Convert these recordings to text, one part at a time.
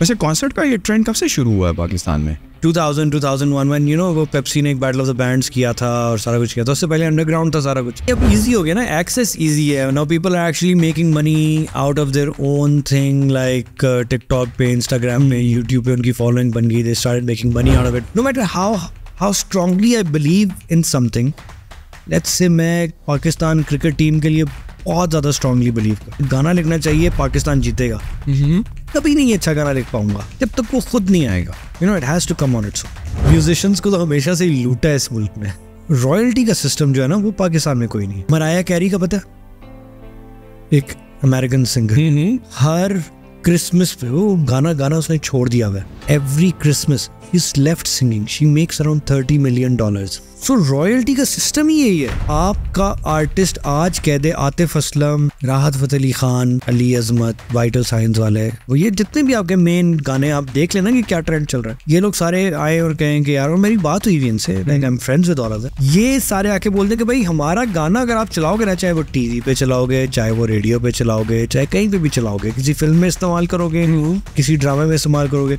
वैसे कॉन्सर्ट का ये ट्रेंड कब से शुरू हुआ है पाकिस्तान में 2000 2001 when you know वो पेप्सी ने एक बैटल ऑफ द बैंड्स किया था और सारा कुछ किया था उससे पहले अंडरग्राउंड था सारा कुछ अब इजी हो गया ना एक्सेस इजी है now people are actually making money out of their own thing like TikTok पे इंस्टाग्राम पे यूट्यूब पे उनकी फॉलोइंग बन गई they started making money out of it no matter how how strongly I believe in something let's say मैं Pakistan cricket team के लिए बहुत ज़्यादा स्ट्रांगली बिलीव कर गाना लिखना चाहिए पाकिस्तान जीतेगा हम्म। कभी नहीं अच्छा गाना लिख पाऊंगा जब तक वो खुद नहीं आएगा you know it has to come on it's musicians को तो हमेशा से लूटा है इस मुल्क में रॉयल्टी का सिस्टम जो है ना वो पाकिस्तान में कोई नहीं मराया कैरी का पता एक अमेरिकन हम्म, सिंगर हम्म। हर क्रिसमस पे वो गाना गाना उसने छोड़ दिया हुआ every Christmas is left singing she makes around thirty million dollar so royalty का सिस्टम ही यही है आपका आर्टिस्ट आज कह दे आतिफ असलम राहत फतेह अली खान अली अजमत वाइटल साइंस वाले वो ये जितने भी आपके मेन गाने आप देख लेना कि क्या ट्रेंड चल रहा है ये लोग सारे आए और कहें कि यार और मेरी बात हुई भी इनसे like I am friends with all ये सारे आके बोल हैं कि भाई हमारा गाना अगर आप चलाओगे ना चाहे वो टीवी पे चलाओगे चाहे वो रेडियो पे चलाओगे चाहे कहीं पे भी चलाओगे किसी फिल्म में इस्तेमाल करोगे किसी ड्रामे में इस्तेमाल करोगे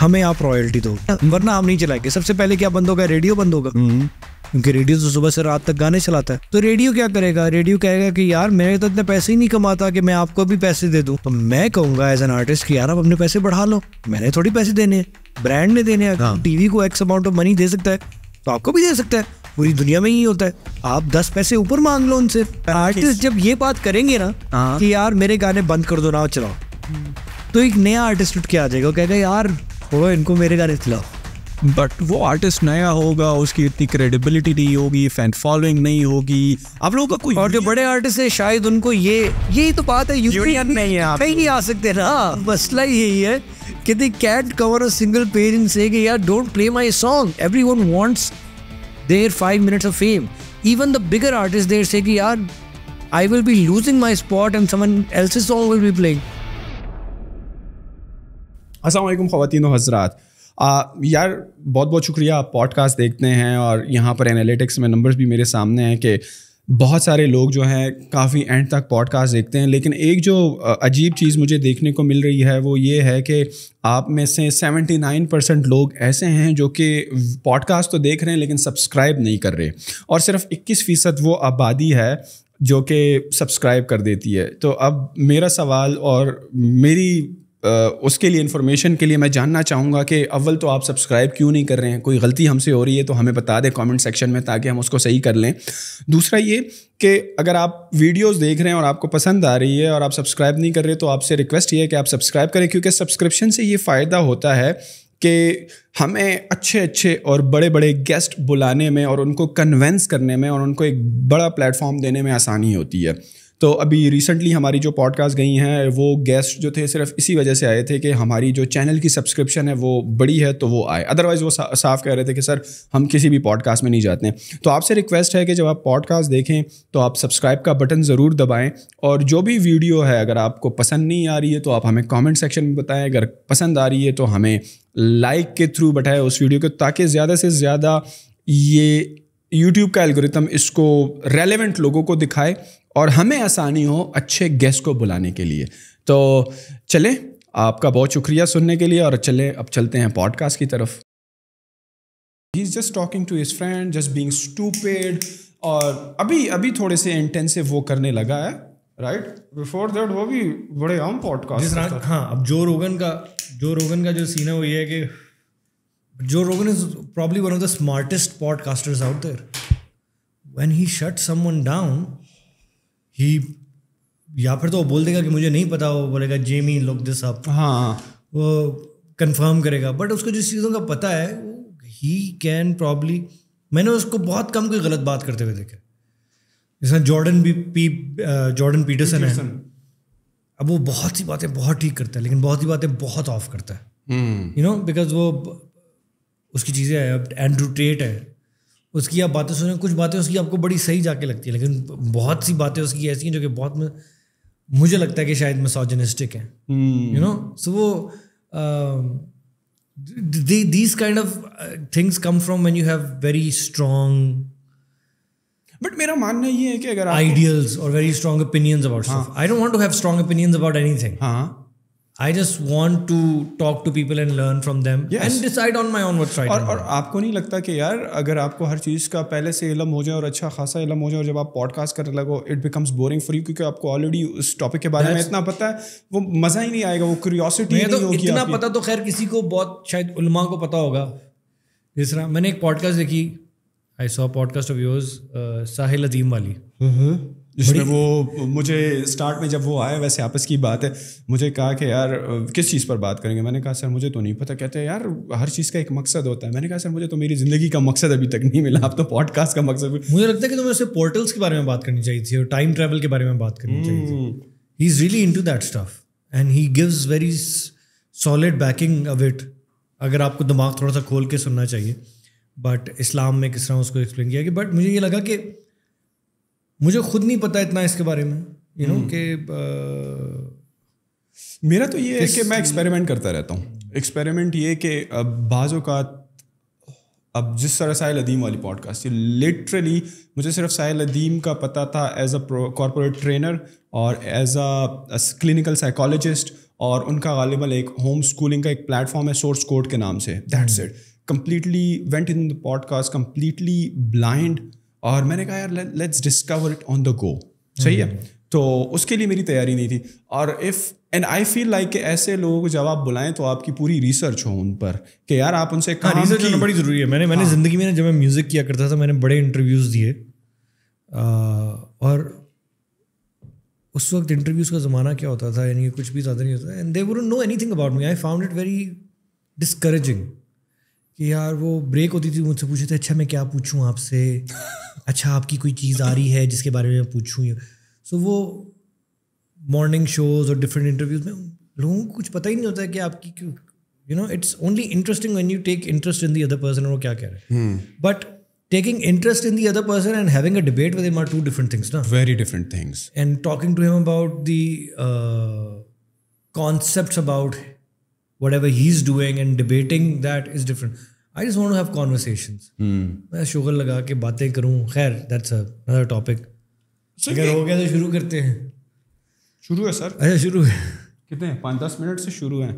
हमें आप रॉयल्टी दो वरना हम नहीं चलाएंगे सबसे पहले क्या बंद होगा रेडियो बंद होगा हम्म। क्योंकि रेडियो तो सुबह से रात तक गाने चलाता है तो रेडियो क्या करेगा रेडियो कहेगा कि यार मेरे तो इतने पैसे ही नहीं कमाता कि मैं आपको भी पैसे दे दूं तो मैं कहूंगा एज एन आर्टिस्ट कि यार आप अपने पैसे बढ़ा लो मैंने थोड़ी पैसे देने हैं ब्रांड ने देने हैं हाँ। टीवी को एक्स अमाउंट ऑफ मनी दे सकता है तो आपको भी दे सकता है पूरी दुनिया में ही होता है आप दस पैसे ऊपर मांग लो उनसे आर्टिस्ट हाँ, जब ये बात करेंगे ना हाँ। कि यार मेरे गाने बंद कर दो ना चलाओ हम्म। तो एक नया आर्टिस्ट उठ के आ जाएगा कहेगा यार छोड़ो इनको मेरे गाने खिलाओ बट वो आर्टिस्ट नया होगा उसकी इतनी क्रेडिबिलिटी नहीं होगी फैन फॉलोइंग नहीं होगी आप लोगों का कोई और जो बड़े आर्टिस्ट है शायद उनको ये यही तो बात है यूनियन नहीं है आप नहीं आ सकते ना मसला यही है कि they can't cover a single page इन से यार don't play my song everyone wants their five minutes of fame even the bigger artist there say कि यार I will be losing my spot and someone else song will be playing Aslam ख़वान हजरात आ, यार बहुत बहुत शुक्रिया आप पॉडकास्ट देखते हैं और यहाँ पर एनालिटिक्स में नंबर्स भी मेरे सामने हैं कि बहुत सारे लोग जो हैं काफ़ी एंड तक पॉडकास्ट देखते हैं लेकिन एक जो uh, अजीब चीज़ मुझे देखने को मिल रही है वो ये है कि आप में से 79 परसेंट लोग ऐसे हैं जो कि पॉडकास्ट तो देख रहे हैं लेकिन सब्सक्राइब नहीं कर रहे और सिर्फ 21 फ़ीसद वो आबादी है जो कि सब्सक्राइब कर देती है तो अब मेरा सवाल और मेरी उसके लिए इन्फॉर्मेशन के लिए मैं जानना चाहूँगा कि अव्वल तो आप सब्सक्राइब क्यों नहीं कर रहे हैं कोई गलती हमसे हो रही है तो हमें बता दें कमेंट सेक्शन में ताकि हम उसको सही कर लें दूसरा ये कि अगर आप वीडियोस देख रहे हैं और आपको पसंद आ रही है और आप सब्सक्राइब नहीं कर रहे तो आपसे रिक्वेस्ट ये है कि आप सब्सक्राइब करें क्योंकि सब्सक्रिप्शन से ये फ़ायदा होता है कि हमें अच्छे अच्छे और बड़े बड़े गेस्ट बुलाने में और उनको कन्वेंस करने में और उनको एक बड़ा प्लेटफॉर्म देने में आसानी होती है तो अभी रिसेंटली हमारी जो पॉडकास्ट गई हैं वो गेस्ट जो थे सिर्फ इसी वजह से आए थे कि हमारी जो चैनल की सब्सक्रिप्शन है वो बड़ी है तो वो आए अदरवाइज़ वो सा, साफ कह रहे थे कि सर हम किसी भी पॉडकास्ट में नहीं जाते हैं तो आपसे रिक्वेस्ट है कि जब आप पॉडकास्ट देखें तो आप सब्सक्राइब का बटन ज़रूर दबाएँ और जो भी वीडियो है अगर आपको पसंद नहीं आ रही है तो आप हमें कॉमेंट सेक्शन में बताएँ अगर पसंद आ रही है तो हमें लाइक के थ्रू बताएं उस वीडियो को ताकि ज़्यादा से ज़्यादा ये यूट्यूब का एल्गोरिथम इसको रेलेवेंट लोगों को दिखाए और हमें आसानी हो अच्छे गेस्ट को बुलाने के लिए तो चलें आपका बहुत शुक्रिया सुनने के लिए और चले अब चलते हैं पॉडकास्ट की तरफ ही is just talking to his friend just being stupid और अभी अभी थोड़े से इंटेंसिव वो करने लगा है राइट बिफोर दैट वो भी बड़े आम पॉडकास्ट हाँ अब जो रोगन का जो रोगन का जो सीन है वो ये है कि Joe Rogan is probably one of the smartest podcasters out there. When he shut someone down ही या फिर तो वो बोल देगा कि मुझे नहीं पता वो बोलेगा जेमी लुक दिस अप हाँ वो कंफर्म करेगा बट उसको जिस चीज़ों का पता है ही कैन प्रॉब्ली मैंने उसको बहुत कम कोई गलत बात करते हुए देखा जिसमें जॉर्डन भी पी जॉर्डन पीटरसन है अब वो बहुत सी बातें बहुत ठीक करता है लेकिन बहुत सी बातें बहुत ऑफ करता है यू नो बिकॉज वो उसकी चीज़ें हैं अब एंड्रू टेट है उसकी आप बातें सुने कुछ बातें उसकी आपको बड़ी सही जाके लगती है लेकिन बहुत सी बातें उसकी ऐसी हैं जो कि बहुत मुझे लगता है कि शायद मसाजनिस्टिक है यू नो सो वो these kind of things come from when you have very strong but मेरा मानना ये है कि अगर आइडियल्स और very strong opinions about I don't want to have strong opinions about anything हाँ I just want to talk to people and learn from them and decide on my own what's right और और आपको नहीं लगता कि यार अगर आपको हर चीज़ का पहले से इलम हो जाए और अच्छा खासा इलम हो जाए और जब आप पॉडकास्ट करने लगो it becomes boring for you क्योंकि आपको ऑलरेडी उस टॉपिक के बारे में इतना पता है वो मज़ा ही नहीं आएगा वो क्यूरियोसिटी तो होगी इतना पता तो खैर किसी को बहुत शायद उलमा को पता होगा जिस तरह मैंने एक पॉडकास्ट देखी I saw podcast of yours Sahil Adeem वाली हम्म। जिसमें वो मुझे स्टार्ट में जब वो आया वैसे आपस की बात है मुझे कहा कि यार किस चीज़ पर बात करेंगे मैंने कहा सर मुझे तो नहीं पता कहते हैं यार हर चीज़ का एक मकसद होता है मैंने कहा सर मुझे तो मेरी ज़िंदगी का मकसद अभी तक नहीं मिला आप तो पॉडकास्ट का मकसद भी मुझे लगता है कि तुम्हें उससे पोर्टल्स के बारे में बात करनी चाहिए थी और टाइम ट्रैवल के बारे में बात करनी चाहिए he is really into that stuff and he gives very solid backing of it अगर आपको दिमाग थोड़ा सा खोल के सुनना चाहिए बट इस्लाम में किस तरह उसको एक्सप्लेन किया कि बट मुझे ये लगा कि मुझे खुद नहीं पता इतना इसके बारे में यू नो hmm. कि uh, मेरा तो ये है कि मैं एक्सपेरिमेंट करता रहता हूँ एक्सपेरिमेंट ये कि अब बाज़ात अब जिस तरह साहिल अदीम वाली पॉडकास्ट ये लिटरली मुझे सिर्फ साहिल अदीम का पता था एज अ कॉरपोरेट ट्रेनर और एज अ क्लिनिकल साइकोलॉजिस्ट और उनका गालिबल एक होम स्कूलिंग का एक प्लेटफॉर्म है सोर्स कोड के नाम से that's it completely went in the podcast completely blind और मैंने कहा यार let's discover it on the go सही है हम्म। तो उसके लिए मेरी तैयारी नहीं थी और if and I feel like कि ऐसे लोगों को जब आप बुलाएं तो आपकी पूरी रिसर्च हो उन पर कि यार आप उनसे हाँ, रिसर्च करना बड़ी ज़रूरी है मैंने मैंने हाँ. ज़िंदगी में जब मैं म्यूज़िक किया करता था तो मैंने बड़े इंटरव्यूज़ दिए और उस वक्त इंटरव्यूज़ का ज़माना क्या होता था यानी कुछ भी ज़्यादा नहीं होता and they would know anything about me I found it very discouraging कि यार वो ब्रेक होती थी मुझसे पूछे थे अच्छा मैं क्या पूछूँ आपसे अच्छा आपकी कोई चीज़ आ रही है जिसके बारे में पूछूँ सो so, वो मॉर्निंग शोज़ और डिफरेंट इंटरव्यूज़ में लोगों को कुछ पता ही नहीं होता है कि आपकी क्यों you know it's only interesting when you take interest in the other person और वो क्या कह रहे हैं but taking interest in the other person and having a debate with are two different things ना very different things and talking to to about the concept about whatever he is doing and debating that is different I just want have conversation मैं sugar लगा के बातें करूँ खैर that's other topic अगर हो गया तो शुरू करते हैं शुरू है सर अच्छा शुरू है कितने हैं पाँच दस मिनट से शुरू हैं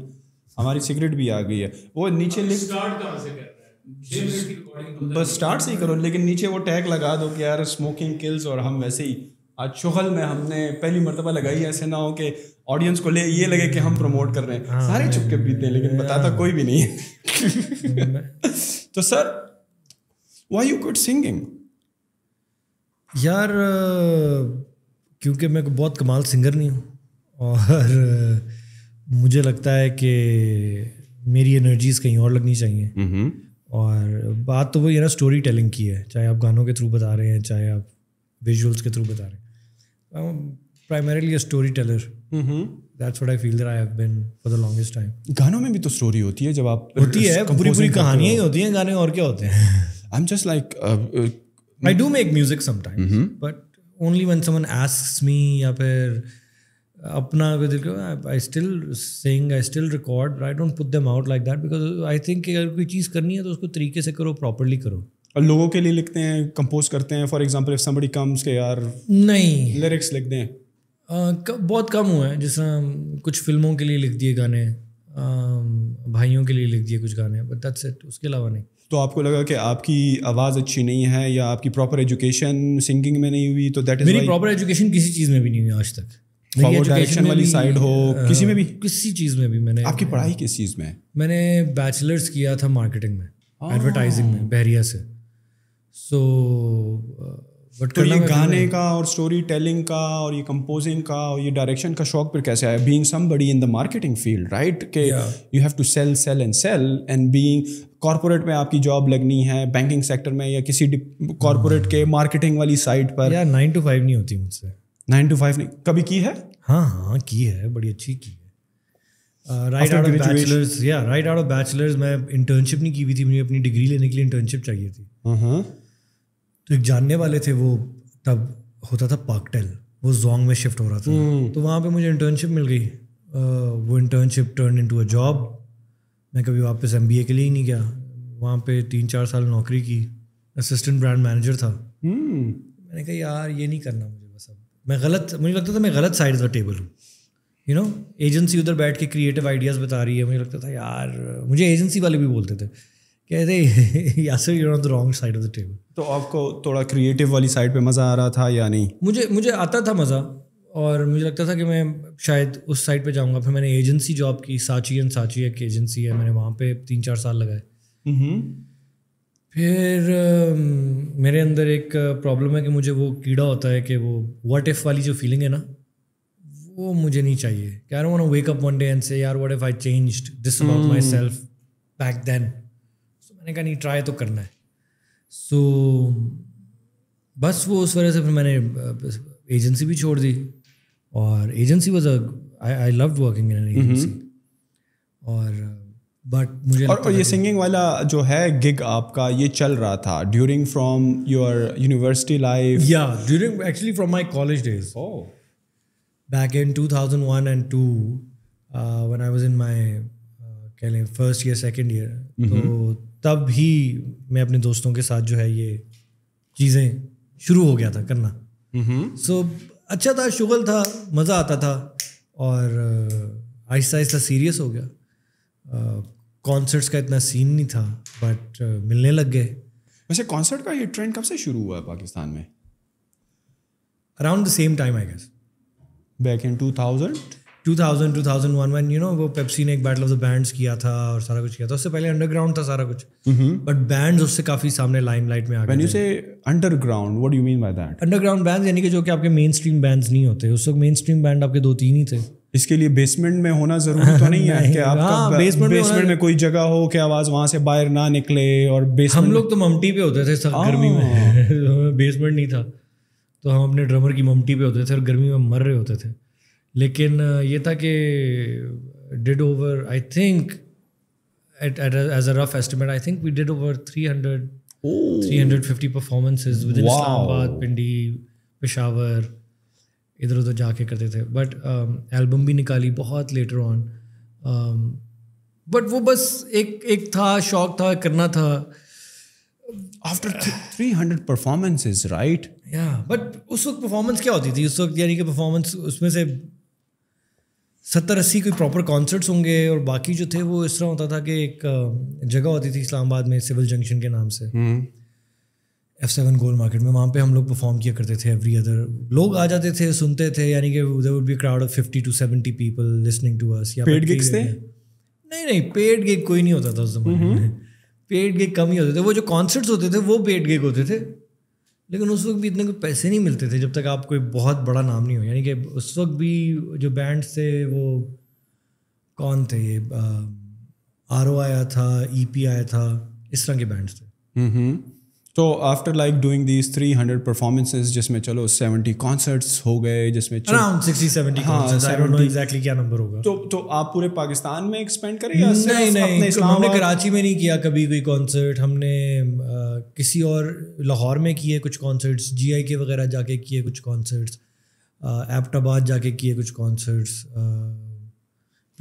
हमारी सिगरेट भी आ गई है वो नीचे लिख तो बस स्टार्ट से ही करो लेकिन नीचे वो टैग लगा दो कि यार स्मोकिंग किल्स और हम वैसे ही आज शुगल में हमने पहली मरतबा लगाई ऐसे ना हो कि ऑडियंस को ले ये लगे कि हम प्रमोट कर रहे हैं हाँ, सारे चुपके पीते हैं लेकिन बताता हाँ। कोई भी नहीं है तो sir why you good singing यार क्योंकि मैं बहुत कमाल सिंगर नहीं हूँ और मुझे लगता है कि मेरी एनर्जीज़ कहीं और लगनी चाहिए हम्म। और बात तो वो ये ना स्टोरी टेलिंग की है चाहे आप गानों के थ्रू बता रहे हैं चाहे आप विजुअल्स के थ्रू बता रहे हैं I'm primarily a storyteller. Mm -hmm. That's what I feel that I have been for the longest time. गानों में भी तो story होती है जब आप होती है पूरी पूरी कहानियाँ ही होती हैं गाने और क्या होते हैं I'm just like uh, uh, I do make music sometimes, mm-hmm. but only when someone asks me या फिर अपना still sing, I still record, but I don't put them out like that because I think अगर कोई चीज़ करनी है तो उसको तरीके से करो properly करो और लोगों के लिए लिखते हैं कंपोज करते हैं for example if somebody comes के यार नहीं लिरिक्स लिख दें बहुत कम हुआ है जैसे कुछ फिल्मों के लिए लिख दिए गाने भाइयों के लिए लिख दिए कुछ गाने बट दैट्स इट उसके अलावा नहीं तो आपको लगा कि आपकी आवाज़ अच्छी नहीं है या आपकी प्रॉपर एजुकेशन सिंगिंग में नहीं हुई तो दैट इज मेरी प्रॉपर एजुकेशन किसी चीज़ में भी नहीं हुई आज तक डायरेक्शन वाली साइड हो आ, किसी में भी किसी चीज़ में भी मैंने आपकी पढ़ाई किस चीज़ में मैंने बैचलर्स किया था मार्केटिंग में एडवर्टाइजिंग हाँ। में बहरिया से सो बट uh, तो ये गाने का और स्टोरी टेलिंग का और ये कंपोजिंग का और ये डायरेक्शन का शौक फिर कैसे आया being somebody in the marketing field right के you have to sell sell and sell and being corporate में आपकी जॉब लगनी है बैंकिंग सेक्टर में या किसी कॉरपोरेट के मार्केटिंग वाली साइट पर या नाइन टू फाइव नहीं होती मुझसे नाइन टू फाइव नहीं कभी की है हाँ हाँ की है बड़ी अच्छी की है राइट आउट ऑफ बैचलर्स या राइट आउट ऑफ बैचलर्स मैं इंटर्नशिप नहीं की हुई थी मुझे अपनी डिग्री लेने के लिए इंटर्नशिप चाहिए थी uh-huh. तो एक जानने वाले थे वो तब होता था पाकटेल वो जोंग में शिफ्ट हो रहा था हम्म। तो वहाँ पे मुझे इंटर्नशिप मिल गई वो internship turn into a job मैं कभी वापस एम के लिए ही नहीं गया वहाँ पे तीन चार साल नौकरी की असिस्टेंट ब्रांड मैनेजर था हम्म। मैंने कहा यार ये नहीं करना मुझे बस अब मैं गलत मुझे लगता था मैं गलत साइड द टेबल हूँ यू नो एजेंसी उधर बैठ के क्रिएटिव आइडियाज़ बता रही है मुझे लगता था यार मुझे एजेंसी वाले भी बोलते थे कहते Yasir you on the wrong side of the table तो आपको थोड़ा क्रिएटिव वाली साइड पे मज़ा आ रहा था या नहीं मुझे मुझे आता था मज़ा और मुझे लगता था कि मैं शायद उस साइड पे जाऊंगा फिर मैंने एजेंसी जॉब की साची एंड साची एक एजेंसी है मैंने वहाँ पे तीन चार साल लगाए हम्म। फिर um, मेरे अंदर एक प्रॉब्लम है कि मुझे वो कीड़ा होता है कि वो वट इफ़ वाली जो फीलिंग है ना वो मुझे नहीं चाहिए I don't want to wake up one day and say यार what if I changed this about myself back then मैंने कहा नहीं ट्राई तो करना है सो so, बस वो उस वजह से फिर मैंने एजेंसी भी छोड़ दी और agency was I love working in agency और बट मुझे और, और ये सिंगिंग वाला जो है गिग आपका ये चल रहा था during from your university life या during actually from my college days back in 2001 and 2 when I was in my कह लें फर्स्ट ईयर सेकंड ईयर तो तब ही मैं अपने दोस्तों के साथ जो है ये चीज़ें शुरू हो गया था करना सो so, अच्छा था शुगल था मज़ा आता था और आहिस्ता आहिस्ता सीरियस हो गया कॉन्सर्ट्स का इतना सीन नहीं था बट मिलने लग गए वैसे कॉन्सर्ट का ये ट्रेंड कब से शुरू हुआ है पाकिस्तान में around the same time I guess back in two thousand two thousand two thousand one one you know वो पेप्सी ने एक बैटल ऑफ द बैंड्स किया था और सारा कुछ किया था उससे पहले अंडरग्राउंड था सारा कुछ बट mm-hmm. बैंड्स उससे काफ़ी सामने लाइम लाइट में आ गए से underground what you mean by that underground bands यानी कि जो कि आपके मेन स्ट्रीम नहीं होते उस वक्त मेन स्ट्रीम बैंड आपके दो तीन ही थे इसके लिए बेसमेंट में होना जरूरी तो नहीं है कि आपका बेसमेंट, हाँ, बेसमेंट में, में कोई जगह हो कि आवाज वहां से बाहर ना निकले और हम लोग तो ममटी पे होते थे गर्मी में बेसमेंट हाँ। नहीं था तो हम अपने ड्रमर की ममटी पे होते थे और गर्मी में मर रहे होते थे लेकिन ये था कि did over I think at at as a rough estimate I think we did over three hundred three hundred fifty performances with Islamabad Pindi Peshawar इधर उधर जाके करते थे बट एल्बम um, भी निकाली बहुत लेटर ऑन बट वो बस एक एक था शौक था करना था after three hundred performances right या बट उस वक्त परफॉर्मेंस क्या होती थी उस वक्त यानी कि परफॉर्मेंस उसमें से सत्तर अस्सी कोई प्रॉपर कॉन्सर्ट्स होंगे और बाकी जो थे वो इस तरह होता था कि एक जगह होती थी इस्लामाबाद में सिविल जंक्शन के नाम से एफ सेवन गोल मार्केट में वहाँ पे हम लोग परफॉर्म किया करते थे एवरी अदर लोग आ जाते थे सुनते थे यानी कि there would be crowd of fifty to seventy people listening to us या पेड गिग्स थे नहीं नहीं पेड गिग कोई नहीं होता था उस जमाने हम्म। में पेड गिग कम ही होते थे वो जो कॉन्सर्ट्स होते थे वो पेड गिग होते थे लेकिन उस वक्त भी इतने कोई पैसे नहीं मिलते थे जब तक आप कोई बहुत बड़ा नाम नहीं हो यानी कि उस वक्त भी जो बैंड थे वो कौन थे ये आर ओ आया था ई पी आया था इस तरह के बैंड थे हम्म, हम्म। तो after like doing these hundred performances जिसमें चलो सेवेंटी कॉन्सर्ट्स हो गए जिसमें अराउंड 60 70 हाँ, 70 exactly क्या नंबर होगा तो तो आप पूरे पाकिस्तान में एक्सपेंड करेंगे या नहीं नहीं हमने कराची में नहीं किया कभी कोई कॉन्सर्ट हमने आ, किसी और लाहौर में किए कुछ कॉन्सर्ट्स जीआई के वगैरह जाके किए कुछ कॉन्सर्ट्स एबटाबाद जाके किए कुछ कॉन्सर्ट्स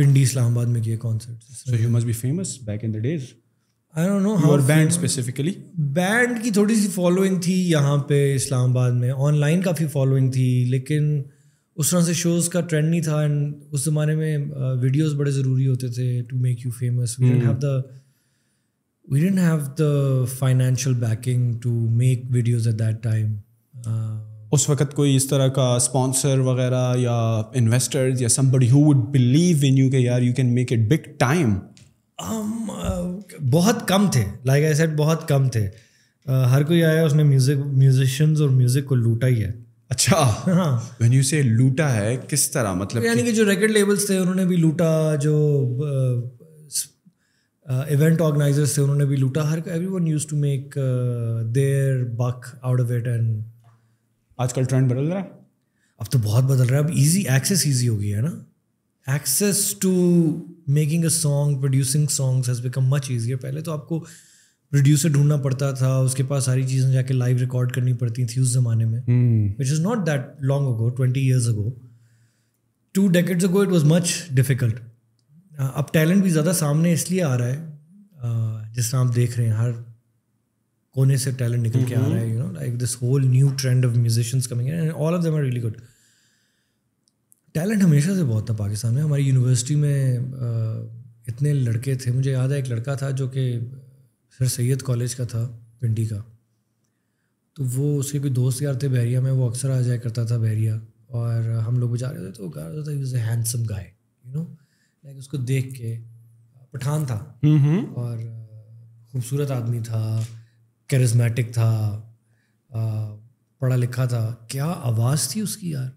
पिंडी इस्लामाबाद में किए concerts so you must be famous back in the days I don't know your band specifically band की थोड़ी सी फॉलोइंग थी यहाँ पे इस्लामाबाद में ऑनलाइन काफ़ी फॉलोइंग थी लेकिन उस तरह से शोज का ट्रेंड नहीं था एंड उस ज़माने में वीडियोज़ बड़े ज़रूरी होते थे to make you famous we didn't have the we didn't have the financial backing to make videos at that time उस वक्त कोई इस तरह का स्पॉन्सर वगैरह या इन्वेस्टर्स या somebody who would believe in you के यार you can make it big time बहुत कम थे लाइक आई सेड बहुत कम थे uh, हर कोई आया उसने म्यूजिक म्यूजिशियंस और म्यूजिक को लूटा ही है अच्छा हाँ व्हेन यू से लूटा है किस तरह मतलब यानी कि जो रिकॉर्ड लेबल्स थे उन्होंने भी लूटा जो इवेंट ऑर्गेनाइजर्स थे उन्होंने भी लूटा हर every one used to make their buck out of it and आजकल ट्रेंड बदल रहा है अब तो बहुत बदल रहा है अब इजी एक्सेस इजी हो गई है ना access to making a song producing songs has become much easier पहले तो आपको प्रोड्यूसर ढूंढना पड़ता था उसके पास सारी चीज़ें जाके लाइव रिकॉर्ड करनी पड़ती थी उस ज़माने में which is not that long ago twenty years ago two decades ago it was much difficult अब टैलेंट भी ज़्यादा सामने इसलिए आ रहा है जिस तरह आप देख रहे हैं हर कोने से टैलेंट निकल के आ हम्म। रहा है you know like this whole new trend of musicians coming and all of them are really good talent हमेशा से बहुत था पाकिस्तान में हमारी यूनिवर्सिटी में इतने लड़के थे मुझे याद है एक लड़का था जो कि सर सैद कॉलेज का था पिंडी का तो वो उसके कोई दोस्त यार थे बहरिया में वो अक्सर आ जाया करता था बहरिया और हम लोग जा रहे थे तो रहा था is a handsome guy you know like उसको देख के पठान था हम्म, हम्म। और खूबसूरत आदमी था करिज्मेटिक था पढ़ा लिखा था क्या आवाज़ थी उसकी यार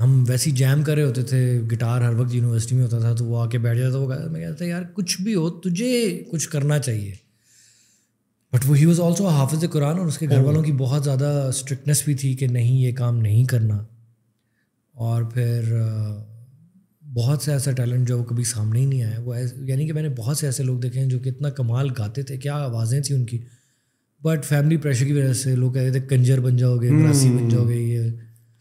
हम वैसे ही जैम कर रहे होते थे गिटार हर वक्त यूनिवर्सिटी में होता था तो वो आके बैठ जाता था वो मैं कहता था यार कुछ भी हो तुझे कुछ करना चाहिए बट वो ही वॉज ऑल्सो हाफिज कुरान और उसके घर वालों oh. की बहुत ज़्यादा स्ट्रिक्टनेस भी थी कि नहीं ये काम नहीं करना और फिर बहुत से ऐसा टैलेंट जो कभी सामने ही नहीं आया वो यानी कि मैंने बहुत से ऐसे लोग देखे हैं जो कि इतना कमाल गाते थे क्या आवाज़ें थी उनकी बट फैमिली प्रेशर की वजह से लोग कहते थे कंजर बन जाओगे बन hmm. जाओगे ये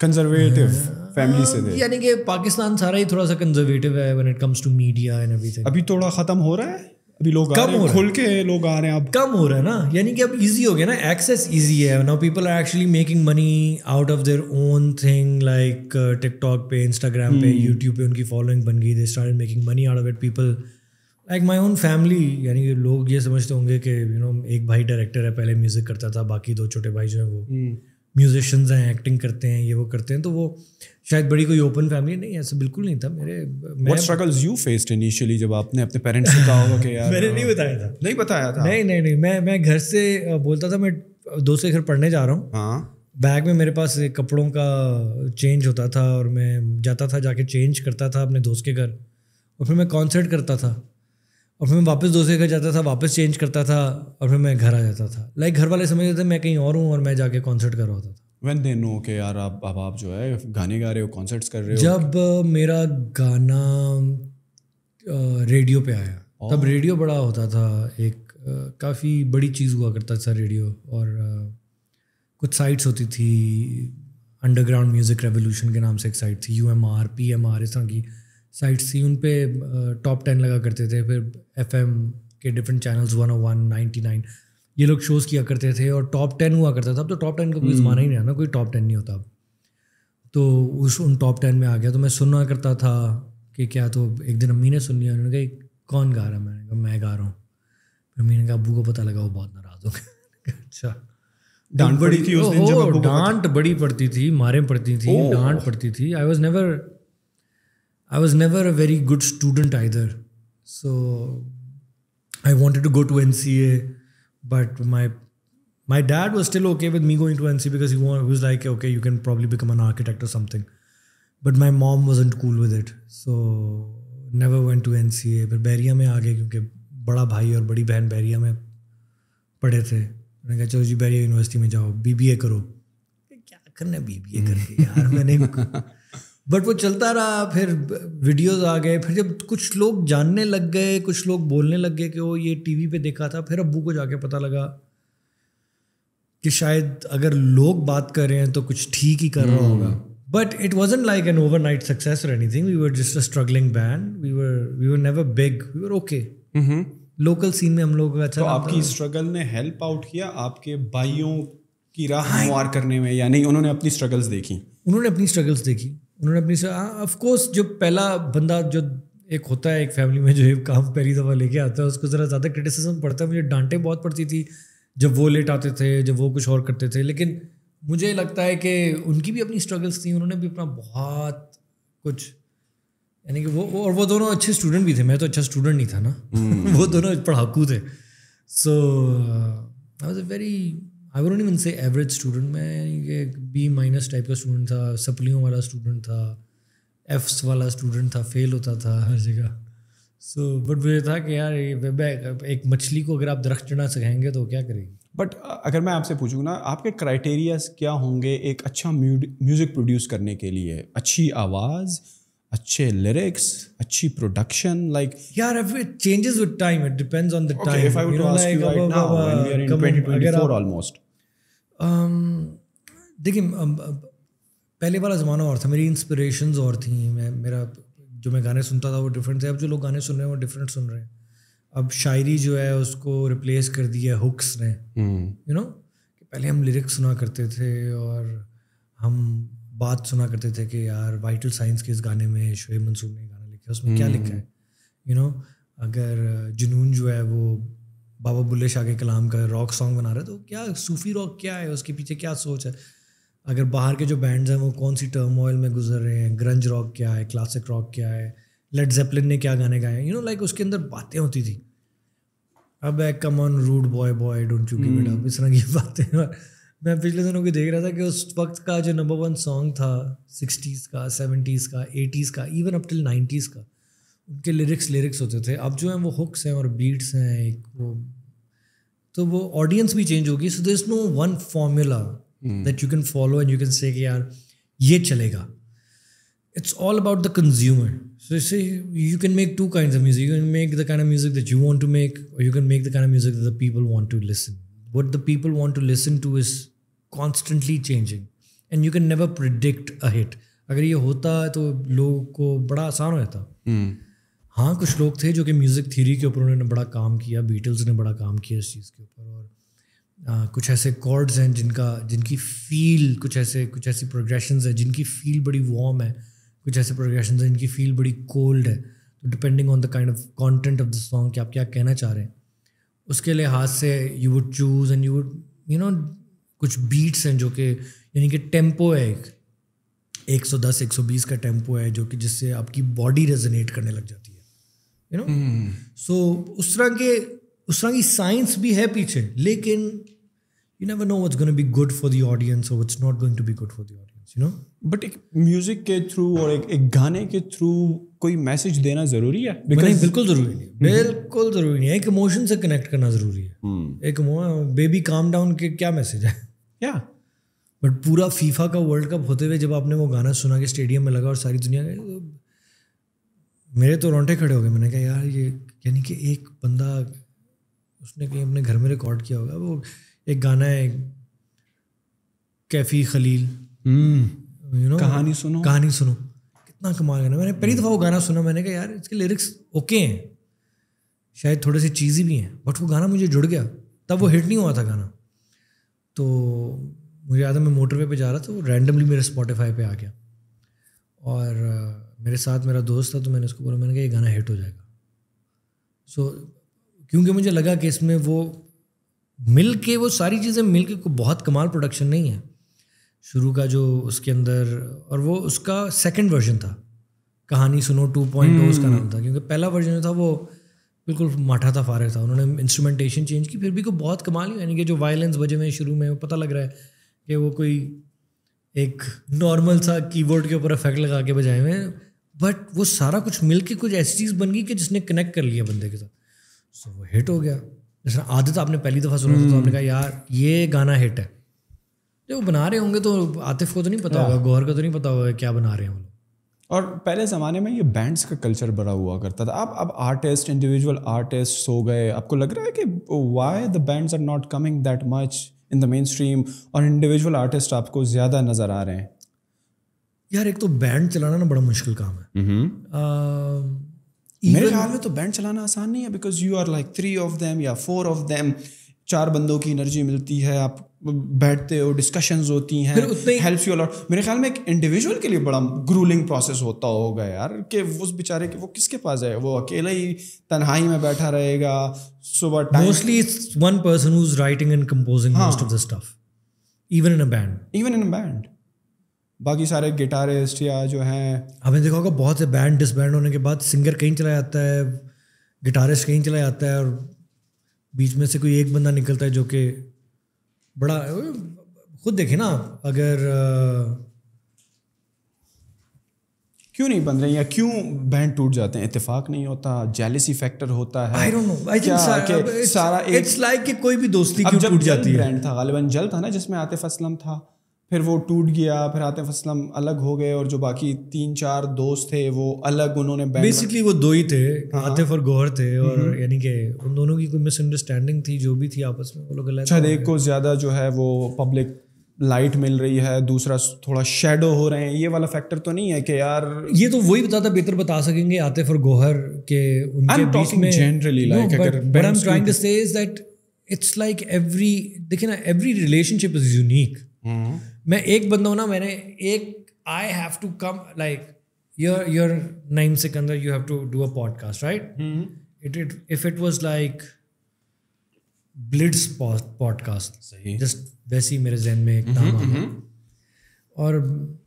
कंजर्वेटिव फैमिली से um, यानी कि पाकिस्तान सारा ही थोड़ा सा कंजर्वेटिव है when it comes to media and everything अभी थोड़ा खत्म हो रहा है अभी लोग कम हो खुल के लोग आ रहे हैं अब कम हो रहा है ना यानी कि अब इजी हो गया ना एक्सेस इजी है now people are actually making money out of their own thing like TikTok पे इंस्टाग्राम पे यूट्यूब hmm. पे उनकी फॉलोइंग बन गई they started making money out of it people like my own family यानी कि लोग ये समझते होंगे कि यू नो एक भाई डायरेक्टर है पहले म्यूज़िक करता था बाकी दो छोटे भाई जो हैं वो म्यूजिशंस hmm. हैं एक्टिंग करते हैं ये वो करते हैं तो वो शायद बड़ी कोई ओपन फैमिली नहीं ऐसा बिल्कुल नहीं था मेरे what struggles you faced initially जब आपने अपने पेरेंट्स से कहा होगा कि यार मैंने नहीं हाँ। बताया था नहीं बताया था नहीं नहीं नहीं मैं मैं घर से बोलता था मैं दोस्त के घर पढ़ने जा रहा हूँ हाँ बैग में मेरे पास कपड़ों का चेंज होता था और मैं जाता था जाके चेंज करता था अपने दोस्त के घर और फिर मैं कॉन्सर्ट करता था और फिर मैं वापस दोस्त के घर जाता था वापस चेंज करता था और फिर मैं घर आ जाता था लाइक घर वाले समझते थे मैं कहीं और हूँ और मैं जाके कॉन्सर्ट कर रहा होता था when दे नो के यार आप अब आप जो है गाने गा रहे हो कॉन्सर्ट्स कर रहे हो जब मेरा गाना रेडियो पे आया तब रेडियो बड़ा होता था एक काफ़ी बड़ी चीज़ हुआ करता था रेडियो और कुछ साइट्स होती थी अंडरग्राउंड म्यूज़िक रेवोल्यूशन के नाम से एक साइट थी U M R P M R इस तरह की साइट्स थी उन पर टॉप टेन लगा करते थे फिर एफ एम के different channels one O one ninety nine ये लोग शोज़ किया करते थे और टॉप टेन हुआ करता था अब तो टॉप टेन का कोई हम्म। ज़माना ही नहीं है ना कोई टॉप टेन नहीं होता अब तो उस उन टॉप टेन में आ गया तो मैं सुना करता था कि क्या तो एक दिन अम्मी ने सुन लिया उन्होंने कहा कौन गा रहा है मैंने कहा मैं गा रहा हूँ फिर अम्मी ने कहा अबू को पता लगा वो बहुत नाराज़ हो गया अच्छा डांट बड़ी थी उस दिन जब डांट बड़ी पड़ती थी मारे पड़ती थी डांट पड़ती थी I was never I was never a very good student either so I wanted to go to N C A but my my dad was still okay with me going to NC because he was like, okay, you can probably become an architect or something. But my mom wasn't cool with it. So never went to NCA. But बैरिया में आ गए क्योंकि बड़ा भाई और बड़ी बहन बैरिया में पढ़े थे मैंने कहा चलो जी बैरिया यूनिवर्सिटी में जाओ बी बी ए करो क्या करना बी बी ए करके यार मैंने बट वो चलता रहा फिर वीडियोस आ गए फिर जब कुछ लोग जानने लग गए कुछ लोग बोलने लग गए कि वो ये टीवी पे देखा था फिर अबू को जाके पता लगा कि शायद अगर लोग बात कर रहे हैं तो कुछ ठीक ही कर रहा हम्म। होगा but it wasn't like an overnight success और anything we were just a struggling band we were we were never big we were okay local scene में हम लोगों का अच्छा तो आपकी स्ट्रगल ने हेल्प आउट किया आपके भाइयों की राह हाँ। करने में यानी उन्होंने अपनी स्ट्रगल्स देखी उन्होंने अपनी स्ट्रगल्स देखी उन्होंने अपनी ऑफ कोर्स हाँ, जो पहला बंदा जो एक होता है एक फैमिली में जो ये काम पहली दफ़ा लेके आता है उसको ज़रा ज़्यादा क्रिटिसिज्म पड़ता है मुझे डांटे बहुत पड़ती थी जब वो लेट आते थे जब वो कुछ और करते थे लेकिन मुझे लगता है कि उनकी भी अपनी स्ट्रगल्स थी उन्होंने भी अपना बहुत कुछ यानी कि वो और वो दोनों अच्छे स्टूडेंट भी थे मैं तो अच्छा स्टूडेंट नहीं था ना हम्म। वो दोनों पढ़ाकू थे so I was a very I would even say average student मैं ये बी माइनस टाइप का स्टूडेंट था सप्लियों वाला स्टूडेंट था एफ्स वाला स्टूडेंट था फेल होता था हर जगह सो बट मुझे था कि यार ये वेब एक मछली को अगर आप दरख्त चढ़ना सिखाएंगे तो क्या करेगी बट अगर मैं आपसे पूछूँ ना आपके क्राइटेरियाज क्या होंगे एक अच्छा म्यूज़िक प्रोड्यूस करने के लिए अच्छी आवाज़ अच्छे लिरिक्स अच्छी प्रोडक्शन लाइक यार if it changes with time it depends on the time if I would to ask you right now we are in 2024 almost Um, देखिए पहले वाला ज़माना और था मेरी इंस्पिरेशंस और थी मैं मेरा जो मैं गाने सुनता था वो डिफरेंट थे अब जो लोग गाने सुन रहे हैं वो डिफरेंट सुन रहे हैं अब शायरी जो है उसको रिप्लेस कर दिया हुक्स ने यू हम्म। नो कि पहले हम लिरिक्स सुना करते थे और हम बात सुना करते थे कि यार वाइटल साइंस के इस गाने में शोएब मंसूर ने गाना लिखा उसमें क्या हम्म। लिखा है यू नो अगर जुनून जो है वो बाबा बुल्ले शाह के कलाम का रॉक सॉन्ग बना रहे तो क्या सूफी रॉक क्या है उसके पीछे क्या सोच है अगर बाहर के जो बैंड्स हैं वो कौन सी टर्म ऑयल में गुजर रहे हैं ग्रंज रॉक क्या है क्लासिक रॉक क्या है लेट जेपलिन ने क्या गाने गाए यू नो लाइक उसके अंदर बातें होती थी अब come on rude boy boy don't you give it up इस तरह की बातें मैं पिछले दिनों की देख रहा था कि उस वक्त का जो नंबर वन सॉन्ग था सिक्सटीज़ का सेवेंटीज़ का एटीज़ का इवन अप टिल नाइन्टीज़ का के लिरिक्स लिरिक्स होते थे अब जो है वो हुक्स हैं और बीट्स हैं एक वो तो वो ऑडियंस भी चेंज होगी so there is no one formula that you can follow and you can say यार ये चलेगा it's all about the consumer so इसे you can make two kind of music you can make the kind of music that you want to make और you can make the kind of music that the people want to listen what the people want to listen to is constantly changing and you can never predict a hit अगर ये होता है तो लोगों को बड़ा आसान हो जाता hmm. हाँ कुछ लोग थे जो कि म्यूज़िक थ्योरी के ऊपर उन्होंने बड़ा काम किया बीटल्स ने बड़ा काम किया इस चीज़ के ऊपर और आ, कुछ ऐसे कॉर्ड्स हैं जिनका जिनकी फील कुछ ऐसे कुछ ऐसी प्रोग्रेशन है जिनकी फील बड़ी वार्म है कुछ ऐसे प्रोग्रेशन है जिनकी फील बड़ी कोल्ड है तो depending on the kind of content of the song कि आप क्या कहना चाह रहे हैं उसके लिहाज से you would choose and you would you know कुछ बीट्स हैं जो कि यानी कि टेम्पो है एक सौ दस एक सौ बीस का टेम्पो है जो कि जिससे आपकी बॉडी रेजोनेट करने लग जाती है यू नो सो उस तरह के उस तरह की साइंस भी है पीछे लेकिन you never know what's going to be good for the audience और what's not going to be good for the audience you know but एक म्यूजिक के थ्रू और एक एक गाने के थ्रू कोई मैसेज देना जरूरी है Because... बिल्कुल जरूरी नहीं hmm. बिल्कुल जरूरी नहीं है एक इमोशन से कनेक्ट करना जरूरी है hmm. एक बेबी काम डाउन के क्या मैसेज है क्या बट पूरा फीफा का वर्ल्ड कप होते हुए जब आपने वो गाना सुना के स्टेडियम में लगा और सारी दुनिया मेरे तो रोंटे खड़े हो गए मैंने कहा यार ये यानी कि एक बंदा उसने कहीं अपने घर में रिकॉर्ड किया होगा वो एक गाना है Kaifi Khalil you hmm. Know कहानी सुनो कहानी सुनो कितना कमाल गाना मैंने पहली दफ़ा वो गाना सुना मैंने कहा यार इसके लिरिक्स ओके हैं शायद थोड़े से चीज़ी भी हैं बट वो गाना मुझे जुड़ गया तब वो हिट नहीं हुआ था गाना तो मुझे याद है मैं मोटरवे पे जा रहा था वो रैंडमली मेरे स्पॉटिफाई पे आ गया और मेरे साथ मेरा दोस्त था तो मैंने उसको बोला मैंने कहा ये गाना हिट हो जाएगा सो so, क्योंकि मुझे लगा कि इसमें वो मिल के वो सारी चीज़ें मिल के बहुत कमाल प्रोडक्शन नहीं है शुरू का जो उसके अंदर और वो उसका सेकंड वर्जन था कहानी सुनो टू पॉइंट hmm. उसका नाम था क्योंकि पहला वर्जन जो था वो बिल्कुल माठा था फारे था उन्होंने इंस्ट्रूमेंटेशन चेंज की फिर भी को बहुत कमाल ही यानी कि जो वायलेंस बजे में शुरू में वो पता लग रहा है कि वो कोई एक नॉर्मल सा कीबोर्ड के ऊपर इफेक्ट लगा के बजाए हुए बट वो सारा कुछ मिल के कुछ ऐसी चीज़ बन गई कि जिसने कनेक्ट कर लिया बंदे के साथ सो so, वो हिट हो गया जैसे आदत आपने पहली दफ़ा सुना था तो हम्म। आपने कहा यार ये गाना हिट है जब बना रहे होंगे तो आतिफ को तो नहीं पता होगा गौहर का तो नहीं पता होगा क्या बना रहे हैं वो लोग और पहले ज़माने में ये बैंड्स का कल्चर बड़ा हुआ करता था अब अब आर्टिस्ट इंडिविजुअल आर्टिस्ट हो गए आपको लग रहा है कि why the bands are not coming that much in the mainstream और इंडिविजुअल आर्टिस्ट आपको ज़्यादा नज़र आ रहे हैं यार एक तो बैंड चलाना ना बड़ा मुश्किल काम है हम्म। मेरे ख्याल में तो बैंड चलाना आसान नहीं है because you are like three of them या फोर ऑफ देम चार बंदों की एनर्जी मिलती है आप बैठते हो डिस्कशंस होती हैं हेल्प यू अलॉट मेरे ख्याल में एक इंडिविजुअल के लिए बड़ा ग्रूलिंग प्रोसेस होता होगा यार कि उस बेचारे के वो किसके पास है वो अकेला ही तन्हाई में बैठा रहेगा सुबह mostly it's one person writing and composing most of the stuff even in a band even in a band बाकी सारे गिटारिस्ट या जो हैं हमें देखा होगा बहुत से बैंड डिसबैंड होने के बाद सिंगर कहीं चला जाता है गिटारिस्ट कहीं चला जाता है और बीच में से कोई एक बंदा निकलता है जो कि बड़ा खुद देखे ना आप अगर क्यों नहीं बन रहे या क्यों बैंड टूट जाते हैं इत्तेफाक नहीं होता जेलिसी फैक्टर होता है I don't know I think सारा इट्स लाइक कि कोई भी दोस्ती क्यों टूट जाती है था जल था ना जिसमें आतिफ असलम था फिर वो टूट गया फिर आतिफ असलम अलग हो गए और जो बाकी तीन चार दोस्त थे वो अलग उन्होंने बेसिकली वो दो ही थे आते हाँ। आतिफ और गौहर थे और हम्म। यानी कि उन दोनों की कोई मिसअंडरस्टैंडिंग थी जो भी थी आपस में वो लोग अलग शायद अच्छा, एक को ज़्यादा जो है वो पब्लिक लाइट मिल रही है दूसरा थोड़ा शेडो हो रहे हैं ये वाला फैक्टर तो नहीं है कि यार ये तो वही बताता बेहतर बता सकेंगे आतिफ और गौहर के उनके बीच में generally like but I am trying to say it's like every देखिए ना एवरी रिलेशनशिप इज यूनिक हम्म। मैं एक बंदा हूँ ना मैंने एक I have to come like your your name Sikandar you have to do a podcast right it it if it was like bleeds podcast just वैसे ही मेरे जहन में एक हम्म, नाम mm-hmm. mm-hmm. और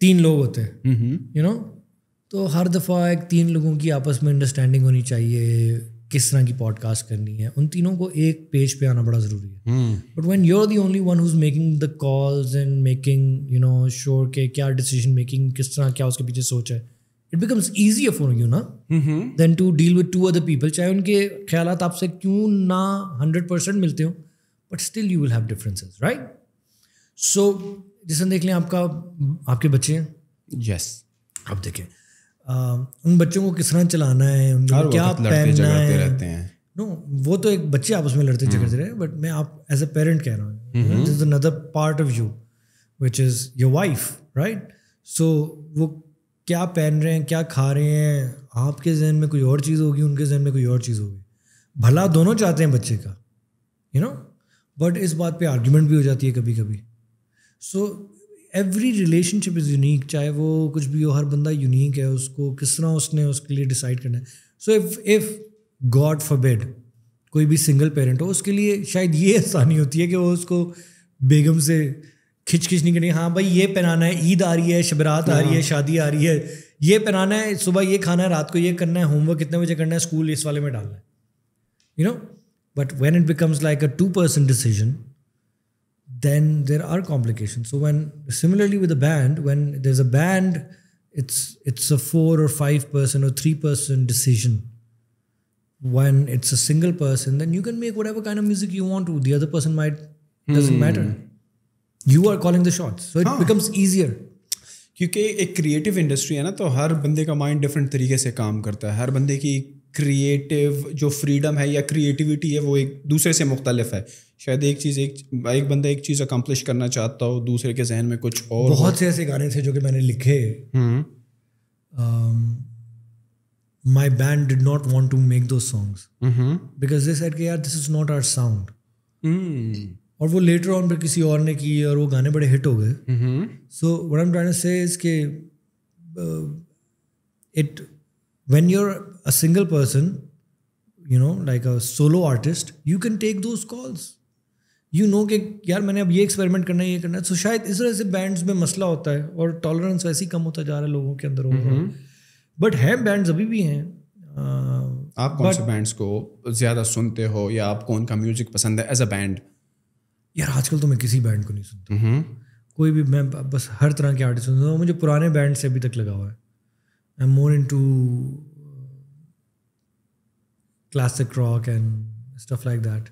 तीन लोग होते हैं यू नो तो हर दफा एक तीन लोगों की आपस में अंडरस्टैंडिंग होनी चाहिए किस तरह की पॉडकास्ट करनी है उन तीनों को एक पेज पे आना बड़ा ज़रूरी है but when your the only one who's making the calls and making you know sure के क्या डिसीजन मेकिंग किस तरह क्या उसके पीछे सोच है it becomes easy for you ना then to deal with two other people चाहे उनके ख्याल आपसे क्यों ना हंड्रेड परसेंट मिलते हो but still you will have differences right so जिसमें देख लें आपका आपके बच्चे हैं यस yes. आप देखें उन बच्चों को किस तरह चलाना है क्या पहनना है नो वो तो एक बच्चे आपस में लड़ते झगड़ते हम्म। रहे बट मैं आप एज अ पेरेंट कह रहा हूँ another part of you which is your wife right so वो क्या पहन रहे हैं क्या खा रहे हैं आपके जहन में कोई और चीज़ होगी उनके जहन में कोई और चीज़ होगी भला दोनों चाहते हैं बच्चे का यू नो बट इस बात पे आर्ग्यूमेंट भी हो जाती है कभी कभी so so, every relationship is unique चाहे वो कुछ भी हो हर बंदा यूनिक है उसको किस तरह उसने उसके लिए डिसाइड करना है so if if God forbid कोई भी सिंगल पेरेंट हो उसके लिए शायद ये आसानी होती है कि वो उसको बेगम से खिंच खिंच नहीं करनी हाँ भाई ये पहनाना है ईद आ रही है शबरात आ रही है हाँ। शादी आ रही है ये पहनाना है सुबह ये खाना है रात को ये करना है होमवर्क कितने बजे करना है स्कूल इस वाले में डालना है you know but when it becomes like a two person decision then there are complications. So when similarly with a band, when there's a band, it's it's a four or five person or three person decision. When it's a single person, then you can make whatever kind of music you want to. The other person might doesn't hmm. matter. You are calling the shots, so it becomes easier. क्योंकि एक creative industry है ना तो हर बंदे का mind different तरीके से काम करता है हर बंदे की क्रिएटिव जो फ्रीडम है या क्रिएटिविटी है वो एक दूसरे से मुख्तलिफ है शायद एक चीज़ एक एक बंदा एक चीज़ अकम्पलिश करना चाहता हो दूसरे के जहन में कुछ और बहुत से ऐसे गाने थे जो कि मैंने लिखे my band did not want to make दो सॉन्ग्स बिकॉज दिस एट के यार this is not our sound और वो लेटर ऑन पर किसी और ने की और वो गाने बड़े हिट हो गए सो वट एम से इसके it when you're a single person you know like a solo artist you can take those calls you know कि यार मैंने अब ये एक्सपेरिमेंट करना है ये करना है सो so, शायद इस तरह से बैंड्स में मसला होता है और टॉलरेंस वैसे ही कम होता जा रहा है लोगों के अंदर ओवरऑल बट हैं बैंड्स अभी भी हैं uh, आप कौन से बैंड्स को ज़्यादा सुनते हो या आपको उनका म्यूजिक पसंद है एज अ बैंड यार आजकल तो मैं किसी बैंड को नहीं सुनता कोई भी मैं बस हर तरह के आर्टिस्ट सुनता हूँ मुझे पुराने बैंड से अभी तक लगा हुआ है I am more into classic rock and stuff like that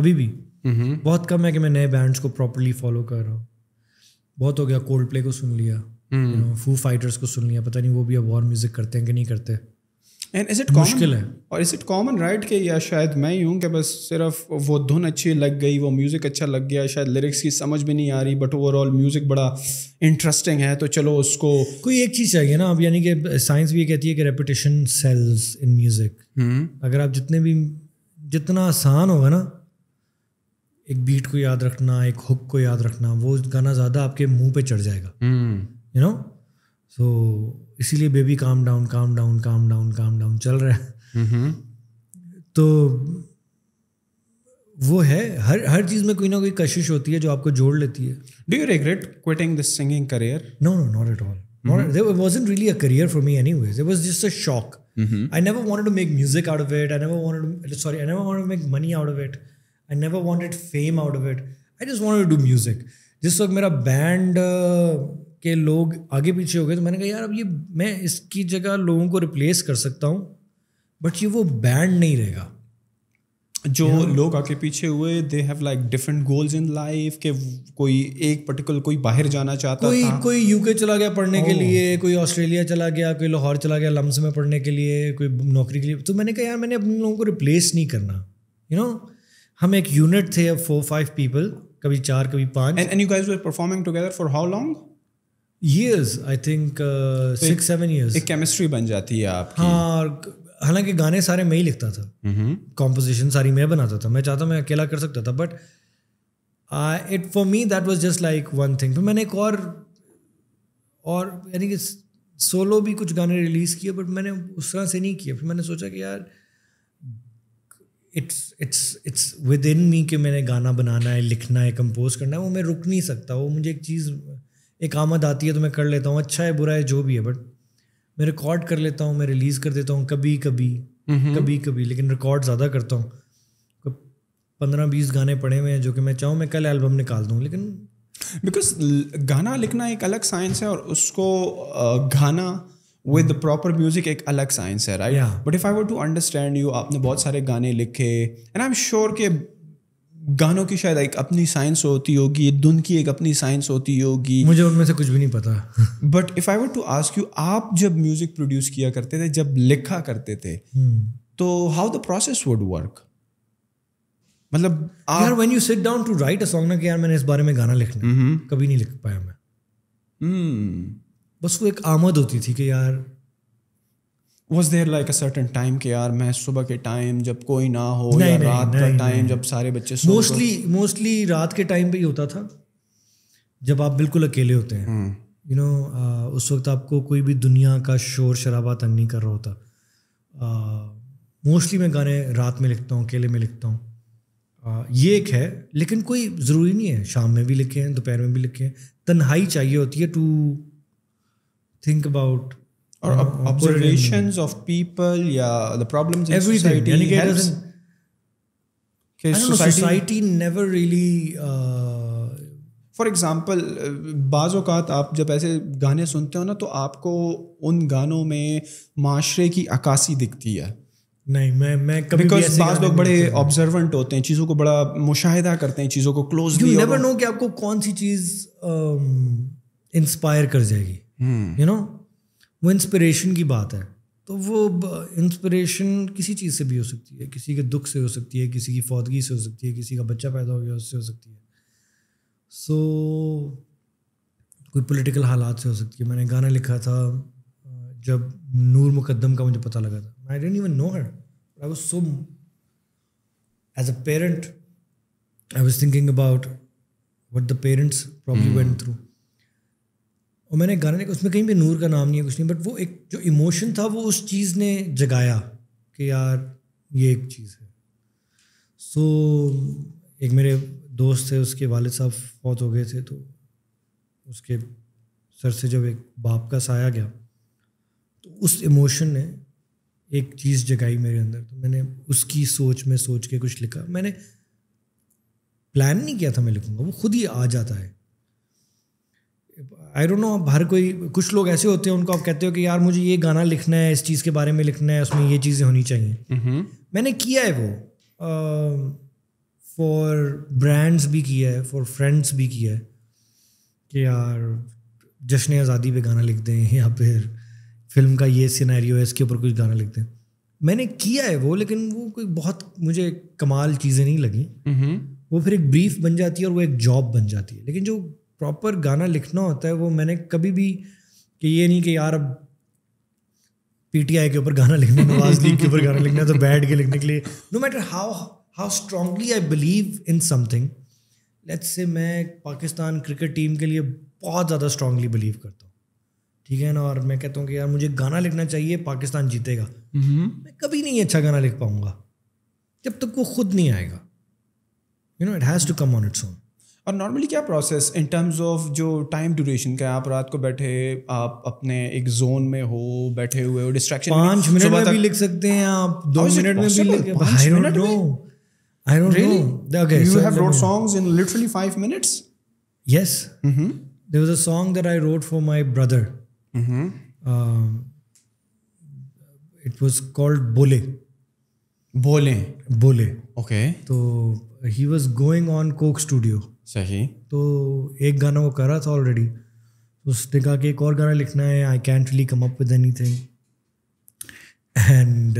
अभी भी mm-hmm. बहुत कम है कि मैं नए बैंड्स को प्रॉपरली फॉलो कर रहा हूँ बहुत हो गया कोल्ड प्ले को सुन लिया फू mm. फाइटर्स को सुन लिया पता नहीं वो भी अब वॉर म्यूजिक करते हैं कि नहीं करते एंड इज इट मुश्किल है और इज इट कॉमन राइट के या शायद मैं ही हूँ कि बस सिर्फ वो धुन अच्छी लग गई वो म्यूज़िक अच्छा लग गया शायद लिरिक्स की समझ भी नहीं आ रही बट ओवरऑल म्यूज़िक बड़ा इंटरेस्टिंग है तो चलो उसको कोई एक चीज़ चाहिए ना अब यानी कि साइंस भी ये कहती है कि रेपिटेशन सेल्स इन म्यूज़िक अगर आप जितने भी जितना आसान होगा ना एक बीट को याद रखना एक हुक को याद रखना वो गाना ज्यादा आपके मुंह पे चढ़ जाएगा यू नो सो इसीलिए baby calm down calm down calm down calm down चल रहा है हम्म। तो वो है हर हर चीज में कोई ना कोई कशिश होती है जो आपको जोड़ लेती है do you regret quitting this singing career no no not at all was in really a career for me anyways was just a शॉक I never want to make music out of it I never want sorry I never want to make money out of it I never wanted fame out of it I just want do music जिस वक्त मेरा band uh, के लोग आगे पीछे हो गए तो मैंने कहा यार अब ये मैं इसकी जगह लोगों को रिप्लेस कर सकता हूँ बट ये वो बैंड नहीं रहेगा जो yeah. लोग आके पीछे हुए they have like different goals in life के कोई एक पर्टिकुलर कोई बाहर जाना चाहता कोई था। कोई यूके चला गया पढ़ने oh. के लिए कोई ऑस्ट्रेलिया चला गया कोई लाहौर चला गया लम्स में पढ़ने के लिए कोई नौकरी के लिए तो मैंने कहा यार मैंने अपने लोगों को रिप्लेस नहीं करना यू you नो know? हम एक यूनिट थे फोर फाइव पीपल कभी चार कभी पांच and you guys were performing together for how long years i think uh, so तो six years एक chemistry बन जाती है आपकी हाँ हालांकि गाने सारे मैं ही लिखता था कॉम्पोजिशन mm-hmm. सारी मैं बनाता था मैं चाहता मैं अकेला कर सकता था but it for me that was just like one thing फिर मैंने एक और और यानी कि सोलो भी कुछ गाने रिलीज़ किए बट मैंने उस तरह से नहीं किया फिर मैंने सोचा कि यार it's it's it's within me कि मैंने गाना बनाना है लिखना है कंपोज करना है वो मैं रुक नहीं सकता वो मुझे एक चीज़ एक आमद आती है तो मैं कर लेता हूँ अच्छा है बुरा है जो भी है बट मैं रिकॉर्ड कर लेता हूँ मैं रिलीज़ कर देता हूँ कभी कभी कभी कभी लेकिन रिकॉर्ड ज़्यादा करता हूँ पंद्रह बीस गाने पड़े हुए हैं जो कि मैं चाहूँ मैं कल एल्बम निकाल दूँ लेकिन बिकॉज गाना लिखना एक अलग साइंस है और उसको गाना विद प्रॉपर म्यूजिक एक अलग साइंस है राइट बट इफ आई वो टू अंडरस्टैंड यू आपने बहुत सारे गाने लिखे एंड आई एम श्योर के गानों की शायद एक अपनी साइंस होती होगी धुन की एक अपनी साइंस होती होगी मुझे उनमें से कुछ भी नहीं पता बट इफ आई वो टू आस्क यू आप जब म्यूजिक प्रोड्यूस किया करते थे जब लिखा करते थे hmm. तो how the process would work मतलब यार when you sit down to write a song ना कि यार मैंने इस बारे में गाना लिखना mm-hmm. कभी नहीं लिख पाया मैं hmm. बस वो एक आमद होती थी कि यार was there like a certain time के यार मैं सुबह के टाइम जब कोई ना हो नहीं, या नहीं, रात नहीं, का टाइम जब सारे बच्चे मोस्टली मोस्टली रात के टाइम पे ही होता था जब आप बिल्कुल अकेले होते हैं you hmm. Know you know, उस वक्त आपको कोई भी दुनिया का शोर शराबा तंग नहीं कर रहा होता मोस्टली मैं गाने रात में लिखता हूँ अकेले में लिखता हूँ ये एक है लेकिन कोई ज़रूरी नहीं है शाम में भी लिखे हैं दोपहर में भी लिखे हैं तन्हाई चाहिए होती है टू थिंक अबाउट और ऑब्जर्वेशंस ऑफ पीपल या द प्रॉब्लम्स इन सोसाइटी यानी कि कि society never really for example बाज़ोकात आप जब ऐसे गाने सुनते हो ना तो आपको उन गानों में माशरे की अकासी दिखती है नहीं मैं मैं कभी बिकॉज बाज लोग बड़े ऑब्जर्वेंट होते हैं चीज़ों को बड़ा मुशाहिदा करते हैं चीज़ों को क्लोज नेवर नो कि आपको कौन सी चीज़ इंस्पायर um, कर जाएगी यू hmm. नो वो इंस्पिरेशन की बात है तो वो इंस्पिरेशन किसी चीज़ से भी हो सकती है किसी के दुख से हो सकती है किसी की फौदगी से हो सकती है किसी का बच्चा पैदा हो गया उससे हो सकती है सो so, कोई पॉलिटिकल हालात से हो सकती है मैंने गाना लिखा था जब नूर मुकदम का मुझे पता लगा था I didn't even know her I was so as a parent I was thinking about what the parents problem went through और मैंने गाने देखा उसमें कहीं भी नूर का नाम नहीं है कुछ नहीं बट वो एक जो इमोशन था वो उस चीज़ ने जगाया कि यार ये एक चीज़ है सो so, एक मेरे दोस्त थे उसके वाल साहब फौत हो गए थे तो उसके सर से जब एक बाप का साया गया तो उस इमोशन ने एक चीज़ जगाई मेरे अंदर तो मैंने उसकी सोच में सोच के कुछ लिखा मैंने प्लान नहीं किया था मैं लिखूँगा वो खुद ही आ जाता है आई डोंट नो हर कोई कुछ लोग ऐसे होते हैं उनको आप कहते हो कि यार मुझे ये गाना लिखना है इस चीज़ के बारे में लिखना है उसमें ये चीज़ें होनी चाहिए mm-hmm. मैंने किया है वो फॉर uh, ब्रांड्स भी किया है फॉर फ्रेंड्स भी किया है कि यार जश्न आज़ादी पे गाना लिख दें या फिर फिल्म का ये सिनेरियो है इसके ऊपर कुछ गाना लिख दें मैंने किया है वो लेकिन वो कोई बहुत मुझे कमाल चीज़ें नहीं लगी mm-hmm. वो फिर एक ब्रीफ बन जाती है और वो एक जॉब बन जाती है लेकिन जो प्रॉपर गाना लिखना होता है वो मैंने कभी भी कि ये नहीं कि यार अब पीटीआई के ऊपर गाना लिखना नवाज लीग के ऊपर गाना लिखना तो बैठ के लिखने के लिए no matter how how strongly I believe in something let's say मैं पाकिस्तान क्रिकेट टीम के लिए बहुत ज़्यादा स्ट्रांगली बिलीव करता हूँ ठीक है ना और मैं कहता हूँ कि यार मुझे गाना लिखना चाहिए पाकिस्तान जीतेगा हम्म। मैं कभी नहीं अच्छा गाना लिख पाऊँगा जब तक वो खुद नहीं आएगा you know it has to come on its own और नॉर्मली क्या प्रोसेस इन टर्म्स ऑफ जो टाइम ड्यूरेशन का आप रात को बैठे आप अपने एक जोन में हो बैठे हुए हो डिस्ट्रैक्शन पांच मिनट में भी लिख सकते हैं आप दो मिनट में भी लिख I don't know I don't know okay you have wrote songs in literally 5 minutes yes there was a song that I wrote for my brother it was called बोले बोले बोले ओके तो he was going on Coke Studio सही तो एक गाना वो करा था ऑलरेडी तो उसने कहा कि एक और गाना लिखना है I can't really come up with anything and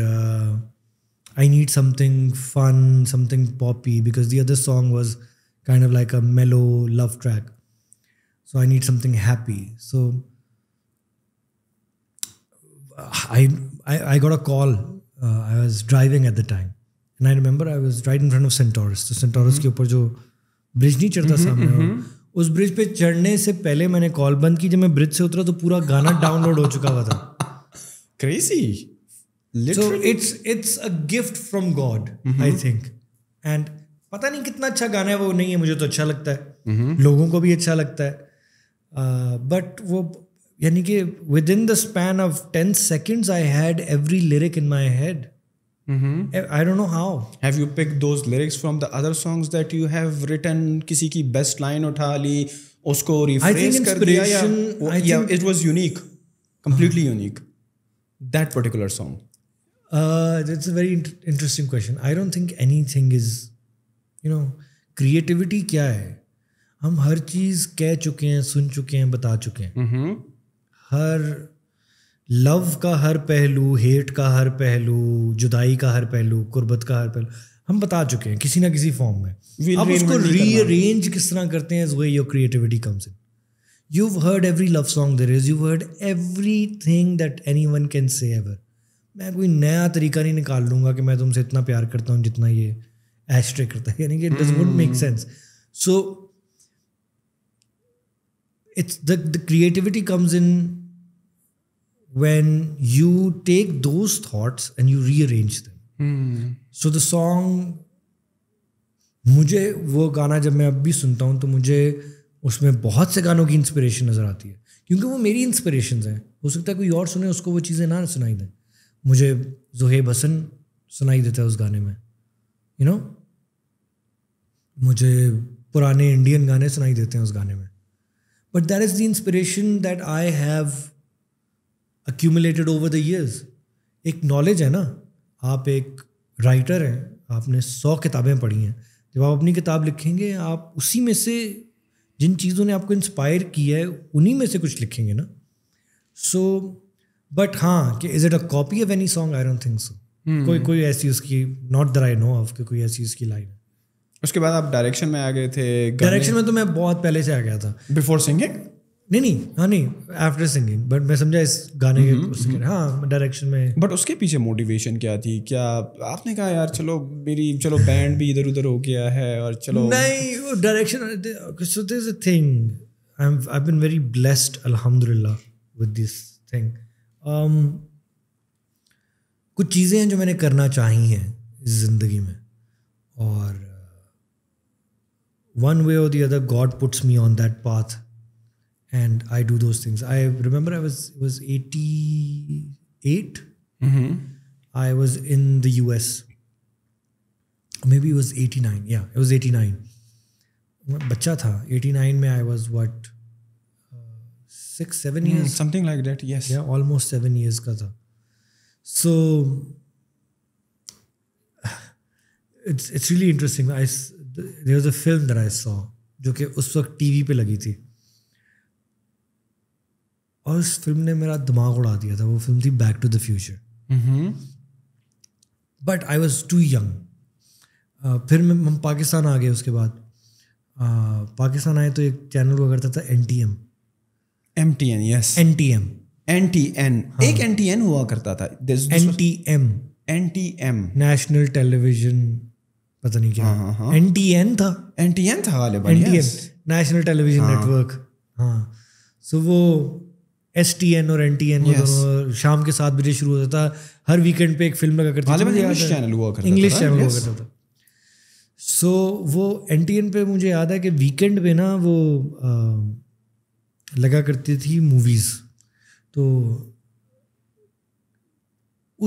I need something fun something poppy because the other song was kind of like a mellow love track so I need something happy so I, I, I got a call. Uh, I was driving at the time, and I remember I was right in front of Centaurus. So Centaurus hmm. के ऊपर जो bridge नहीं चढ़ता हम्म, सामने हम्म, उस bridge पे चढ़ने से पहले मैंने कॉल बंद की जब मैं ब्रिज से उतरा तो पूरा गाना डाउनलोड हो चुका हुआ था crazy so it's it's a gift from God I think and पता नहीं कितना अच्छा गाना है वो नहीं है मुझे तो अच्छा लगता है mm-hmm. लोगों को भी अच्छा लगता है बट uh, वो यानी कि within the span of ten seconds I had every lyric in my head Mm-hmm. I don't know how. Have you picked those lyrics from the other songs that you have written? किसी की best line उठा ली उसको rephrase कर दिया या I yeah, think, it was unique, completely uh-huh. unique. That particular song. Uh, that's a very int- interesting question. I don't think anything is, you know, creativity क्या है? हम हर चीज कह चुके हैं, सुन चुके हैं, बता चुके हैं. Mm-hmm. हर लव का हर पहलू हेट का हर पहलू जुदाई का हर पहलू कुर्बत का हर पहलू हम बता चुके हैं किसी ना किसी फॉर्म में we'll अब उसको रीअरेंज किस तरह करते हैं way your creativity comes in you heard every love song there is you heard everything that anyone can say ever मैं कोई नया तरीका नहीं निकाल लूंगा कि मैं तुमसे इतना प्यार करता हूँ जितना ये एस्ट्रे करता है यानी कि it does would make sense so it's the creativity comes in when you take those thoughts and you rearrange them. Mm. So the song मुझे वो गाना जब मैं अब भी सुनता हूँ तो मुझे उसमें बहुत से गानों की इंस्पिरेशन नज़र आती है क्योंकि वो मेरी इंस्पिरेशन हैं हो सकता है कोई और सुने उसको वो चीज़ें ना सुनाई दें मुझे जोहेब हसन सुनाई देता है उस गाने में यू you नो know? मुझे पुराने इंडियन गाने सुनाई देते हैं उस गाने में but that is the inspiration that I have accumulated over the years एक नॉलेज है ना आप एक राइटर हैं आपने सौ किताबें पढ़ी हैं जब आप अपनी किताब लिखेंगे आप उसी में से जिन चीज़ों ने आपको इंस्पायर किया है उन्हीं में से कुछ लिखेंगे ना सो बट हाँ कि is it a copy of any song I don't think so कोई कोई ऐसी उसकी not that I know of कोई ऐसी उसकी लाइन उसके बाद आप डायरेक्शन में आ गए थे डायरेक्शन में तो मैं बहुत पहले से आ गया था बिफोर सिंगिंग नहीं नहीं हाँ नहीं आफ्टर सिंगिंग बट मैं समझा इस गाने के हम्म, उसके हम्म। हाँ डायरेक्शन में बट उसके पीछे मोटिवेशन क्या थी क्या आपने कहा यार चलो मेरी चलो बैंड भी इधर उधर हो गया है और चलो नहीं वो direction so this a thing I am I been very blessed अल्हम्दुलिल्लाह विद दिस थिंग कुछ चीज़ें हैं जो मैंने करना चाही हैं इस ज़िंदगी में और वन वे और the other God puts me on that path and I do those things. I remember I was was eighty eight. mm mm-hmm. I was in the US. Maybe it was eighty nine. Yeah, it was eighty nine. बच्चा था 89 में I was what six uh, seven mm, years something like that yes Yeah, almost seven years का था so it's it's really interesting I there was a film that I saw जो कि उस वक्त TV पे लगी थी और उस फिल्म ने मेरा दिमाग उड़ा दिया था वो फिल्म थी Back to the Future but I was too young फिर हम पाकिस्तान आ गए उसके बाद पाकिस्तान आए तो एक चैनल हुआ करता था N T M M T N yes N T M N T N एक एन टी एन हुआ करता था N T M N T M national television पता नहीं क्या एन टी एन था एन टी एन था N T M national television network हाँ सो हाँ। वो एस टी एन और एन टी एन शाम के सात बजे शुरू होता था हर वीकेंड पे एक फिल्म लगा करती इंग्लिश चैनल हुआ करता इंग्लिश चैनल हुआ करता था सो so, वो एन टी एन पे मुझे याद है कि वीकेंड पे ना वो आ, लगा करती थी मूवीज़ तो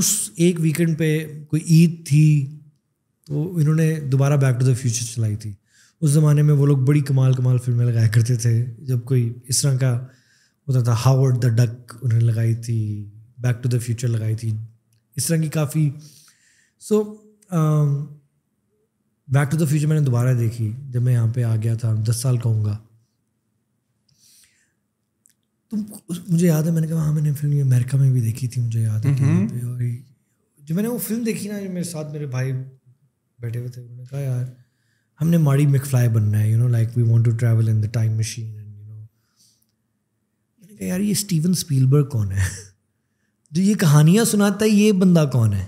उस एक वीकेंड पे कोई ईद थी तो इन्होंने दोबारा बैक टू द फ्यूचर चलाई थी उस ज़माने में वो लोग बड़ी कमाल कमाल फिल्में लगाया करते थे जब कोई इस तरह का होता था हावर्ड द डक उन्होंने लगाई थी बैक टू द फ्यूचर लगाई थी इस तरह की काफ़ी so Back to the Future मैंने दोबारा देखी जब मैं यहाँ पे आ गया था दस साल कहूँगा तुम तो मुझे याद है मैंने कहा हाँ मैंने फिल्म अमेरिका में भी देखी थी मुझे याद है और मैंने वो फिल्म देखी ना जो मेरे साथ मेरे भाई बैठे हुए थे उन्होंने कहा यार हमने माड़ी मिकफ्लाई बनना है you know like we want to travel in the time machine देखा यार ये स्टीवन स्पीलबर्ग कौन है जो ये कहानियाँ सुनाता है ये बंदा कौन है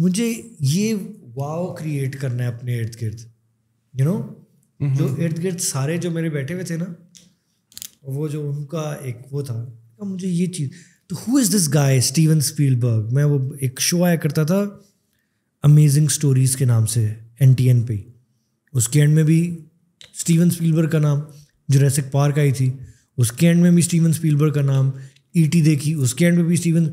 मुझे ये वाव क्रिएट करना है अपने इर्द गिर्द यू नो जो इर्द गिर्द सारे जो मेरे बैठे हुए थे ना वो जो उनका एक वो था तो मुझे ये चीज़ तो who is this guy Steven Spielberg मैं वो एक शो आया करता था अमेजिंग स्टोरीज़ के नाम से एन टी एन पे उसके एंड में भी स्टीवन स्पीलबर्ग का नाम जुरैसिक पार्क आई थी उसके एंड में भी स्टीवन स्पीलबर्ग का नाम ईटी e देखी उसके एंड में भी स्टीवन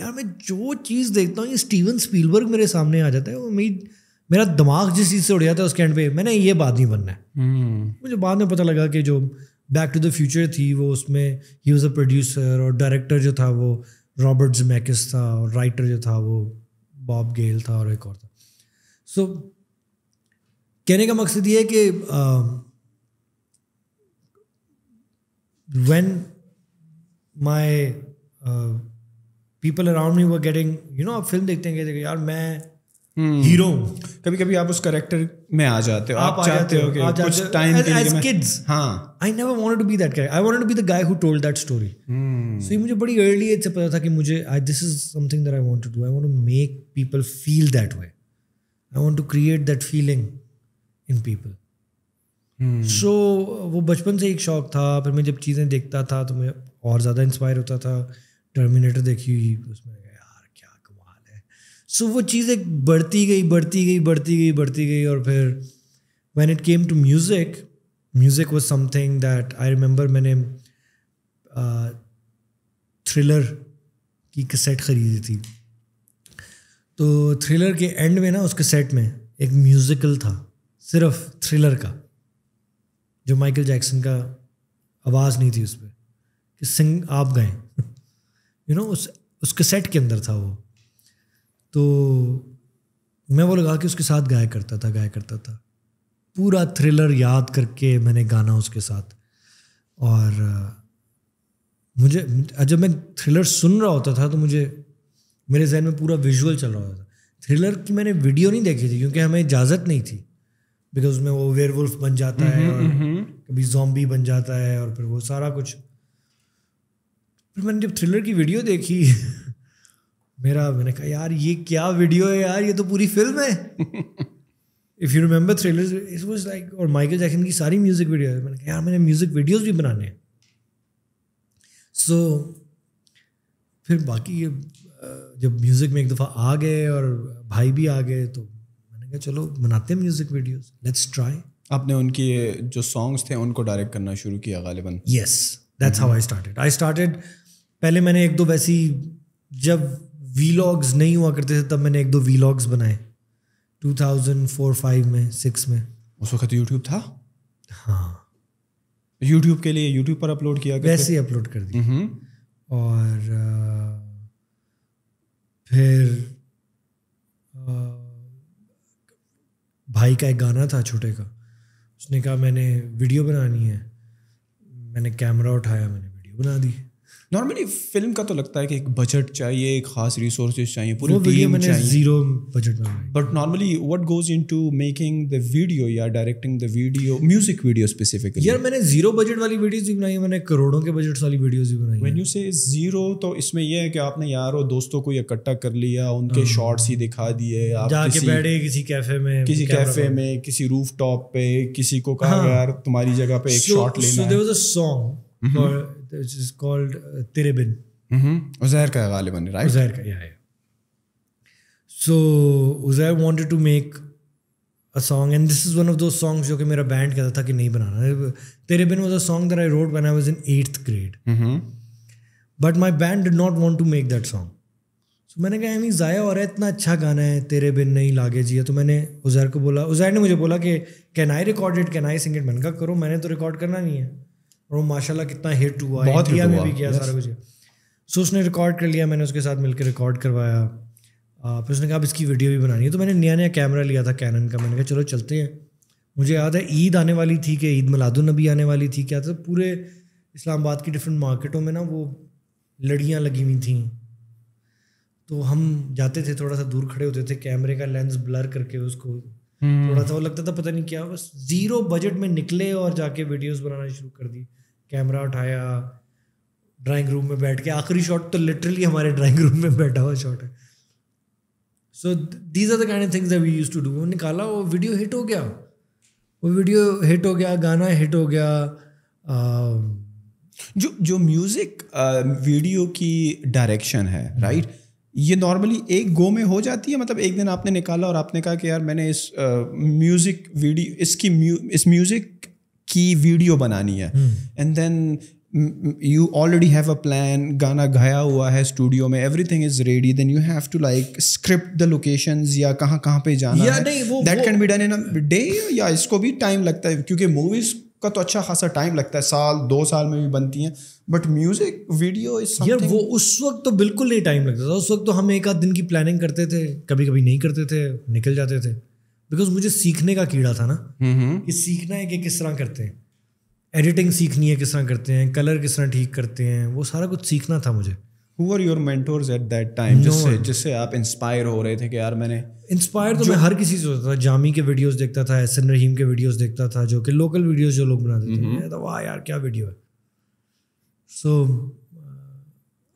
यार मैं जो चीज़ देखता हूँ ये स्टीवन स्पीलबर्ग मेरे सामने आ जाता है वो मेरी मेरा दिमाग जिस चीज़ से उड़ जाता है उसके एंड पे मैंने ये बात नहीं बनना है hmm. मुझे बाद में पता लगा कि जो बैक टू द फ्यूचर थी वो उसमें ही वॉज अ प्रोड्यूसर और डायरेक्टर जो था वो रॉबर्ट मैकस था और राइटर जो था वो बॉब गेल था और एक और था सो so, कहने का मकसद ये है कि when my people around me were getting you know आप फिल्म देखते हैं कहते यार मैं हीरो hmm. कभी कभी आप उस करेक्टर में आ जाते हो आप, आप चाहते हो कि कुछ टाइम के लिए किड्स हाँ I never wanted to be that I wanted to be the guy who told that story सो ये मुझे बड़ी अर्ली एज से पता था कि मुझे I this is something that I want to do I want to make people feel that way I want to create that feeling in people so hmm. so, वो बचपन से एक शौक था फिर मैं जब चीज़ें देखता था तो मैं और ज़्यादा इंस्पायर होता था टर्मिनेटर देखी हुई उसमें यार क्या कमाल है सो so, वो चीज़ें बढ़ती गई बढ़ती गई बढ़ती गई बढ़ती गई और फिर when it came to music music was something that I remember मैंने थ्रिलर की कसेट खरीदी थी तो थ्रिलर के एंड में ना उस सेट में एक म्यूज़िकल था सिर्फ थ्रिलर का जो माइकल जैक्सन का आवाज़ नहीं थी उस पर कि सिंग आप गए यू नो उस उसके सेट के अंदर था वो तो मैं वो लगा के उसके साथ गाया करता था गाया करता था पूरा थ्रिलर याद करके मैंने गाना उसके साथ और मुझे जब मैं थ्रिलर सुन रहा होता था तो मुझे मेरे जहन में पूरा विजुअल चल रहा होता था थ्रिलर की मैंने वीडियो नहीं देखी थी क्योंकि हमें इजाज़त नहीं थी बिकॉज उसमें वो वेयरवुल्फ बन जाता हम्म, है हम्म, और हम्म। कभी जोम्बी बन जाता है और फिर वो सारा कुछ फिर मैंने जब थ्रिलर की वीडियो देखी मेरा मैंने कहा यार ये क्या वीडियो है यार ये तो पूरी फिल्म है if you remember Thriller it was like और माइकल जैक्सन की सारी म्यूज़िक वीडियो है मैंने कहा यार मैंने म्यूज़िक वीडियोज़ भी बनाने हैं सो so, फिर बाकी ये जब म्यूज़िक में एक दफ़ा आ गए और भाई भी आ गए तो मैंने कहा चलो बनाते हैं म्यूज़िक वीडियोज़ लेट्स ट्राई आपने उनके जो सॉन्ग्स थे उनको डायरेक्ट करना शुरू किया गालिबा yes that's how I started I started पहले मैंने एक दो वैसी जब वीलॉग्स नहीं हुआ करते थे तब मैंने एक दो वीलॉग्स बनाए 2004-5 में सिक्स में उस वक्त यूट्यूब था हाँ यूट्यूब के लिए यूट्यूब पर अपलोड किया गया वैसे ही अपलोड कर दिया हम्म। और आ, फिर आ, भाई का एक गाना था छोटे का उसने कहा मैंने वीडियो बनानी है मैंने कैमरा उठाया मैंने वीडियो बना दी नॉर्मली फिल्म का तो लगता है कि एक बजट चाहिए एक खास रिसोर्सेज चाहिए पूरी टीम चाहिए जीरो बजट में but normally what goes into making the video या directing the video music video specifically यार मैंने जीरो बजट वाली वीडियोस भी बनाई मैंने करोड़ों के बजट वाली वीडियोस भी बनाई व्हेन यू से जीरो तो इसमें यह है कि आपने यार और दोस्तों को इकट्ठा कर लिया उनके शॉर्ट्स हम्म। ही दिखा दिए आप जाके बैठे किसी कैफे में किसी कैफे में किसी रूफ टॉप पे किसी को कहा हाँ। यार तुम्हारी जगह पे एक शॉट लेना so there was a song which is called uh, Tiribin. Mm-hmm. Uzair ka galiban, right? Uzair ka, yeah, yeah. So Uzair wanted to make a song and this is one of those songs जो कि मेरा band कहता था कि नहीं बनाना Tiribin was a song that I wrote when I was in 8th grade. Mm-hmm. But my band did not want to make that song. तो मैंने कहा एमी ज़ाया और है इतना अच्छा गाना है तेरे बिन नहीं लागे जिया तो मैंने उजैर को बोला उजैर ने मुझे बोला कि can I record it can I sing it मैंने कहा करो मैंने तो रिकॉर्ड करना नहीं है और वो माशाल्लाह कितना हिट हुआ बहुत हिट में भी किया सारा कुछ सो उसने रिकॉर्ड कर लिया मैंने उसके साथ मिलकर रिकॉर्ड करवाया फिर उसने कहा अब इसकी वीडियो भी बनानी है तो मैंने नया नया कैमरा लिया था कैनन का मैंने कहा चलो चलते हैं मुझे याद है ईद आने वाली थी कि ईद मिलादुलनबी आने वाली थी क्या था पूरे इस्लामाबाद की डिफरेंट मार्केटों में ना वो लड़ियाँ लगी हुई थी तो हम जाते थे थोड़ा सा दूर खड़े होते थे कैमरे का लेंस ब्लर करके उसको हम्म। थोड़ा सा वो लगता था पता नहीं क्या बस जीरो बजट में निकले और जाके वीडियोस बनाना शुरू कर दी कैमरा उठाया ड्राइंग रूम में बैठ के आखिरी शॉट तो लिटरली हमारे ड्राइंग रूम में बैठा हुआ शॉट है so these are the kind of things we use to do निकाला वो वीडियो हिट हो गया वो वीडियो हिट हो गया गाना हिट हो गया uh, जो जो म्यूज़िक वीडियो uh, की डायरेक्शन है राइट right? ये नॉर्मली एक गो में हो जाती है मतलब एक दिन आपने निकाला और आपने कहा कि यार मैंने इस म्यूज़िक uh, वीडियो इसकी म्यू, इस म्यूज़िक की वीडियो बनानी है and then you already have a plan गाना गाया हुआ है स्टूडियो में everything is ready then you have to like script the location या कहाँ कहाँ पे जाना या है that can be done in a day या इसको भी टाइम लगता है क्योंकि मूवीज का तो अच्छा खासा टाइम लगता है साल दो साल में भी बनती हैं बट म्यूजिक वीडियो यार वो उस वक्त तो बिल्कुल नहीं टाइम लगता था उस वक्त तो हम एक आध दिन की प्लानिंग करते थे कभी कभी नहीं करते थे निकल जाते थे बिकॉज मुझे सीखने का कीड़ा था ना हम्म, हम्म। कि सीखना है कि किस तरह करते हैं एडिटिंग सीखनी है किस तरह करते हैं कलर किस तरह ठीक करते हैं वो सारा कुछ सीखना था मुझे who are your mentors at that time जिससे जिससे आप इंस्पायर हो रहे थे कि यार मैंने इंस्पायर तो मैं हर किसी से होता था जामी के वीडियोज देखता था एहसन रहीम के वीडियोज देखता था जो कि लोकल वीडियोज जो लोग बनाते थे mm-hmm. तो वाह यार क्या वीडियो है सो uh,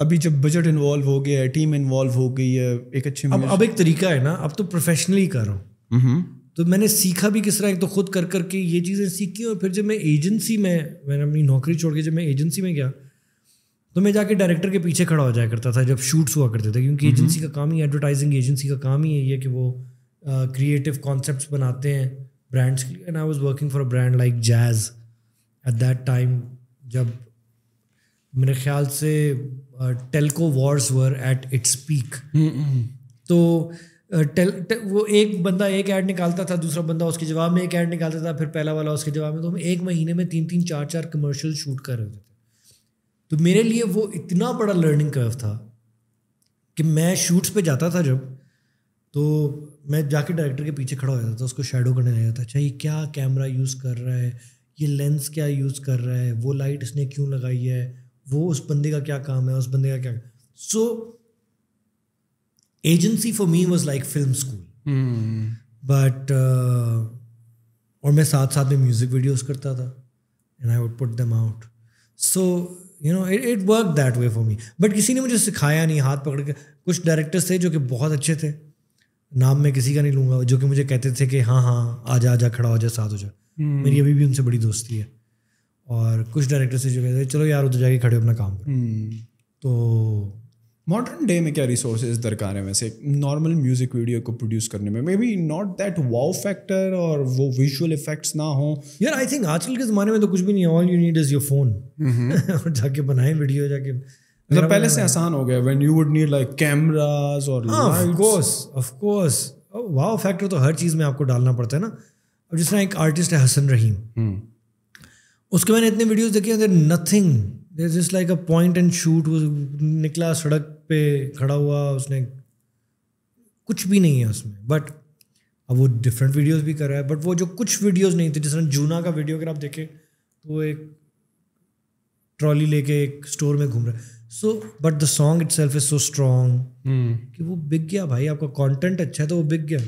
अभी जब बजट इन्वॉल्व हो गया है टीम इन्वॉल्व हो गई है एक अच्छे अब अब एक तरीका है ना अब तो प्रोफेशनली कर रहा हूँ mm-hmm. तो मैंने सीखा भी किस तरह एक तो खुद कर करके ये चीज़ें सीखी और फिर जब मैं एजेंसी में मैंने अपनी नौकरी छोड़ के जब मैं एजेंसी में गया तो मैं जाके डायरेक्टर के पीछे खड़ा हो जाया करता था जब शूट्स हुआ करते थे क्योंकि एजेंसी हम्म। का काम ही एडवर्टाइजिंग एजेंसी का काम ही यही है कि वो क्रिएटिव uh, कॉन्सेप्ट बनाते हैं ब्रांड्स के लिए and I was working for a brand like Jazz at that time जब मेरे ख्याल से telco wars were at its peak तो टेल वो एक बंदा एक ऐड निकालता था दूसरा बंदा उसके जवाब में एक ऐड निकालता था फिर पहला वाला उसके जवाब में तो हम एक महीने में तीन तीन चार चार कमर्शियल शूट कर रहे थे तो मेरे लिए वो इतना बड़ा लर्निंग कर्व था कि मैं शूट्स पे जाता था जब तो मैं जाके डायरेक्टर के पीछे खड़ा हो जाता था उसको शेडो करने लगा जाता अच्छा ये क्या कैमरा यूज़ कर रहा है ये लेंस क्या यूज़ कर रहा है वो लाइट इसने क्यों लगाई है वो उस बंदे का क्या काम है उस बंदे का क्या so agency for me was like film school but और मैं साथ साथ में म्यूज़िक वीडियोज करता था and I would put them out so you know it it work that way for me but किसी ने मुझे सिखाया नहीं हाथ पकड़ के कुछ डायरेक्टर्स थे जो कि बहुत अच्छे थे नाम मैं किसी का नहीं लूँगा जो कि मुझे कहते थे कि हाँ हाँ आ जा आ जा खड़ा हो जा साथ हो जा hmm. मेरी अभी भी उनसे बड़ी दोस्ती है और कुछ डायरेक्टर्स थे जो कहते थे चलो यार उधर जाके खड़े अपना काम करो hmm. तो मॉडर्न डे में क्या रिसोर्सेज दरकार है वैसे नॉर्मल म्यूज़िक वीडियो को प्रोड्यूस करने में maybe not that wow factor और वो विजुअल इफेक्ट्स ना हो यार आई थिंक आजकल के ज़माने में तो कुछ भी नहीं all you need is your phone और जाके बनाए वीडियो जाके मतलब पहले से आसान हो गया when you would need like cameras और ऑफकोर्स ऑफकोर्स वाओ फैक्टर तो हर चीज़ में आपको डालना पड़ता है ना अब जिस तरह एक आर्टिस्ट है हसन रहीम hmm. उसके मैंने इतने वीडियोज देखे there nothing there just like a point and shoot वो निकला सड़क पे खड़ा हुआ उसने कुछ भी नहीं है उसमें बट अब वो डिफरेंट वीडियोज भी कर रहा है बट वो जो कुछ वीडियोज नहीं थे जिसमें जूना का वीडियो अगर आप देखें तो वो एक ट्रॉली लेके एक स्टोर में घूम रहा है so but the song itself is so strong कि वो बिक गया भाई आपका कॉन्टेंट अच्छा है तो वो बिक गया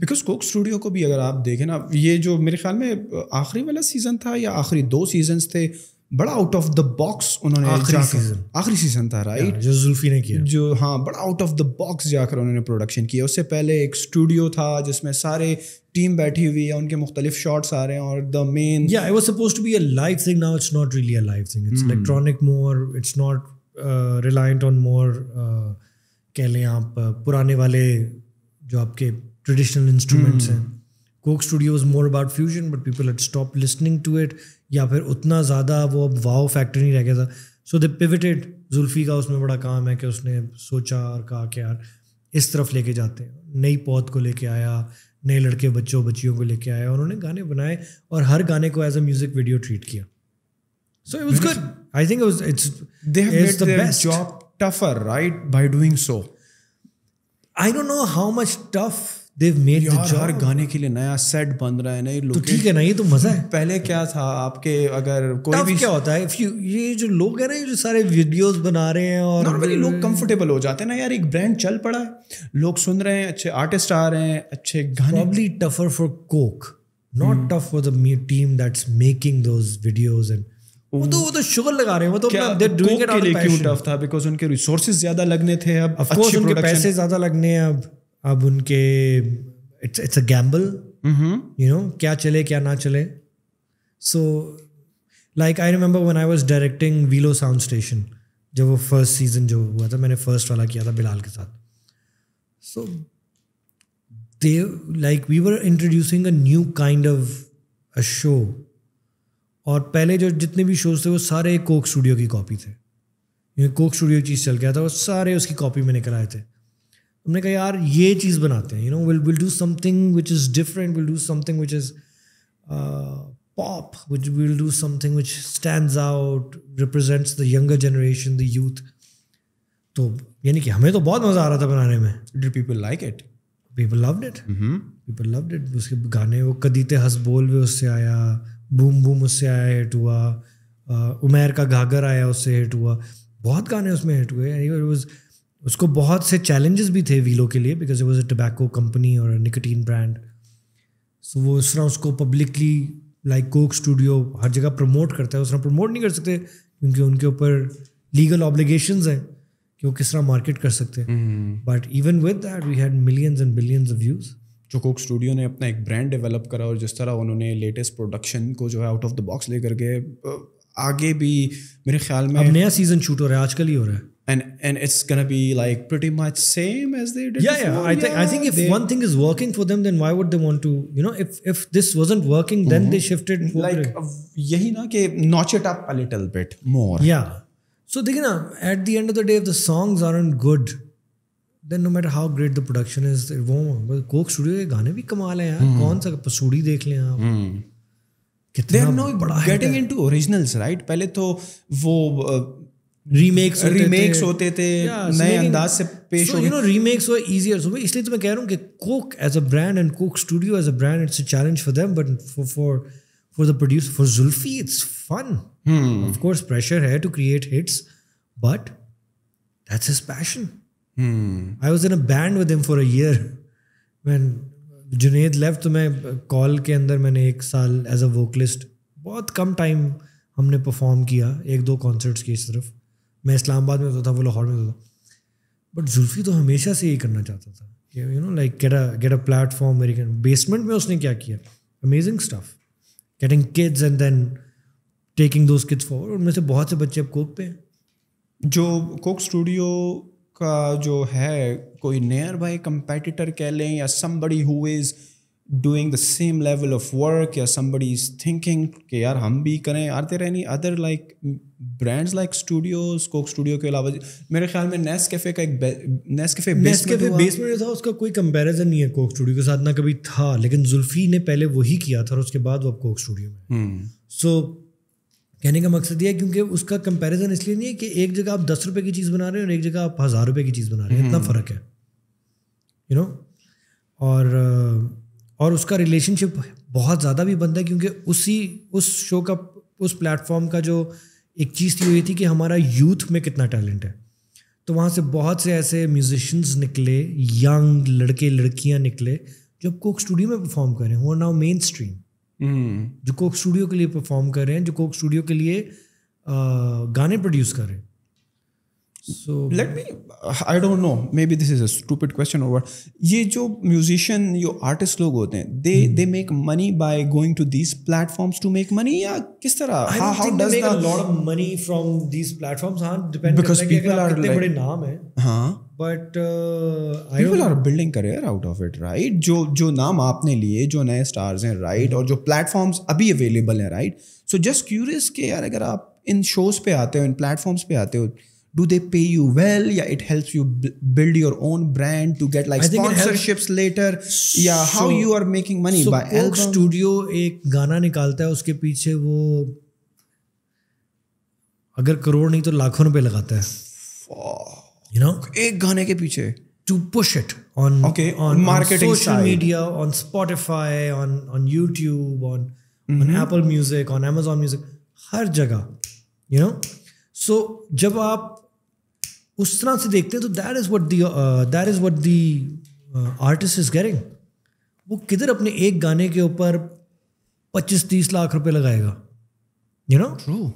बिकॉज कोक स्टूडियो को भी अगर आप देखें ना ये जो मेरे ख्याल में आखिरी वाला सीज़न था या आखिरी दो सीजन्स थे बड़ा आउट ऑफ द बॉक्स उन्होंने आखिरी सीजन सीजन था राइट जो जुल्फी ने किया जो हाँ बड़ा आउट ऑफ द बॉक्स जाकर उन्होंने प्रोडक्शन किया उससे पहले एक स्टूडियो था जिसमें सारे टीम बैठी हुई है उनके मुख्तलिफ शॉट्स आ रहे हैं और द मेन या I was suppose to be a live thing now it's not really a live thing it's electronic more it's not reliant on more कह लें आप uh, पुराने वाले जो आपके ट्रेडिशनल इंस्ट्रूमेंट्स hmm. हैं Coke Studio is more about fusion but people had stop listening to it या फिर उतना ज़्यादा वो अब वाओ फैक्टर नहीं रह गया था सो दे पिविटेड जुल्फ़ी का उसमें बड़ा काम है कि उसने सोचा और कहा कि यार इस तरफ लेके जाते हैं नई पौध को लेके आया नए लड़के बच्चों बच्चियों को लेके आया उन्होंने गाने बनाए और हर गाने को as a music video treat किया so it was good I think it's they have made the job tougher right by doing so I don't know how much tough they made हर गाने के लिए नया सेट बन रहा है नए लोग तो ठीक है ना ये तो मजा है पहले क्या था आपके अगर कोई भी क्या होता है इफ यू ये जो लोग हैं ना ये जो सारे वीडियोस बना रहे हैं और नॉर्मली लोग कंफर्टेबल हो जाते हैं ना यार एक ब्रांड चल पड़ा है लोग सुन रहे हैं अच्छे आर्टिस्ट आ रहे हैं अच्छे गाने probably tougher for Coke not tough for the team that's making those videos and वो तो वो तो शुगर लगा रहे हैं वो तो क्या they doing it out of था बिकॉज़ उनके रिसोर्सेज ज्यादा लगने थे अब ऑफ कोर्स उनके पैसे ज्यादा लगने हैं अब अब उनके it's it's a gamble you know क्या चले क्या ना चले so like I remember one I was directing Velo Sound Station जब वो फर्स्ट सीजन जो हुआ था मैंने फर्स्ट वाला किया था बिलाल के साथ so they like we were introducing a new kind of a show और पहले जो जितने भी शोज थे वो सारे कोक स्टूडियो की कॉपी थे कोक स्टूडियो चीज़ चल गया था और सारे उसकी कॉपी में निकल आए थे हमने कहा यार ये चीज़ बनाते हैं you know will will do something which is different will do something which is pop which will do something which stand out represents the younger generation the youth तो यानी कि हमें तो बहुत मज़ा आ रहा था बनाने में do people like it people love it people love it उसके गाने वो कदीते हसबोल वे उससे आया बूम बूम उससे आया हिट हुआ uh, उमेर का घाघर आया उससे हिट हुआ बहुत गाने उसमें हिट हुए उसको बहुत से चैलेंजेस भी थे वीलो के लिए because it was a tobacco company और निकटीन ब्रांड सो वो उस तरह उसको पब्लिकली लाइक कोक स्टूडियो हर जगह प्रमोट करता है उस तरह प्रमोट नहीं कर सकते क्योंकि उनके ऊपर लीगल ऑब्लिगेशन हैं कि वो किस तरह मार्केट कर सकते हैं but even with that we had millions and billions of views जो कोक स्टूडियो ने अपना एक ब्रांड डेवलप करा और जिस तरह उन्होंने लेटेस्ट प्रोडक्शन को जो है आउट ऑफ द बॉक्स लेकर के आगे भी मेरे ख्याल में अब नया सीजन शूट हो रहा है आजकल ही हो रहा है and and it's gonna be like pretty much same as they did. Yeah, yeah. I yeah, think I think if they, one thing is working for them, then why would they want to? You know, if if this wasn't working, mm -hmm. then mm-hmm. they shifted. Like यही uh, na ke notch it up a little bit more. Yeah. So देखिए ना, at the end of the day, if the songs aren't good, then no matter how great the production is, it won't. Coke Studio गाने भी कमाल है यार. -hmm. कौन सा पसूड़ी देख लें आप. Mm Getting into originals, right? पहले तो वो uh, रीमेक्स रीमेक्स होते थे नए अंदाज से पेश you know remakes were easier so इसलिए तो मैं कह रहा हूँ कि Coke as a brand and Coke Studio as a brand it's a challenge for them but for for for the produce for Zulfi it's fun of course pressure है to create hits but that's his passion I was in a band with him for a year when Junaid left तो मैं call के अंदर मैंने एक साल as a vocalist बहुत कम time हमने परफॉर्म किया एक दो कॉन्सर्ट्स की सिर्फ मैं इस्लामाबाद में होता था वो लाहौर में होता था बट जुल्फी तो हमेशा से ये करना चाहता था you know like get a get a platform American basement में उसने क्या किया amazing stuff getting kids and then taking those kids forward उनमें से बहुत से बच्चे अब कोक पे हैं जो कोक स्टूडियो का जो है कोई नियर बाई कंपेटिटर कह लें या somebody who is doing the same level of work या समबडी इज थिंकिंग कि यार हम भी करें are there any other like brands like studios Coke Studio के अलावा मेरे ख्याल में नेस कैफे का एक नेस कैफे नेस कैफे जो था उसका कोई कंपैरिजन नहीं है कोक स्टूडियो के साथ ना कभी था लेकिन जुल्फी ने पहले वही किया था और उसके बाद वो अब कोक स्टूडियो में सो हम्म। so, कहने का मकसद ये है क्योंकि उसका कंपेरिजन इसलिए नहीं है कि एक जगह आप दस रुपए की चीज़ बना रहे हैं और एक जगह आप हज़ार रुपए की चीज़ बना रहे हैं इतना हम्म। फ़र्क है यू नो और और उसका रिलेशनशिप बहुत ज़्यादा भी बनता है क्योंकि उसी उस शो का उस प्लेटफॉर्म का जो एक चीज़ ये हुई थी कि हमारा यूथ में कितना टैलेंट है तो वहाँ से बहुत से ऐसे म्यूजिशंस निकले यंग लड़के लड़कियाँ निकले जो अब कोक स्टूडियो में परफॉर्म कर रहे हैं वो नाउ मेन स्ट्रीम जो कोक स्टूडियो के लिए परफॉर्म कर रहे हैं जो कोक स्टूडियो के लिए आ, गाने प्रोड्यूस कर रहे हैं so let me i don't know maybe this is a stupid question or what ये जो musician जो artist लोग होते हैं they hmm. they make money by going to these platforms to make money या किस तरह I how, how does they make the, a lot of money from these platforms हाँ depend because people are कितने बड़े नाम हैं हाँ but people are building career out of it right जो जो नाम आपने लिए जो नए स्टार्स हैं राइट right? और जो प्लेटफॉर्म्स अभी अवेलेबल हैं राइट सो जस्ट क्यूरियस के यार अगर आप इन शोज पे आते हो इन प्लेटफॉर्म्स पे आते हो do they pay you well yeah it helps you build your own brand to get like I sponsorships later yeah so, how you are making money so by Coke studio एक गाना निकालता है उसके पीछे वो अगर करोड़ नहीं तो लाखों रुपए लगाता है यू नो you know? एक गाने के पीछे to push it on okay on marketing on social side. media on spotify on on youtube on mm-hmm. on apple music on amazon music हर जगह यू नो सो जब आप उस तरह से देखते हैं तो that is what that is what the artist is gearing वो किधर अपने एक गाने के ऊपर पच्चीस तीस लाख रुपए लगाएगा यू नो ट्रू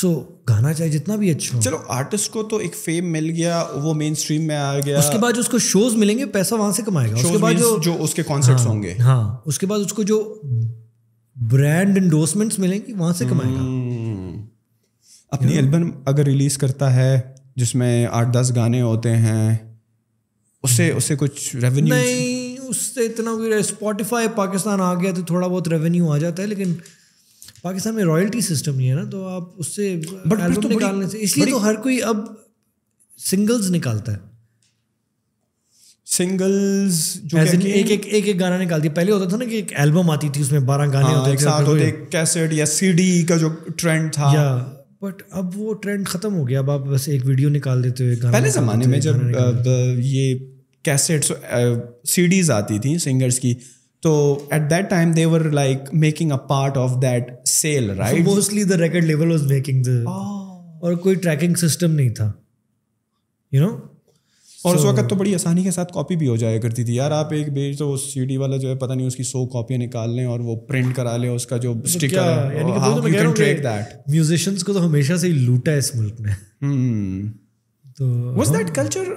सो गाना चाहे जितना भी अच्छा चलो आर्टिस्ट को तो एक फेम मिल गया वो मेन स्ट्रीम में आ गया उसके बाद जो उसको शोज मिलेंगे पैसा वहां से कमाएगा उसके बाद जो जो उसके कॉन्सर्ट्स हाँ, होंगे हाँ उसके बाद उसको जो ब्रांड इंडोर्समेंट्स मिलेंगी वहां से कमाएगा hmm. अपनी एल्बम अगर रिलीज करता है जिसमें आठ दस गाने होते हैं उससे उससे कुछ रेवेन्यू नहीं उससे इतना कोई स्पॉटिफाई पाकिस्तान आ गया तो थोड़ा बहुत रेवेन्यू आ जाता है लेकिन पाकिस्तान में रॉयल्टी सिस्टम नहीं है ना तो आप उससे बट तो निकालने से इसलिए तो हर कोई अब सिंगल्स निकालता है सिंगल्स जो एक, एक एक एक एक गाना निकालती है पहले होता था ना कि एक एल्बम आती थी उसमें बारह गाने हाँ, होते एक साथ होते कैसेट या सीडी का जो ट्रेंड था बट अब वो ट्रेंड खत्म हो गया अब आप बस एक वीडियो निकाल देते हो पहले ज़माने में जब ये कैसेट्स सीडीज आती थी सिंगर्स की तो at that time they were like making a part of that sale right mostly the record level was making the और कोई ट्रैकिंग सिस्टम नहीं था यू you नो know? और उस वक्त तो बड़ी आसानी के साथ कॉपी भी हो जाया करती थी यार आप एक बेच तो सीडी वाला जो है पता नहीं उसकी सौ कॉपियाँ निकाल लें और वो प्रिंट करा लें उसका जो स्टिकर तो तो हाँ, तो म्यूजिशंस को तो हमेशा से ही लूटा है इस मुल्क ने hmm. तो that culture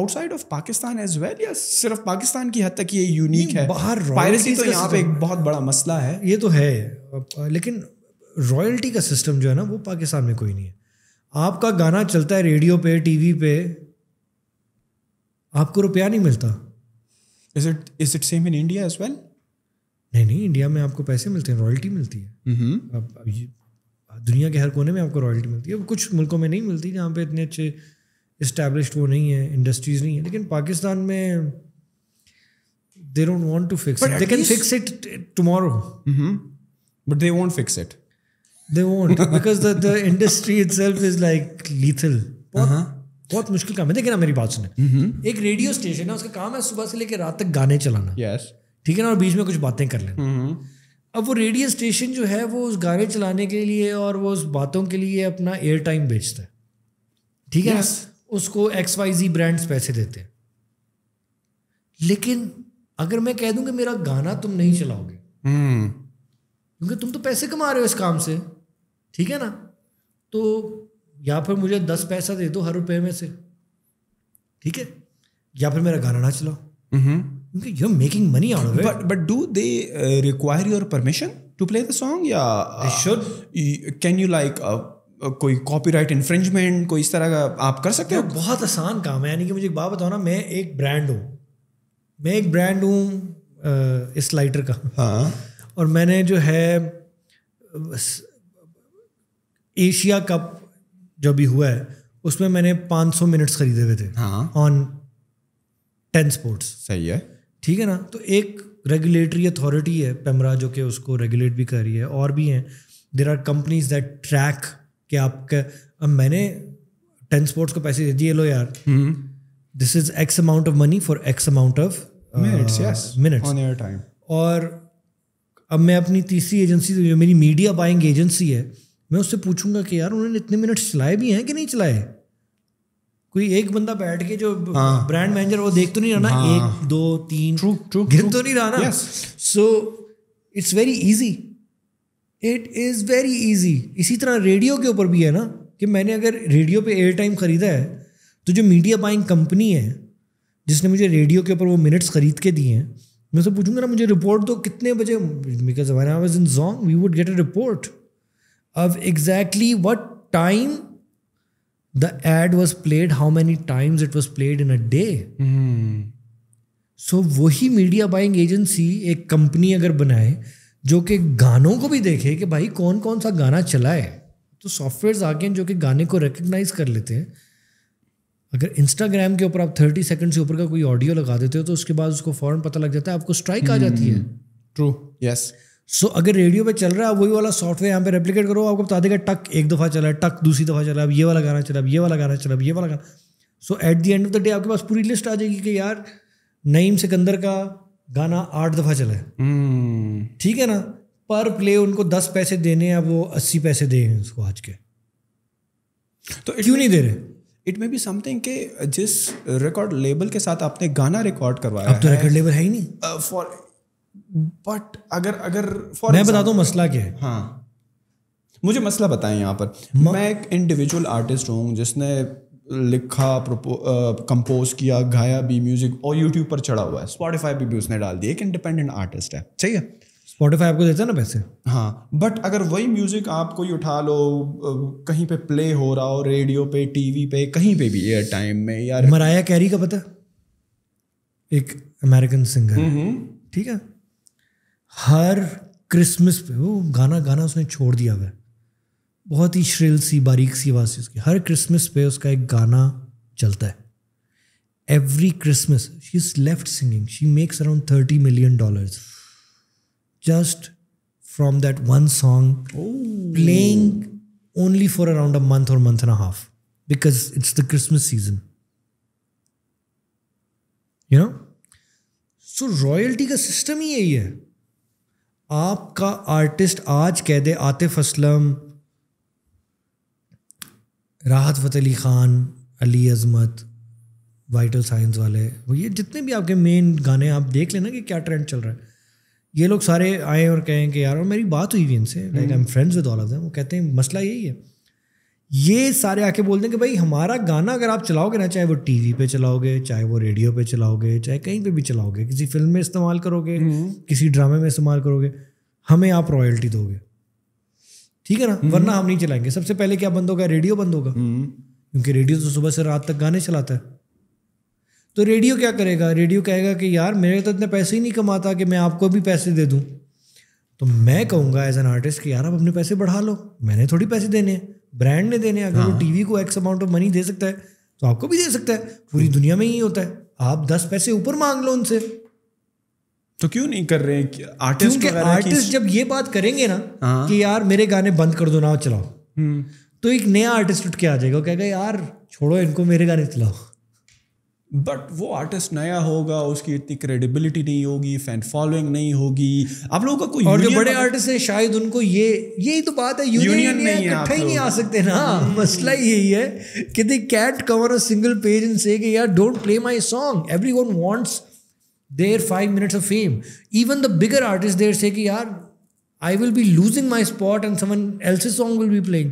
outside of Pakistan as well या सिर्फ पाकिस्तान की हद तक ये यूनिक है बाहर पायरेसी तो यहाँ पे एक बहुत बड़ा मसला है ये तो है लेकिन रॉयल्टी का सिस्टम जो है ना वो पाकिस्तान में कोई नहीं है आपका गाना चलता है रेडियो पे टीवी पे आपको रुपया नहीं मिलता is it is it same in India as well नहीं नहीं इंडिया में आपको पैसे मिलते हैं रॉयल्टी मिलती है mm दुनिया के हर कोने में आपको रॉयल्टी मिलती है कुछ मुल्कों में नहीं मिलती जहाँ पे इतने अच्छे इस्टेब्लिश वो नहीं है इंडस्ट्रीज नहीं है लेकिन पाकिस्तान में they don't want to fix they can fix it tomorrow but they won't fix it they won't because the the industry itself is like lethal बहुत मुश्किल काम है देखे ना मेरी बात सुने एक रेडियो स्टेशन है उसका काम है सुबह से लेकर रात तक गाने चलाना यस ठीक है ना और बीच में कुछ बातें कर लेना अब वो रेडियो स्टेशन जो है वो उस गाने चलाने के लिए और वो उस बातों के लिए अपना एयर टाइम बेचता है ठीक है yes. उसको एक्स वाई जी ब्रांड्स पैसे देते हैं लेकिन अगर मैं कह दूं कि मेरा गाना तुम नहीं चलाओगे हम्म। क्योंकि तुम तो पैसे कमा रहे हो इस काम से ठीक है ना तो या फिर मुझे दस पैसा दे दो हर रुपए में से ठीक है या फिर मेरा गाना ना चलाओ you are making money out of it but but do they require your permission to play the song या शुड कैन यू लाइक कोई कॉपीराइट इन्फ्रिंजमेंट कोई इस तरह का आप कर सकते हो बहुत आसान काम है यानी कि मुझे एक बात बताओ ना मैं एक ब्रांड हूँ मैं एक ब्रांड हूँ uh, इस लाइटर का हाँ और मैंने जो है uh, एशिया कप जो भी हुआ है उसमें मैंने 500 मिनट्स खरीदे हुए थे ऑन टेन स्पोर्ट्स सही है ठीक है ना तो एक रेगुलेटरी अथॉरिटी है पेमरा जो कि उसको रेगुलेट भी कर रही है और भी हैं there are companies that track कि आपका अब मैंने टेन स्पोर्ट्स को पैसे दे दिए लो यार this is X amount of money for X amount of minutes और अब मैं अपनी तीसरी एजेंसी जो मेरी मीडिया बाइंग एजेंसी है मैं उससे पूछूंगा कि यार उन्होंने इतने मिनट चलाए भी हैं कि नहीं चलाए कोई एक बंदा बैठ के जो हाँ, ब्रांड मैनेजर वो देख तो नहीं रहा ना हाँ, एक दो तीन ट्रू ट्रू तो नहीं रहा ना so it's very easy it is very easy इसी तरह रेडियो के ऊपर भी है ना कि मैंने अगर रेडियो पे एयर टाइम ख़रीदा है तो जो मीडिया बाइंग कंपनी है जिसने मुझे रेडियो के ऊपर वो मिनट्स ख़रीद के दिए हैं मैं उससे पूछूंगा ना मुझे रिपोर्ट दो कितने बजे बिकॉज हमारे इन जॉन्ग we would get a report of exactly what time the ad was played, how many times it was played in a day. So वही मीडिया बाइंग एजेंसी एक कंपनी अगर बनाए जो कि गानों को भी देखे कि भाई कौन कौन सा गाना चला है तो सॉफ्टवेयर आगे जो कि गाने को रिकग्नाइज कर लेते हैं अगर इंस्टाग्राम के ऊपर आप थर्टी सेकंड से ऊपर का कोई ऑडियो लगा देते हो तो उसके बाद उसको फौरन पता लग जाता है आपको स्ट्राइक आ जाती है true hmm, yes yes. So so, अगर रेडियो पे चल रहा है वही वाला सॉफ्टवेयर यहाँ पे रेप्लीकेट करो आपको बता देगा टक एक दफ़ा चला है टक दूसरी दफ़ा चला अब ये वाला गाना चला अब ये वाला गाना चला अब ये वाला गाना so at the end of the day आपके पास पूरी लिस्ट आ जाएगी कि यार नईम सिकंदर का गाना आठ दफ़ा चला है हम्म। ठीक hmm. है ना पर प्ले उनको दस पैसे देने हैं वो अस्सी पैसे दे हैं उसको आज के तो क्यों नहीं दे रहे इट मे बी समथिंग के जिस रिकॉर्ड लेबल के साथ आपने गाना रिकॉर्ड करवाया अब तो रिकॉर्ड लेबल है ही नहीं फॉर uh, बट अगर अगर फॉर मैं बता हूँ मसला क्या है हाँ मुझे मसला बताएं यहाँ पर म... मैं एक इंडिविजुअल आर्टिस्ट हूँ जिसने लिखा कंपोज किया गाया भी म्यूजिक और यूट्यूब पर चढ़ा हुआ है स्पॉटिफाई भी, भी उसने डाल दिया एक इंडिपेंडेंट आर्टिस्ट है सही है स्पॉटिफाई आपको देता है ना पैसे हाँ बट अगर वही म्यूजिक आप कोई उठा लो कहीं पे प्ले हो रहा हो रेडियो पे टीवी पे कहीं पे भी एयर टाइम में यार मराया कैरी का पता एक अमेरिकन हम्म, सिंगर हम्म। ठीक है हर क्रिसमस पे वो गाना गाना उसने छोड़ दिया हुआ है बहुत ही श्रिल सी बारीक सी आवाज़ थी उसकी हर क्रिसमस पे उसका एक गाना चलता है every Christmas she is left singing she makes around thirty million dollars just from that one song playing only for around a month और month and half because it's the Christmas season you know so royalty का system ही यही है आपका artist आज कह दे Atif Aslam Rahat Fateh Ali Khan Ali Azmat Vital Signs वाले वो ये जितने भी आपके मेन गाने आप देख लेना कि क्या ट्रेंड चल रहा है ये लोग सारे आए और कहें कि यार और मेरी बात हुई भी इनसे like I am friends with all of them वो कहते हैं मसला यही है ये सारे आके बोलते हैं कि भाई हमारा गाना अगर आप चलाओगे ना चाहे वो टीवी पे चलाओगे चाहे वो रेडियो पे चलाओगे चाहे कहीं पे भी चलाओगे किसी फिल्म में इस्तेमाल करोगे हम्म। किसी ड्रामे में इस्तेमाल करोगे हमें आप रॉयल्टी दोगे ठीक है ना हम्म। वरना हम नहीं चलाएंगे सबसे पहले क्या बंद होगा रेडियो बंद होगा हम्म। क्योंकि रेडियो तो सुबह से रात तक गाने चलाता है तो रेडियो क्या करेगा रेडियो कहेगा कि यार मेरे तो इतने पैसे ही नहीं कमाता कि मैं आपको भी पैसे दे दूँ तो मैं कहूँगा एज एन आर्टिस्ट कि यार आप अपने पैसे बढ़ा लो मैंने थोड़ी पैसे देने हैं ब्रांड ने देने अगर हाँ। वो टीवी को एक्स अमाउंट ऑफ मनी दे सकता है तो आपको भी दे सकता है पूरी दुनिया में ही होता है आप दस पैसे ऊपर मांग लो उनसे तो क्यों नहीं कर रहे हैं आर्टिस्ट आर्टिस्ट जब ये बात करेंगे ना हाँ। कि यार मेरे गाने बंद कर दो ना चलाओ हम्म। तो एक नया आर्टिस्ट उठ के आ जाएगा कहेगा यार छोड़ो इनको मेरे गाने चलाओ बट वो आर्टिस्ट नया होगा उसकी इतनी क्रेडिबिलिटी नहीं होगी फैन फॉलोइंग नहीं होगी आप लोगों का कोई और जो बड़े आर्टिस्ट हैं शायद उनको ये यही तो बात है यूनियन नहीं है कहीं नहीं आ सकते ना hmm. मसला यही है कि they can't cover a single page इन से यार don't play my song everyone wants their five minutes of fame even the bigger artist देर से कि यार I will be losing my spot and someone else song will be playing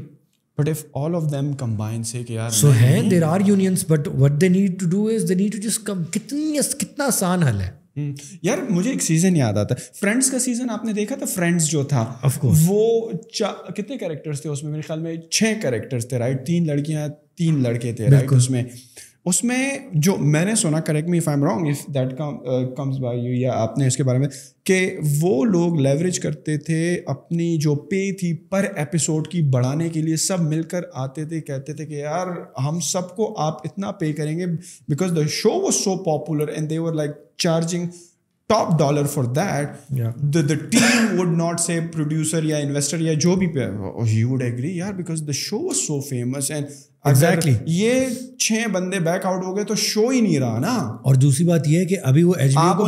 But if all of them combine, say कि यार so है there are unions, but what they need to do is they need to just come कितनी कितना आसान हल है हम्म, यार मुझे एक सीजन याद आता है फ्रेंड्स का सीजन आपने देखा था फ्रेंड्स जो था वो कितने कैरेक्टर्स थे उसमें मेरे ख्याल में छह कैरेक्टर्स थे राइट तीन लड़कियां तीन लड़के थे राइट उसमें उसमें जो मैंने सुना correct me if I am wrong if that comes by you या आपने इसके बारे में कि वो लोग लेवरेज करते थे अपनी जो पे थी पर एपिसोड की बढ़ाने के लिए सब मिलकर आते थे कहते थे कि यार हम सबको आप इतना पे करेंगे because the show was so popular and they're like charging top dollar for that the the team would not say producer या इन्वेस्टर या जो भी ही वुड एग्री यार because the show was so famous and exactly exactly. ये छह बंदे back out हो गए तो शो ही नहीं रहा ना और दूसरी बात ये है कि अभी वो एचबीओ को,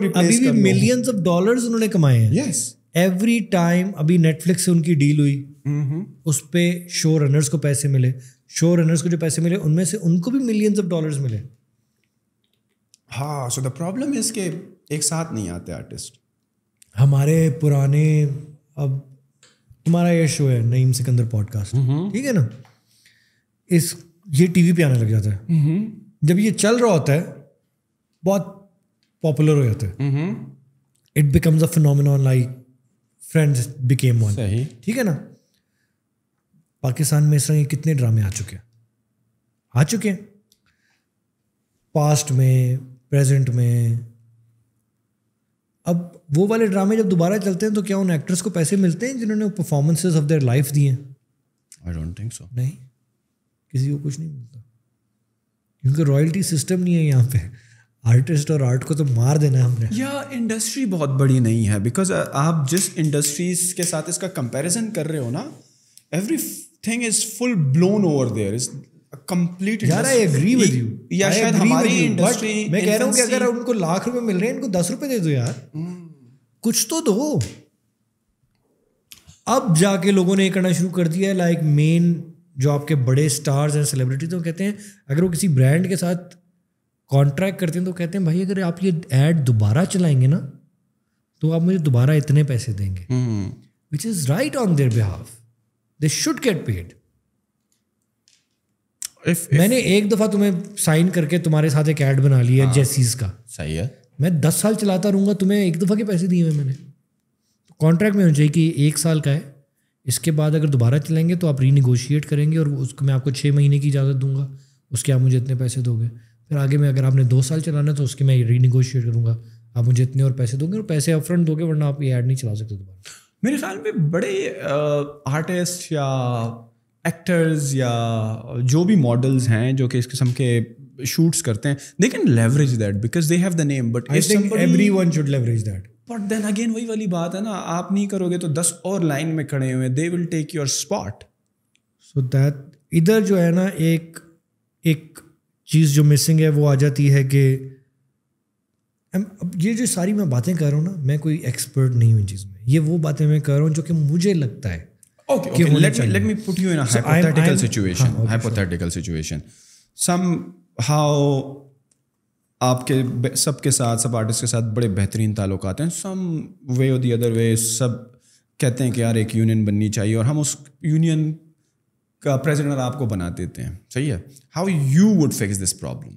को अभी भी मिलियंस ऑफ डॉलर्स उन्होंने कमाए हैं यस एवरी टाइम अभी नेटफ्लिक्स से उनकी डील हुई mm-hmm. उस पे शो रनर्स को पैसे मिले शो रनर्स को जो पैसे मिले उनमें से उनको भी मिलियंस ऑफ डॉलर्स मिले हाँ सो द प्रॉब्लम इज के एक साथ नहीं आते आर्टिस्ट हमारे पुराने अब तुम्हारा ये शो है नईम सिकंदर पॉडकास्ट हम्म। ठीक है ना इस ये टीवी पे आने लग जाता है हम्म। जब ये चल रहा होता है बहुत पॉपुलर हो जाता है it becomes a phenomenon like Friends became one ठीक है ना पाकिस्तान में इस तरह कितने ड्रामे आ चुके हैं आ चुके हैं पास्ट में प्रेजेंट में अब वो वाले ड्रामे जब दोबारा चलते हैं तो क्या उन एक्टर्स को पैसे मिलते हैं जिन्होंने परफॉर्मेंसेज ऑफ देयर लाइफ दिए आई डोंट थिंक सो नहीं किसी को कुछ नहीं मिलता क्योंकि रॉयल्टी सिस्टम नहीं है यहाँ पे आर्टिस्ट और आर्ट को तो मार देना है हमने या इंडस्ट्री बहुत बड़ी नहीं है बिकॉज uh, आप जिस इंडस्ट्रीज के साथ इसका कंपेरिजन कर रहे हो ना everything is full blown over there is complete यार आई एग्री विद यू या शायद हमारी इंडस्ट्री मैं कह रहा हूँ कि अगर उनको लाख रुपए मिल रहे हैं इनको दस रुपए दे दो यार हम्म। कुछ तो दो अब जाके लोगों ने करना शुरू कर दिया है लाइक मेन जो आपके बड़े स्टार्स हैं सेलिब्रिटीज तो कहते हैं अगर वो किसी ब्रांड के साथ कॉन्ट्रैक्ट करते हैं तो कहते हैं भाई अगर आप ये एड दोबारा चलाएंगे ना तो आप मुझे दोबारा इतने पैसे देंगे which is right on their behalf they should get paid if, मैंने एक दफा तुम्हें साइन करके तुम्हारे साथ एक ऐड बना लिया हाँ, जेसीज का सही है मैं दस साल चलाता रहूंगा तुम्हें एक दफा के पैसे दिए हुए मैंने कॉन्ट्रैक्ट में होना चाहिए कि एक साल का है इसके बाद अगर दोबारा चलाएंगे तो आप रीनिगोशिएट करेंगे और उसको मैं आपको छः महीने की इजाज़त दूंगा उसके आप मुझे इतने पैसे दोगे फिर आगे में अगर आपने दो साल चलाना तो उसके मैं रीनिगोशिएट करूँगा आप मुझे इतने और पैसे दोगे और पैसे अपफ्रंट दोगे वरना आप ये ऐड नहीं चला सकते दोबारा मेरे ख्याल में बड़े आर्टिस्ट या एक्टर्स या जो भी मॉडल्स हैं जो कि इस किस्म के शूट्स करते हैं they can leverage that because they have the name but everyone should leverage that but then again वही वाली बात है ना आप नहीं करोगे तो दस और लाइन में खड़े हुए they will take your spot so that इधर जो है ना एक एक चीज़ जो मिसिंग है वो आ जाती है कि अब ये जो सारी मैं बातें कर रहा हूँ ना मैं कोई एक्सपर्ट नहीं हूँ इन चीज़ में ये वो बातें मैं कर रहा हूँ जो कि मुझे लगता है okay let me let me put you in hypothetical situation hypothetical situation somehow आपके सबके साथ सब आर्टिस्ट के साथ बड़े बेहतरीन ताल्लुक आते हैं सम way of the other way सब कहते हैं कि यार एक यूनियन बननी चाहिए और हम उस यूनियन का प्रेजिडेंट आपको बना देते हैं सही है how you would face this problem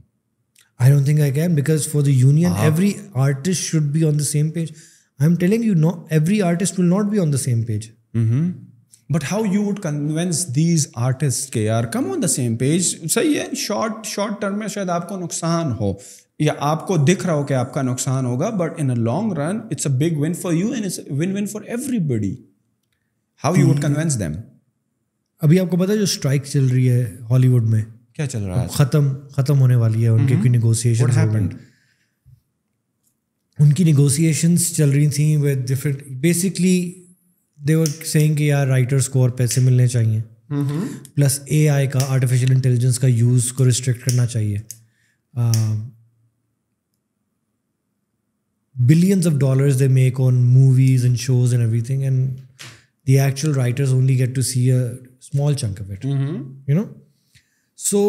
I don't think I can because for the union every artist should be on the same page I am telling you not every artist will not be on the same page but how you would convince these artist के are come on the same page सही है short short term में शायद आपको नुकसान हो या आपको दिख रहा हो कि आपका नुकसान होगा but in a long run it's a big win for you and it's win win for everybody how you would convince them अभी आपको पता है जो स्ट्राइक चल रही है हॉलीवुड में क्या चल रहा है खत्म खत्म होने वाली है उनके mm-hmm. निगोसिएशन उनकी hmm. निगोसिएशंस चल रही थी with different basically they're saying कि यार राइटर्स को और पैसे मिलने चाहिए प्लस ए आई का आर्टिफिशियल इंटेलिजेंस का यूज़ को रिस्ट्रिक्ट करना चाहिए billions of dollars make on movies and shows shows everything and the actual writers only get to see a small chunk of it you know so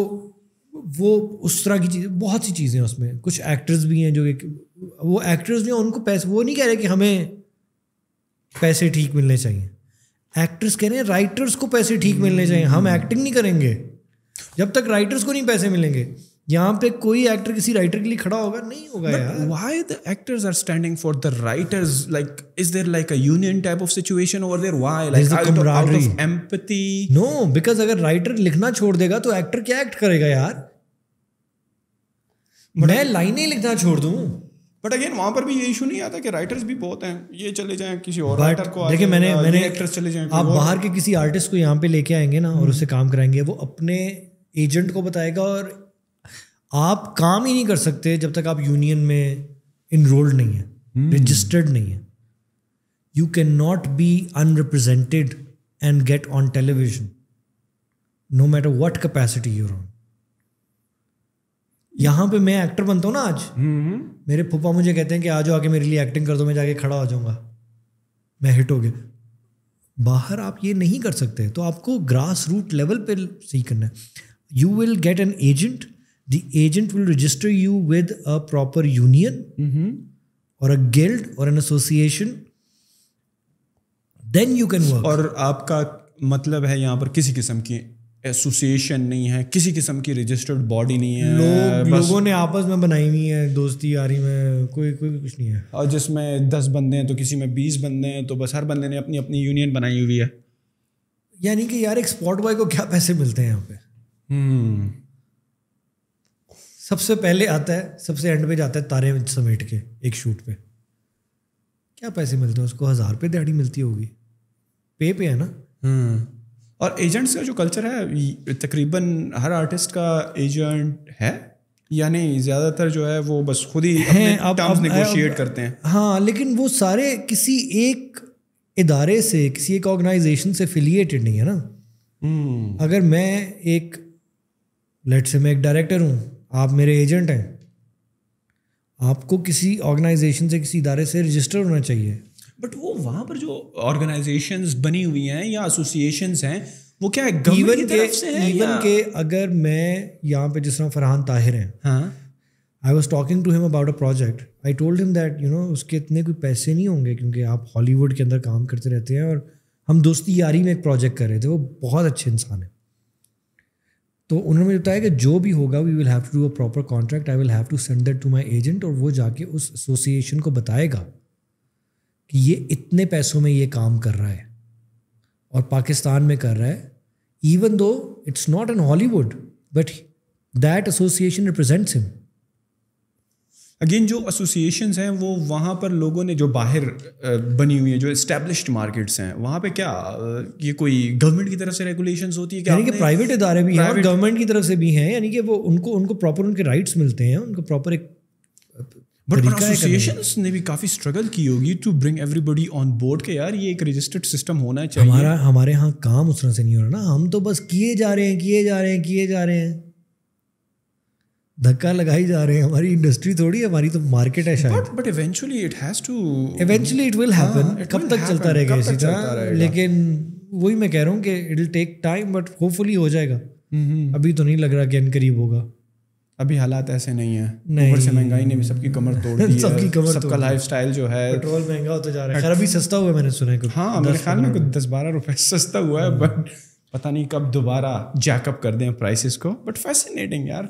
वो उस तरह की चीज़ बहुत सी चीज़ें उसमें कुछ एक्टर्स भी हैं जो एक वो एक्टर्स जो हैं उनको पैसे वो नहीं कह रहे कि हमें पैसे ठीक मिलने चाहिए एक्टर्स कह रहे हैं राइटर्स को पैसे ठीक मिलने चाहिए हम एक्टिंग नहीं करेंगे जब तक राइटर्स को नहीं पैसे मिलेंगे यहाँ पे कोई एक्टर किसी राइटर के लिए खड़ा होगा नहीं होगा यार why the actors are standing for the writers like is there like a union type of situation over there why like out of empathy no because अगर राइटर लिखना छोड़ देगा तो एक्टर क्या एक्ट करेगा यार मैं लाइनें लिखना छोड़ दूं बट अगेन वहाँ पर भी ये इशू नहीं आता कि राइटर्स भी बहुत हैं ये चले जाएं किसी और राइटर को देखिए मैंने uh, मैंने एक्ट्रेस चले जाएं आप बाहर के किसी आर्टिस्ट को यहाँ पे लेके आएंगे ना और हम्म। उससे काम कराएंगे वो अपने एजेंट को बताएगा और आप काम ही नहीं कर सकते जब तक आप यूनियन में इनरोल्ड नहीं है रजिस्टर्ड हम्म। नहीं है you can not be unrepresented and get on television no matter what capacity you're on यहाँ पे मैं एक्टर बनता हूँ ना आज हम्म। मेरे पापा मुझे कहते हैं कि आज आके मेरे लिए एक्टिंग कर दो मैं जाके खड़ा हो जाऊंगा मैं हिट हो गया बाहर आप ये नहीं कर सकते तो आपको ग्रास रूट लेवल पे सही करना है you will get an agent the agent will register you with a proper union और अ गिल्ड और an association then you can work और आपका मतलब है यहाँ पर किसी किस्म की एसोसिएशन नहीं है किसी किस्म की रजिस्टर्ड बॉडी नहीं है लो, लोगों ने आपस में बनाई हुई है दोस्ती यारी में कोई कोई कुछ नहीं है और जिसमें दस बंदे हैं तो किसी में बीस बंदे हैं तो बस हर बंदे ने अपनी अपनी यूनियन बनाई हुई है यानी कि यार एक स्पॉट बॉय को क्या पैसे मिलते हैं यहाँ पे हम्म। सबसे पहले आता है सबसे एंड में जाता है तारे समेट के एक शूट पे क्या पैसे मिलते हैं उसको हज़ार रुपये दिहाड़ी मिलती होगी पे पे है ना हम्म। और एजेंट्स का जो कल्चर है तकरीबन हर आर्टिस्ट का एजेंट है यानी ज़्यादातर जो है वो बस खुद ही हैं आप टर्म्स नेगोशिएट करते हैं हाँ लेकिन वो सारे किसी एक इदारे से किसी एक ऑर्गेनाइजेशन से एफिलिएटेड नहीं है ना हम्म। अगर मैं एक लेट से मैं एक डायरेक्टर हूँ आप मेरे एजेंट हैं आपको किसी ऑर्गेनाइजेशन से किसी इदारे से रजिस्टर होना चाहिए बट वो वहाँ पर जो ऑर्गेनाइजेशन बनी हुई हैं या एसोसिएशंस हैं वो क्या है इवन के इवन के अगर मैं यहाँ पे जिस तरह फरहान ताहिर हैं हाँ I was talking to him about a project I told him that you know उसके इतने कोई पैसे नहीं होंगे क्योंकि आप हॉलीवुड के अंदर काम करते रहते हैं और हम दोस्ती यारी में एक प्रोजेक्ट कर रहे थे वो बहुत अच्छे इंसान हैं तो उन्होंने मुझे बताया कि जो भी होगा we will have to do a proper contract I will have to send that to my agent और वो जाके उस एसोसिएशन को बताएगा कि ये इतने पैसों में ये काम कर रहा है और पाकिस्तान में कर रहा है even though it's not an Hollywood but that association represents him again जो एसोसिएशन हैं वो वहाँ पर लोगों ने जो बाहर बनी हुई है जो इस्टेब्लिश्ड मार्केट्स हैं वहाँ पे क्या ये कोई गवर्नमेंट की तरफ से रेगुलेशन होती है यानी कि प्राइवेट इदारे भी हैं गवर्नमेंट की तरफ से भी हैं यानी कि वो उनको उनको प्रॉपर उनके राइट्स मिलते हैं उनको प्रॉपर एक बट एसोसिएशंस ने भी काफ़ी स्ट्रगल की होगी to bring everybody on board के यार ये एक रजिस्टर्ड सिस्टम होना चाहिए हमारा हमारे यहाँ काम उस तरह से नहीं हो रहा ना हम तो बस किए जा रहे हैं किए जा रहे हैं किए जा रहे हैं धक्का लगाई जा रहे हैं हमारी इंडस्ट्री थोड़ी है हमारी तो मार्केट है शायद but eventually it has to eventually it will happen कब तक चलता रहेगा इसी तरह लेकिन वही मैं कह रहा हूँ कि it will take time but hopefully हो जाएगा हम्म, हम्म। अभी तो नहीं लग रहा कि करीब होगा अभी हालात ऐसे नहीं है ऊपर से महंगाई ने भी सबकी कमर तोड़ दी सबकी कमर सबका लाइफस्टाइल जो है पेट्रोल महंगा होता जा रहा है खैर अभी सस्ता हुआ मैंने सुना है कुछ हाँ मेरे ख्याल में कुछ दस बारह रुपए सस्ता हुआ है बट हाँ। पता नहीं कब दोबारा जैकअप कर दें प्राइसेस को बट फैसिनेटिंग यार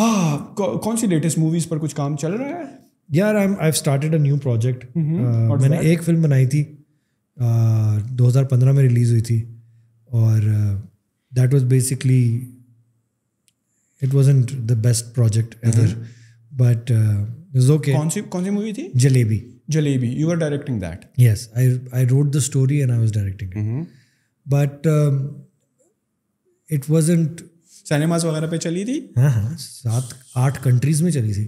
हाँ कौन सी लेटेस्ट मूवीज पर कुछ काम चल रहा है यार I I started a new project मैंने एक फिल्म बनाई थी uh, 2015 में रिलीज हुई थी और that was basically it was wasn't the best project ever but okay कौन सी कौन सी मूवी थी Jalebi Jalebi you are directing that yes I I wrote the story and I was directing but it was wasn't cinemas वगैरह पे चली थी हाँ हाँ सात आठ कंट्रीज में चली थी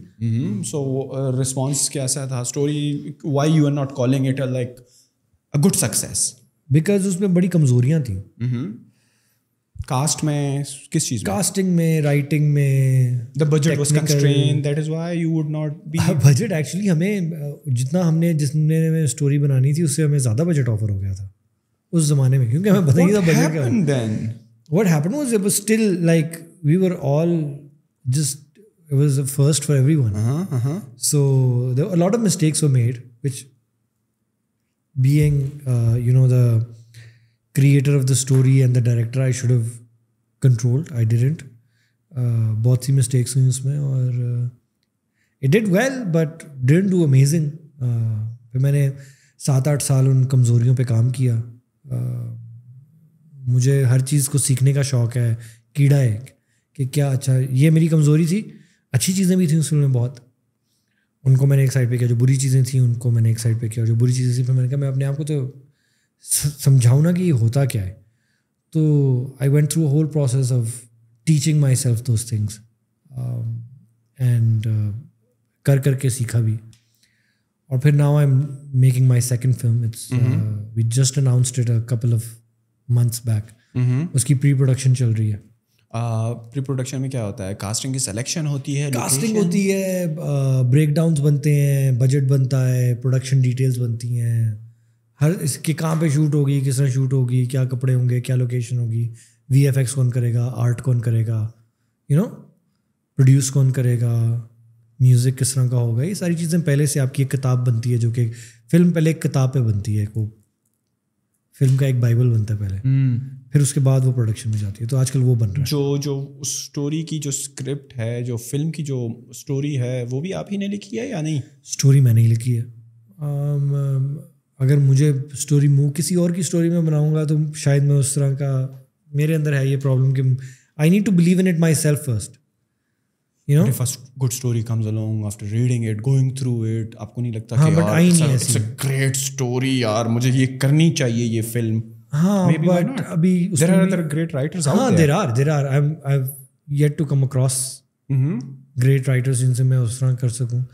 सो mm-hmm. रिस्पॉन्स uh, कैसा था story why you are not calling it like a good success because उसमें बड़ी कमजोरियाँ थी mm-hmm. कास्ट में किस चीज कास्टिंग में राइटिंग में the budget was constrain that is why you would not be budget actually हमें uh, जितना हमने जिसने हमें स्टोरी बनानी थी उससे हमें ज्यादा बजट ऑफर हो गया था उस जमाने में क्योंकि हमें पता नहीं था बजट क्या then what happened was it was still like we were all just it was a first for everyone. Uh-huh, uh-huh. So there were a lot of mistakes were made, which being uh, you know the creator of the story and the director I should have controlled I didn't बहुत सी mistakes हुई उसमें और it did well but didn't do amazing फिर मैंने सात आठ साल उन कमज़ोरियों पे काम किया uh, मुझे हर चीज़ को सीखने का शौक़ है कीड़ा है कि क्या अच्छा ये मेरी कमज़ोरी थी अच्छी चीज़ें भी थी उस फिल्म में बहुत उनको मैंने एक साइड पे किया जो बुरी चीज़ें थी उनको मैंने एक साइड पे किया जो बुरी चीज़ें थी फिर मैंने कहा मैं अपने आप को तो समझाऊँ ना कि ये होता क्या है तो I went through whole process of teaching myself those things and कर करके सीखा भी और फिर now I am making my second film it's we just announced it a couple of months back उसकी प्री प्रोडक्शन चल रही है प्री uh, प्रोडक्शन में क्या होता है कास्टिंग की सिलेक्शन होती है कास्टिंग होती है ब्रेक uh, बनते हैं बजट बनता है प्रोडक्शन डिटेल्स बनती हैं हर इसके कहाँ पे शूट होगी किस तरह शूट होगी क्या कपड़े होंगे क्या लोकेशन होगी वी एफ एक्स कौन करेगा आर्ट कौन करेगा यू नो प्रोड्यूस कौन करेगा म्यूज़िक किस तरह का होगा ये सारी चीज़ें पहले से आपकी एक किताब बनती है जो कि फिल्म पहले एक किताब पे बनती है को फिल्म का एक बाइबल बनता है पहले hmm. फिर उसके बाद वो प्रोडक्शन में जाती है तो आजकल वो बन रहा है जो जो उस स्टोरी की जो स्क्रिप्ट है जो फिल्म की जो स्टोरी है वो भी आप ही ने लिखी है या नहीं स्टोरी मैंने ही लिखी है um, um अगर मुझे स्टोरी मूव किसी और की स्टोरी में बनाऊंगा तो शायद मैं उस तरह का मेरे अंदर है ये प्रॉब्लम कि I need to believe in it myself first you know first good story comes along after reading it going through it आपको नहीं लगता हाँ, कि यार आई नहीं इट्स अ ग्रेट स्टोरी यार मुझे ये करनी चाहिए ये फिल्म हाँ बट अभी there are other great writers हाँ there are there are I I have yet to come across great writers जिनसे मैं उस तरह कर सकूँ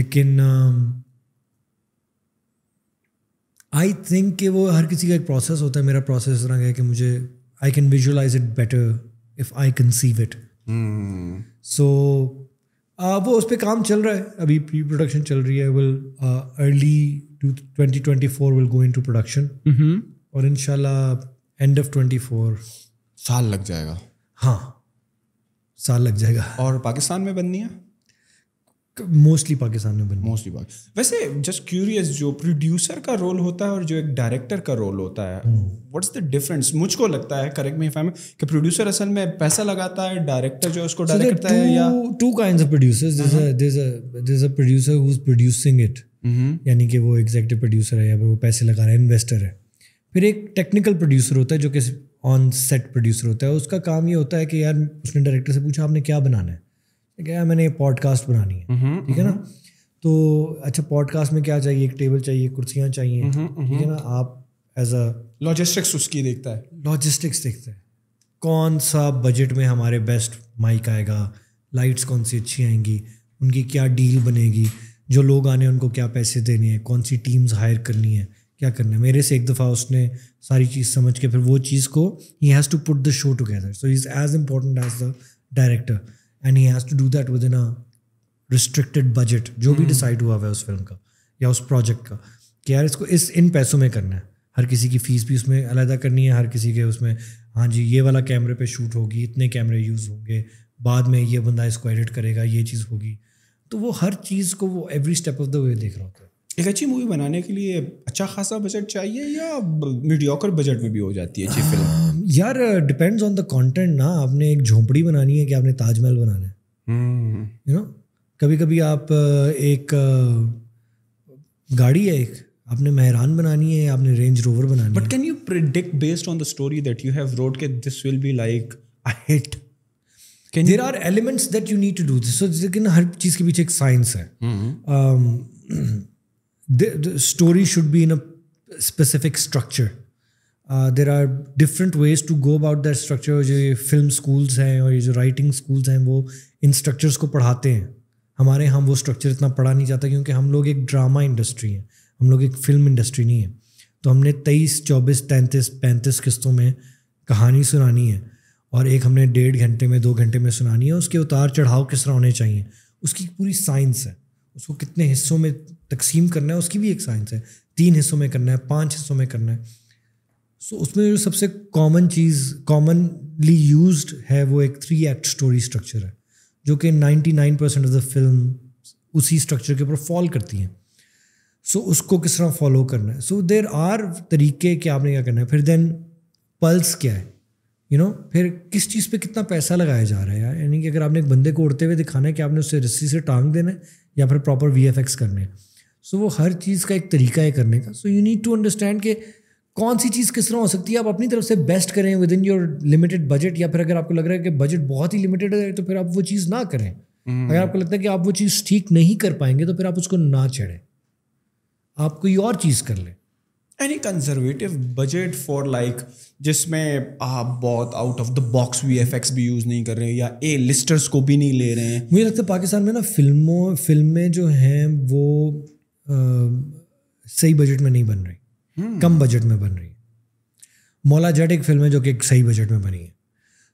लेकिन uh, आई थिंक कि वो हर किसी का एक प्रोसेस होता है मेरा प्रोसेस इस तरह है कि मुझे I can visualise it better if I see it so वो उस पर काम चल रहा है अभी प्री प्रोडक्शन चल रही है will early to twenty twenty four will go into production और in end of twenty four साल लग जाएगा हाँ साल लग जाएगा और पाकिस्तान में बननी है मोस्टली पाकिस्तान में बनी मोस्टली वैसे जस्ट क्यूरियस जो प्रोड्यूसर का रोल होता है और जो एक डायरेक्टर का रोल होता है व्हाट्स द डिफरेंस मुझको लगता है correct me if I am कि प्रोड्यूसर असल में पैसा लगाता है डायरेक्टर जो उसको डायरेक्ट करता है या two kinds of producers there is a there is a producer who is producing it यानी कि वो एग्जीक्यूटिव प्रोड्यूसर है या फिर वो पैसे लगा रहा है इन्वेस्टर है फिर एक टेक्निकल प्रोड्यूसर होता है जो कि ऑन सेट प्रोड्यूसर होता है उसका काम ये होता है कि यार उसने डायरेक्टर से पूछा आपने क्या बनाना है क्या मैंने पॉडकास्ट बनानी है हम्म, ठीक है ना हम्म। तो अच्छा पॉडकास्ट में क्या चाहिए एक टेबल चाहिए कुर्सियाँ चाहिए हम्म, ठीक है ना आप एज अ लॉजिस्टिक्स उसकी देखता है लॉजिस्टिक्स देखता है कौन सा बजट में हमारे बेस्ट माइक आएगा लाइट्स कौन सी अच्छी आएंगी उनकी क्या डील बनेगी जो लोग आने उनको क्या पैसे देने हैं कौन सी टीम्स हायर करनी है क्या करना है मेरे से एक दफ़ा उसने सारी चीज़ समझ के फिर वो चीज़ को he has to put the show together so is as important as the director and he has to do that within a restricted budget जो भी डिसाइड hmm. हुआ हुआ है उस फिल्म का या उस प्रोजेक्ट का कि यार इसको इस इन पैसों में करना है हर किसी की फ़ीस भी उसमें अलहदा करनी है हर किसी के उसमें हाँ जी ये वाला कैमरे पे शूट होगी इतने कैमरे यूज़ होंगे बाद में ये बंदा इसको एडिट करेगा ये चीज़ होगी तो वो हर चीज़ को वो every step of the way देख रहा होता है एक अच्छी मूवी बनाने के लिए अच्छा खासा बजट चाहिए या मीडियोकर बजट में भी हो जाती है अच्छी फिल्म हाँ, यार डिपेंड्स ऑन द कंटेंट ना आपने एक झोंपड़ी बनानी है कि आपने ताजमहल बनाना है यू नो कभी कभी आप एक गाड़ी है एक आपने मेहरान बनानी है आपने रेंज रोवर बनानी but can you predict based on the story that you have wrote के this will be like a hit can there are elements that you need to do this so लेकिन हर चीज़ के पीछे एक science है hmm. um, the, the story should be in a specific structure there are different ways to go about that structure जो ये film schools हैं और ये जो राइटिंग स्कूल्स हैं वो इन स्ट्रक्चर्स को पढ़ाते हैं हमारे यहाँ वो स्ट्रक्चर इतना पढ़ा नहीं जाता क्योंकि हम लोग एक ड्रामा इंडस्ट्री हैं हम लोग एक फिल्म इंडस्ट्री नहीं है तो हमने तेईस चौबीस तैंतीस पैंतीस किस्तों में कहानी सुनानी है और एक हमने डेढ़ घंटे में दो घंटे में सुनानी है उसके उतार चढ़ाव किस तरह होने चाहिए उसकी पूरी साइंस है उसको कितने हिस्सों में तकसीम करना है उसकी भी एक साइंस है तीन हिस्सों में करना है पांच हिस्सों में करना है सो so, उसमें जो सबसे कॉमन चीज़ कॉमनली यूज है वो एक थ्री एक्ट स्टोरी स्ट्रक्चर है जो कि ninety nine percent of the film उसी स्ट्रक्चर के ऊपर फॉल करती हैं सो so, उसको किस तरह फॉलो करना है सो देर आर तरीके कि आपने क्या करना है फिर देन पल्स क्या है यू you नो know, फिर किस चीज़ पे कितना पैसा लगाया जा रहा है यार यानी कि अगर आपने एक बंदे को उड़ते हुए दिखाना है कि आपने उसे रस्सी से टांग देना है या फिर प्रॉपर वी करने हैं सो so, वो हर चीज़ का एक तरीका है करने का so you need to understand कि कौन सी चीज़ किस तरह हो सकती है आप अपनी तरफ से बेस्ट करें within your limited budget या फिर अगर आपको लग रहा है कि बजट बहुत ही लिमिटेड है तो फिर आप वो चीज़ ना करें mm. अगर आपको लगता है कि आप वो चीज़ ठीक नहीं कर पाएंगे तो फिर आप उसको ना चढ़ें आप कोई और चीज़ कर लें any conservative budget for like जिसमें आप बहुत out of the box V F X भी यूज़ नहीं कर रहे हैं या ए लिस्टर्स को भी नहीं ले रहे हैं मुझे लगता है पाकिस्तान में ना फिल्मों फिल्में जो हैं वो सही बजट में नहीं बन रही hmm. कम बजट में बन रही मौला जट एक फिल्म है जो कि एक सही बजट में बनी है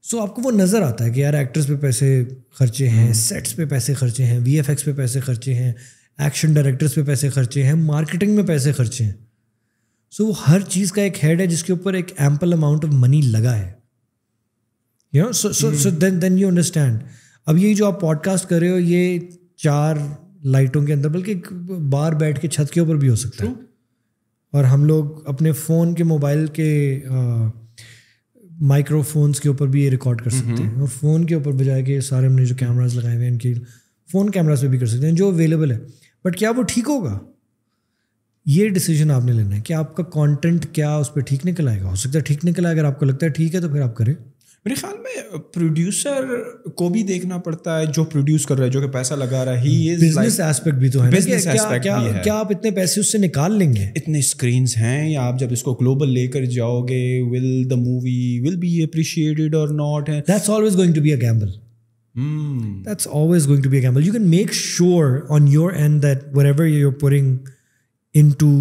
सो so, आपको वो नज़र आता है कि यार एक्टर्स पे पैसे खर्चे हैं सेट्स हम्म। पे पैसे खर्चे हैं वी पे पैसे खर्चे हैं एक्शन डायरेक्टर्स पे पैसे खर्चे हैं मार्केटिंग में पैसे खर्चे हैं सो so, वो हर चीज़ का एक हेड है जिसके ऊपर एक एम्पल अमाउंट ऑफ मनी लगा है you know so so so then then you understand अब ये जो आप पॉडकास्ट कर रहे हो ये चार लाइटों के अंदर बल्कि बाहर बैठ के छत के ऊपर भी हो सकता है और हम लोग अपने फ़ोन के मोबाइल के माइक्रोफोन्स के ऊपर भी ये रिकॉर्ड कर सकते mm-hmm. हैं और फ़ोन के ऊपर बजाय के सारे हमने जो कैमराज लगाए हुए हैं इनके फ़ोन कैमराज पे भी कर सकते हैं जो अवेलेबल है बट क्या वो ठीक होगा ये डिसीजन आपने लेना है कि आपका कंटेंट क्या उस पर ठीक निकल आएगा हो सकता है ठीक निकल आए अगर आपको लगता है ठीक है तो फिर आप करें मेरे ख्याल में प्रोड्यूसर को भी देखना पड़ता है जो प्रोड्यूस कर रहा है जो कि पैसा लगा रहा है ही बिजनेस एस्पेक्ट भी तो है बिजनेस एस्पेक्ट क्या, क्या, क्या आप इतने पैसे उससे निकाल लेंगे इतने स्क्रीन्स हैं या आप जब इसको ग्लोबल लेकर जाओगे will the movie will be appreciated और नॉट है that's always going to be a gamble that's always going to be a gamble you can make sure on your end that whatever whatever you're putting into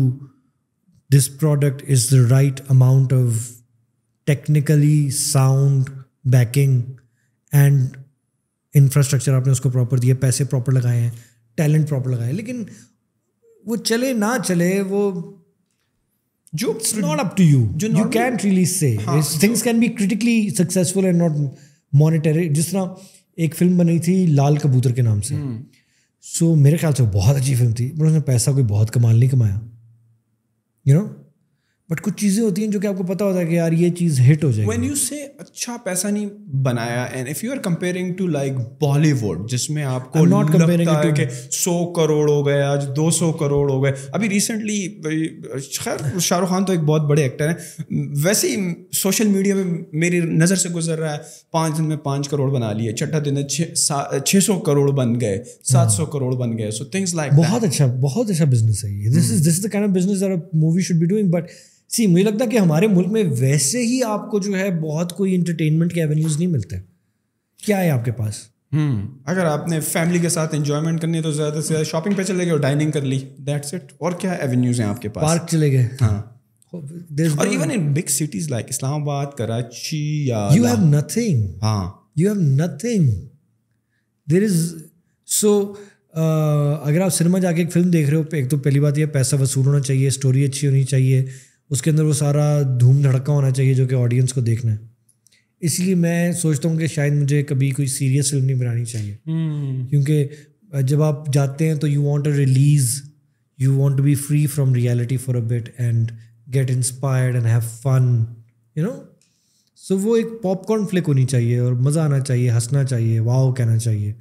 this product is the right amount of technically sound backing and infrastructure आपने उसको proper दिया पैसे proper लगाए हैं talent proper लगाए लेकिन वो चले ना चले वो जो it's not up to you you can release से things can be critically successful and not monetary जिस तरह एक फिल्म बनी थी लाल कबूतर के नाम से सो हम्म। hmm. so, मेरे ख्याल से बहुत अच्छी फिल्म थी बट उसने पैसा कोई बहुत कमाल नहीं कमाया you you know know? But कुछ चीज़ें होती हैं जो कि आपको पता होता है कि यार ये चीज़ हिट हो जाएगी वैन यू से अच्छा पैसा नहीं बनाया and if you are comparing to like Bollywood जिसमें आपको नॉट कंपेयरिंग सौ करोड़ हो गए आज दो सौ करोड़ हो गए अभी रिसेंटली खैर शाहरुख खान तो एक बहुत बड़े एक्टर हैं वैसे ही सोशल मीडिया में मेरी नज़र से गुजर रहा है पाँच दिन में पाँच करोड़ बना लिए छठा दिन में छः सौ करोड़ बन गए सात सौ हाँ। करोड़ बन गए सो थिंग्स लाइक बहुत अच्छा बहुत अच्छा बिजनेस है ये this is this is the kind of business movie should be doing but see मुझे लगता है कि हमारे मुल्क में वैसे ही आपको जो है बहुत कोई इंटरटेनमेंट के एवेन्यूज नहीं मिलते क्या है आपके पास हम्म अगर आपने फैमिली के साथ एंजॉयमेंट करनी है तो ज़्यादा से ज़्यादा शॉपिंग पे चले गए और डाइनिंग कर ली दैट्स इट और क्या एवेन्यूज हैं आपके पास पार्क चले गए हाँ oh, और even in big cities like Islamabad Karachi या यू हैव नथिंग हाँ you have nothing there is so अगर आप सिनेमा जाके एक फिल्म देख रहे हो एक तो पहली बात यह पैसा वसूल होना चाहिए स्टोरी अच्छी होनी चाहिए उसके अंदर वो सारा धूम धड़का होना चाहिए जो कि ऑडियंस को देखना है इसलिए मैं सोचता हूँ कि शायद मुझे कभी कोई सीरियस फिल्म नहीं बनानी चाहिए hmm. क्योंकि जब आप जाते हैं तो you want a release you want to be free from reality for a bit and get inspired and have fun you know so वो एक पॉपकॉर्न फ्लिक होनी चाहिए और मज़ा आना चाहिए हंसना चाहिए वाह कहना चाहिए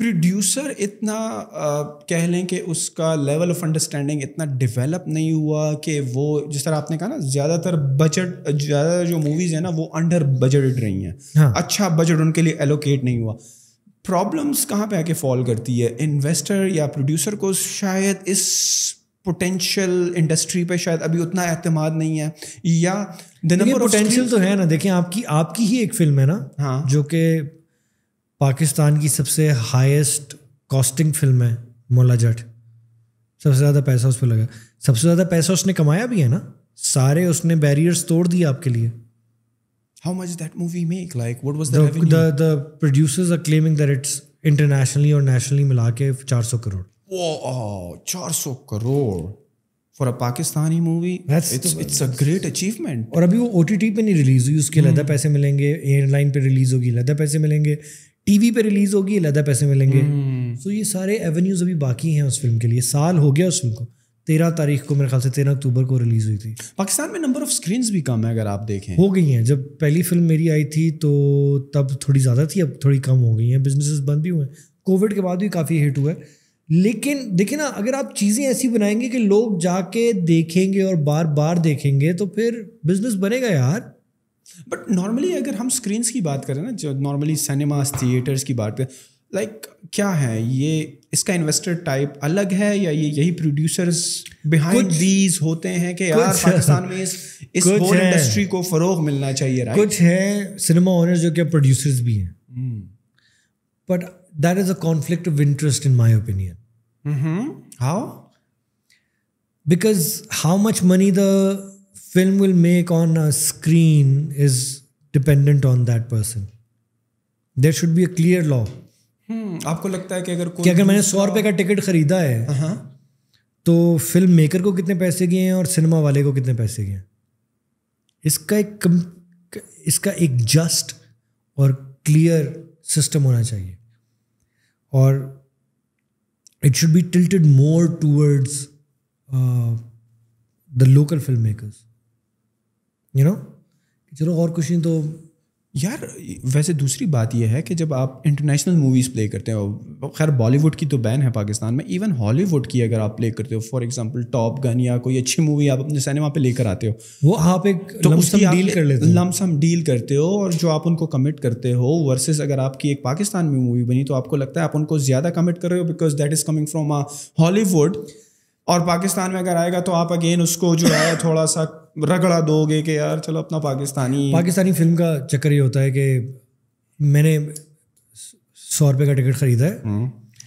प्रोड्यूसर इतना आ, कह लें कि उसका लेवल ऑफ अंडरस्टैंडिंग इतना डेवलप नहीं हुआ कि वो जिस तरह आपने कहा ना ज़्यादातर बजट ज़्यादा जो मूवीज़ हैं ना वो अंडर बजटेड रही हैं हाँ। अच्छा बजट उनके लिए एलोकेट नहीं हुआ प्रॉब्लम्स कहाँ पे आके फॉल करती है इन्वेस्टर या प्रोड्यूसर को शायद इस पोटेंशियल इंडस्ट्री पे शायद अभी उतना एतमाद नहीं है या पोटेंशियल तो है ना देखें आपकी आपकी ही एक फिल्म है ना हाँ जो कि पाकिस्तान की सबसे हाईएस्ट कॉस्टिंग फिल्म है मोला जट सबसे ज़्यादा पैसा उस पर लगा सबसे ज़्यादा पैसा उसने कमाया भी है ना सारे उसने बैरियर्स तोड़ दिए आपके लिए how much that movie make like what was the the the producers are claiming that it's internationally और नेशनली मिला के चार सौ करोड़ चार सौ crore for a Pakistani movie it's a great achievement और अभी वो ओ टी टी पर नहीं रिलीज हुई उसके hmm. लदा पैसे मिलेंगे एयरलाइन पे रिलीज होगी लदा पैसे मिलेंगे टीवी पे रिलीज होगी लदा पैसे मिलेंगे सो हम्म। ये सारे एवेन्यूज अभी बाकी हैं उस फिल्म के लिए साल हो गया उस फिल्म को तेरह तारीख को मेरे ख्याल से तेरह अक्टूबर को रिलीज हुई थी पाकिस्तान में नंबर ऑफ स्क्रीन भी कम है अगर आप देखें हो गई हैं जब पहली फिल्म मेरी आई थी तो तब थोड़ी ज़्यादा थी अब थोड़ी कम हो गई हैं बिजनेस बंद भी हुए हैं कोविड के बाद भी काफ़ी हिट हुआ है लेकिन देखिए ना अगर आप चीज़ें ऐसी बनाएंगे कि लोग जाके देखेंगे और बार बार देखेंगे तो फिर बिजनेस बनेगा यार बट नॉर्मली अगर हम स्क्रीन की बात करें ना जो नॉर्मली सिनेमास थिएटर्स की बात करें लाइक like, क्या है ये इसका इन्वेस्टर टाइप अलग है या ये यही प्रोड्यूसर्स बिहाइंड दीज होते हैं कि यार पाकिस्तान में इस इस इंडस्ट्री को फरोग मिलना चाहिए राइट कुछ है सिनेमा ओनर्स जो कि प्रोड्यूसर्स भी हैं but that is a conflict of interest in my opinion how because how much money the film will make on a screen is dependent on that person. There should be a clear law. Hmm, आपको लगता है कि अगर कि अगर मैंने सौ रुपए का टिकट खरीदा है uh-huh. तो फिल्म मेकर को कितने पैसे गए हैं और सिनेमा वाले को कितने पैसे गए इसका एक कम, इसका एक जस्ट और क्लियर सिस्टम होना चाहिए और it should be tilted more towards the local filmmakers you know चलो और कुछ नहीं तो यार वैसे दूसरी बात यह है कि जब आप इंटरनेशनल मूवीज़ प्ले करते हो खैर बॉलीवुड की तो बैन है पाकिस्तान में इवन हॉलीवुड की अगर आप प्ले करते हो फॉर एग्जांपल टॉप गन या कोई अच्छी मूवी आप अपने सिनेमा पे लेकर आते हो वो आप एक तो डील कर लेते हो लमसम डील करते हो और जो आप उनको कमिट करते हो वर्सेज अगर आपकी एक पाकिस्तान में मूवी बनी तो आपको लगता है आप उनको ज़्यादा कमिट कर रहे हो because that is coming from a Hollywood और पाकिस्तान में अगर आएगा तो आप अगेन उसको जो है थोड़ा सा रगड़ा दोगे कि यार चलो अपना पाकिस्तानी पाकिस्तानी फिल्म का चक्कर ये होता है कि मैंने सौ रुपये का टिकट खरीदा है हम्म।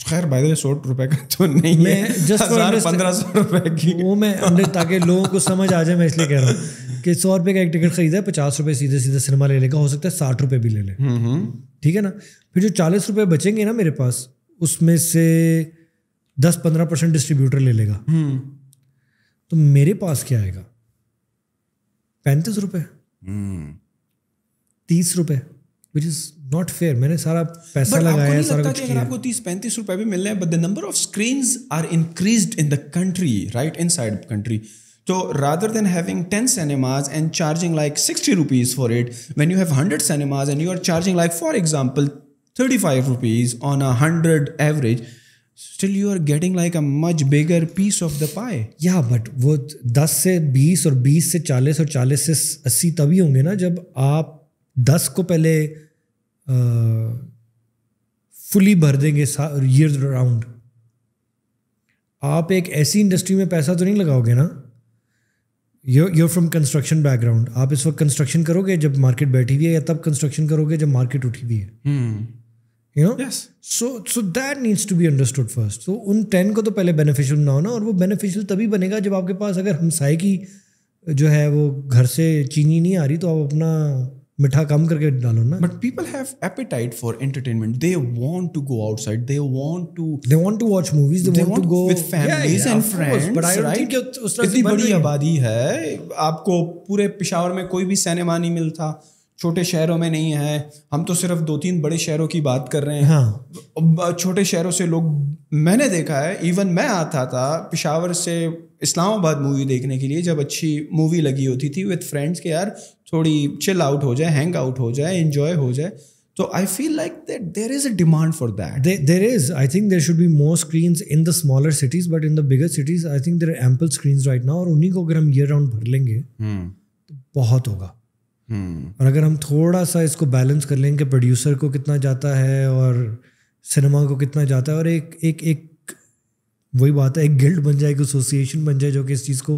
खैर भाई द सौ रुपए का तो नहीं है जस्ट पंद्रह सौ रुपए की वो मैं ताकि लोगों को समझ आ जाए मैं इसलिए कह रहा हूँ कि सौ रुपए का एक टिकट खरीदा है पचास रुपए सीधे सीधे सिनेमा ले लेगा हो सकता है साठ रुपए भी ले ले हम्म, हम्म। ठीक है ना फिर जो चालीस रुपए बचेंगे ना मेरे पास उसमें से दस पंद्रह परसेंट डिस्ट्रीब्यूटर ले लेगा हम्म। तो मेरे पास क्या आएगा पैंतीस रुपए हम्म। तीस रुपए विच इज नॉट फेयर मैंने सारा पैसा लगाया सारा कुछ किया आपको तीस पैंतीस रुपए भी मिल रहे हैं but the number of screen are increase in the country right inside country तो rather than having ten cinemas and charging like sixty rupees for it when you have hundred cinemas and you are charging like for example thirty five rupees on a hundred average still you are getting like a much bigger piece of the pie या but वो दस से बीस और बीस से चालीस और चालीस से अस्सी तभी होंगे ना जब आप दस को पहले फुली भर देंगे ईयर राउंड आप एक ऐसी इंडस्ट्री में पैसा तो नहीं लगाओगे ना your you're from construction background आप इस वक्त कंस्ट्रक्शन करोगे जब मार्केट बैठी हुई है या तब कंस्ट्रक्शन करोगे जब मार्केट उठी हुई है hmm. You know so so that needs to be understood first तो उन टेन को तो पहले बेनिफिशियल ना होना और वो बेनिफिशियल तभी बनेगा जब आपके पास अगर हमसाय की जो है वो घर से चीनी नहीं आ रही तो आप अपना मिठा कम करके डालो ना but people have appetite for entertainment they want to go outside they want to they want to watch movies they want to go with families and friends but I don't think उस तरह बड़ी आबादी है आपको पूरे पेशावर में कोई भी सिनेमा नहीं मिलता छोटे शहरों में नहीं है हम तो सिर्फ दो तीन बड़े शहरों की बात कर रहे हैं हाँ। छोटे शहरों से लोग मैंने देखा है इवन मैं आता था पिशावर से इस्लामाबाद मूवी देखने के लिए जब अच्छी मूवी लगी होती थी विथ फ्रेंड्स के यार थोड़ी चिल आउट हो जाए हैंग आउट हो जाए इंजॉय हो जाए तो I feel like that there is a demand for that there is I think there should be more screen in the smaller cities but in the bigger cities I think there ample screen right ना और उन्हीं को अगर हम year round भर लेंगे तो बहुत होगा Hmm. और अगर हम थोड़ा सा इसको बैलेंस कर लें कि प्रोड्यूसर को कितना जाता है और सिनेमा को कितना जाता है और एक एक एक वही बात है एक गिल्ड बन जाए एक एसोसिएशन बन जाए जो कि इस चीज़ को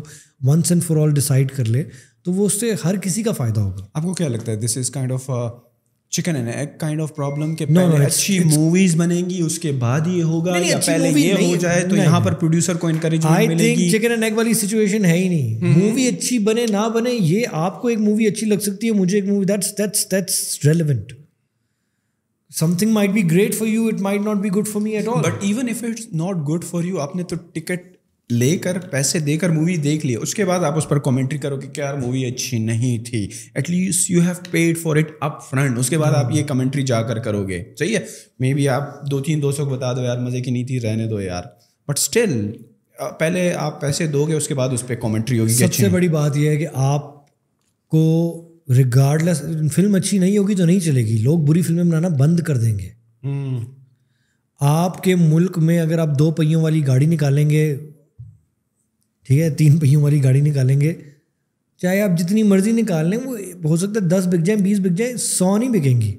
once and for all decide कर ले तो वो उससे हर किसी का फ़ायदा होगा आपको क्या लगता है this is kind of chicken and egg kind of problem के no, पहले no, अच्छी मूवीज बनेंगी उसके बाद ये होगा या पहले ये हो जाए तो यहाँ पर प्रोड्यूसर को इनकरेज मिलेगी चिकन एंड एग वाली सिचुएशन है ही नहीं मूवी हम्म। अच्छी बने ना बने ये आपको एक मूवी अच्छी लग सकती है मुझे एक movie that's that's that's relevant something might be great for you it might not be good for me at all but even if it's not good for you आपने तो टिकट लेकर पैसे देकर मूवी देख लिए उसके बाद आप उस पर कमेंट्री करो कि क्या यार मूवी अच्छी नहीं थी at least you have paid for it up front उसके बाद आप ये कमेंट्री जाकर करोगे सही है मे बी आप दो तीन दोस्तों को बता दो यार मज़े की नहीं थी रहने दो यार बट स्टिल पहले आप पैसे दोगे उसके बाद उस पर कॉमेंट्री होगी सबसे बड़ी बात यह है कि आपको रिगार्डलेस फिल्म अच्छी नहीं होगी तो नहीं चलेगी लोग बुरी फिल्में बनाना बंद कर देंगे हम्म। आपके मुल्क में अगर आप दो पहियों वाली गाड़ी निकालेंगे ठीक है तीन पहियों वाली गाड़ी निकालेंगे चाहे आप जितनी मर्जी निकाल लें वो हो सकता है दस बिक जाए बीस बिक जाए सौ नहीं बिकेंगी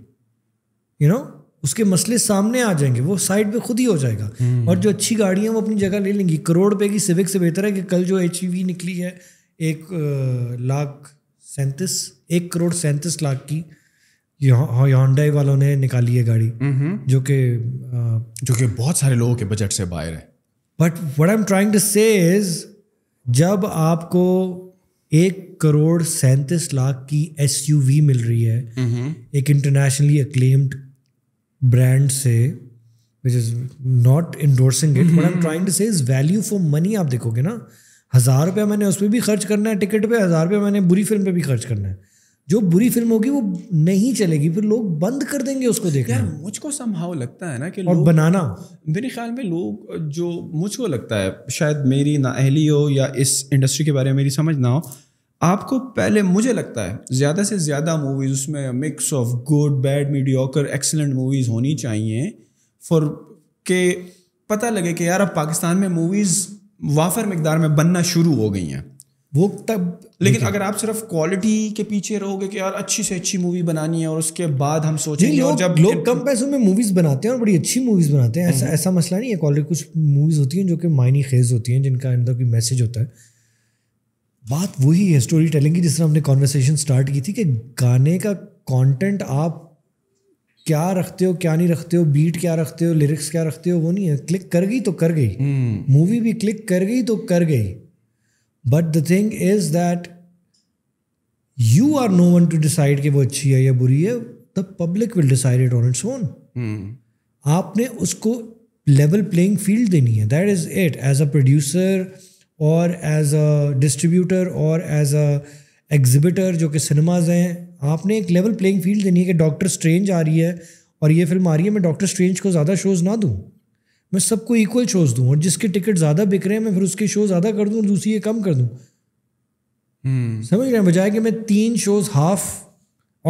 यू नो उसके मसले सामने आ जाएंगे वो साइड पे खुद ही हो जाएगा हम्म। और जो अच्छी गाड़ी है वो अपनी जगह ले लेंगी करोड़ रुपए की सिविक से बेहतर है कि कल जो एच e निकली है एक लाख सैंतीस एक करोड़ सैंतीस लाख की होंडाई वालों ने निकाली है गाडी हम्म। जो कि जो कि बहुत सारे लोगों के बजट से बाहर है but what I am trying to say जब आपको एक करोड़ सैंतीस लाख की एस मिल रही है एक इंटरनेशनली अक्लेम्ड ब्रांड से which is not endorsing it but I am trying to say value for money आप देखोगे ना हज़ार रुपया मैंने उस पर भी खर्च करना है टिकट पे हज़ार रुपया मैंने बुरी फिल्म पे भी खर्च करना है जो बुरी फिल्म होगी वो नहीं चलेगी फिर लोग बंद कर देंगे उसको देखना यार मुझको संभाव लगता है ना कि और बनाना मेरे ख्याल में लोग जो मुझको लगता है शायद मेरी नाअहली हो या इस इंडस्ट्री के बारे में मेरी समझ ना हो आपको पहले मुझे लगता है ज़्यादा से ज़्यादा मूवीज़ उसमें mix of good bad mediocre excellent movies होनी चाहिए फॉर के पता लगे कि यार अब पाकिस्तान में मूवीज़ वाफर मकदार में बनना शुरू हो गई हैं वो तब लेकिन अगर आप सिर्फ क्वालिटी के पीछे रहोगे कि यार अच्छी से अच्छी मूवी बनानी है और उसके बाद हम सोचेंगे और जब लोग कम पैसों में मूवीज बनाते हैं और बड़ी अच्छी मूवीज बनाते हैं ऐसा हम्म। ऐसा मसला नहीं है क्वालिटी कुछ मूवीज होती हैं जो कि मायनी खेज होती हैं जिनका अंदर कोई मैसेज होता है बात वही है स्टोरी टेलिंग की जिस तरह हमने कॉन्वर्सेशन स्टार्ट की थी कि गाने का कॉन्टेंट आप क्या रखते हो क्या नहीं रखते हो बीट क्या रखते हो लिरिक्स क्या रखते हो वो नहीं है क्लिक कर गई तो कर गई मूवी हम्म। भी क्लिक कर गई तो कर गई but the thing is that you are no one to decide कि वो अच्छी है या बुरी है the public will decide it on its own आपने उसको लेवल प्लेइंग फील्ड देनी है that is it as a producer और एज अ डिस्ट्रीब्यूटर और एज अ एग्जिबिटर जो कि सिनेमाज हैं आपने एक लेवल प्लेइंग फील्ड देनी है कि डॉक्टर स्ट्रेंज आ रही है और ये फिल्म आ रही है मैं डॉक्टर स्ट्रेंज को ज़्यादा शोज़ ना दूँ मैं सबको इक्वल शोज दूँ और जिसके टिकट ज़्यादा बिक रहे हैं मैं फिर उसके शो ज़्यादा कर दूँ दूसरी ये कम कर दूँ hmm. हम्म। समझ रहे हैं बजाय कि मैं तीन शोज हाफ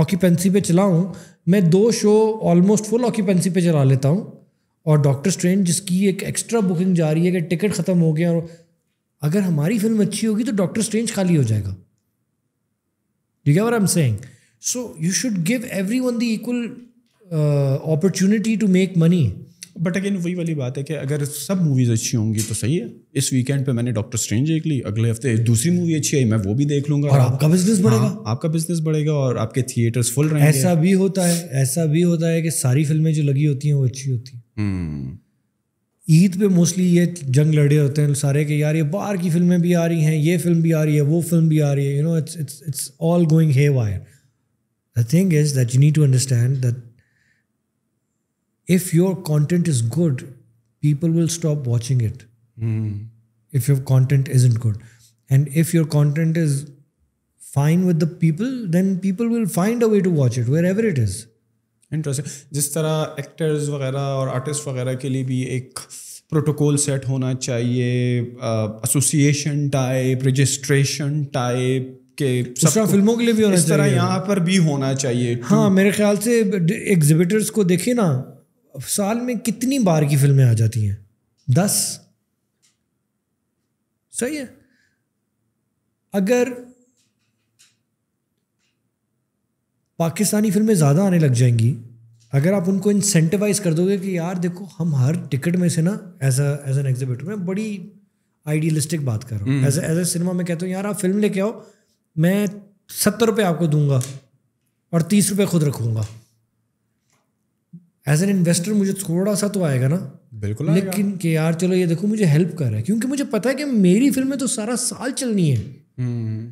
ऑक्यूपेंसी पे चलाऊँ मैं दो शो ऑलमोस्ट फुल ऑक्यूपेंसी पे चला लेता हूँ और डॉक्टर स्ट्रेन जिसकी एक एक्स्ट्रा बुकिंग जा रही है कि टिकट ख़त्म हो गया और अगर हमारी फिल्म अच्छी होगी तो डॉक्टर स्ट्रेंज खाली हो जाएगा ठीक है I am saying so you should give everyone the equal opportunity to make money but again वही वाली बात है कि अगर सब मूवीज़ अच्छी होंगी तो सही है इस वीकेंड पे मैंने डॉक्टर स्ट्रेंज देख ली अगले हफ्ते दूसरी मूवी अच्छी आई मैं वो भी देख लूंगा और आपका बिजनेस हाँ, बढ़ेगा हाँ, आपका बिजनेस बढ़ेगा और आपके थिएटर्स फुल रहेंगे ऐसा भी होता है ऐसा भी होता है कि सारी फिल्में जो लगी होती हैं वो अच्छी होती हैं हम्म। ईद पे मोस्टली ये जंग लड़े होते हैं सारे के यार ये बाहर की फिल्में भी आ रही हैं ये फिल्म भी आ रही है वो फिल्म भी आ रही है you know it's it's it's all going haywire the thing is that you need to understand that if your content is good, people will stop watching it. Mm. If your content isn't good. And if your content is fine with the people, then people will find a way to watch it wherever it Interesting. Just तरह actors, वगैरह और artist वगैरह के लिए भी एक protocol set होना चाहिए एसोसिएशन टाइप रजिस्ट्रेशन टाइप के सब फिल्मों के लिए भी होना इस तरह साल में कितनी बार की फिल्में आ जाती हैं दस सही है अगर पाकिस्तानी फिल्में ज़्यादा आने लग जाएंगी अगर आप उनको इंसेंटिवाइज कर दोगे कि यार देखो हम हर टिकट में से ना एज एज एन एग्जिबिटर मैं बड़ी आइडियलिस्टिक बात कर रहा हूँ एज एज ए सिनेमा में कहता हूँ यार आप फिल्म लेके आओ मैं सत्तर रुपये आपको दूंगा और तीस रुपये खुद रखूँगा एज एन इन्वेस्टर मुझे थोड़ा सा तो आएगा ना बिल्कुल लेकिन कि यार चलो ये देखो मुझे हेल्प कर रहा है क्योंकि मुझे पता है कि मेरी फिल्में तो सारा साल चलनी है हम्म।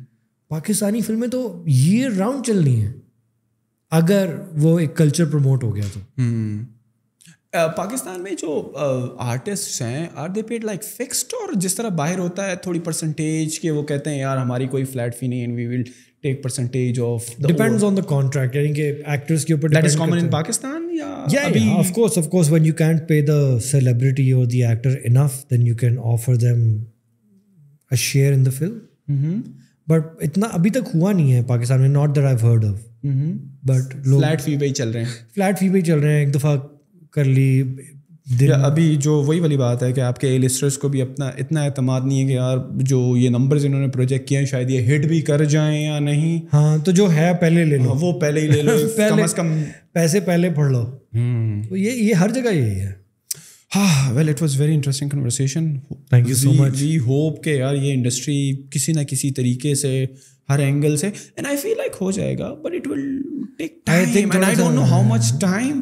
पाकिस्तानी फिल्में तो ये राउंड चलनी है अगर वो एक कल्चर प्रमोट हो गया तो हम्म। पाकिस्तान में जो आर्टिस्ट हैं are they paid like fixed और जिस तरह बाहर होता है थोड़ी परसेंटेज के वो कहते हैं यार हमारी कोई फ्लैट फी नहीं and we will take percentage of depends on the contract यानी कि एक्टर्स के ऊपर that is common in Pakistan या अभी of course of course when you can pay the celebrity और the actor enough then you can offer them a share in the film but इतना अभी तक हुआ नहीं है पाकिस्तान में not that I have heard of but flat fee पे ही चल रहे हैं फ्लैट फी पे ही चल रहे हैं एक दफ़ा कर ली या अभी जो वही वाली बात है कि आपके एलिस्टर्स को भी अपना इतना अतमाद नहीं है कि यार जो ये नंबर्स इन्होंने प्रोजेक्ट किए हैं शायद ये हिट भी कर जाएं या नहीं हाँ तो जो है पहले ले लो हाँ, वो पहले ही ले लो पहले, कम से कम पैसे पहले पढ़ लो हम्म। तो ये ये हर जगह यही है हाँ well it was very interesting conversation thank you so much we hope के यार ये इंडस्ट्री किसी ना किसी तरीके से हर एंगल से एंड आई फील लाइक हो जाएगा but it will take time and I don't know how much time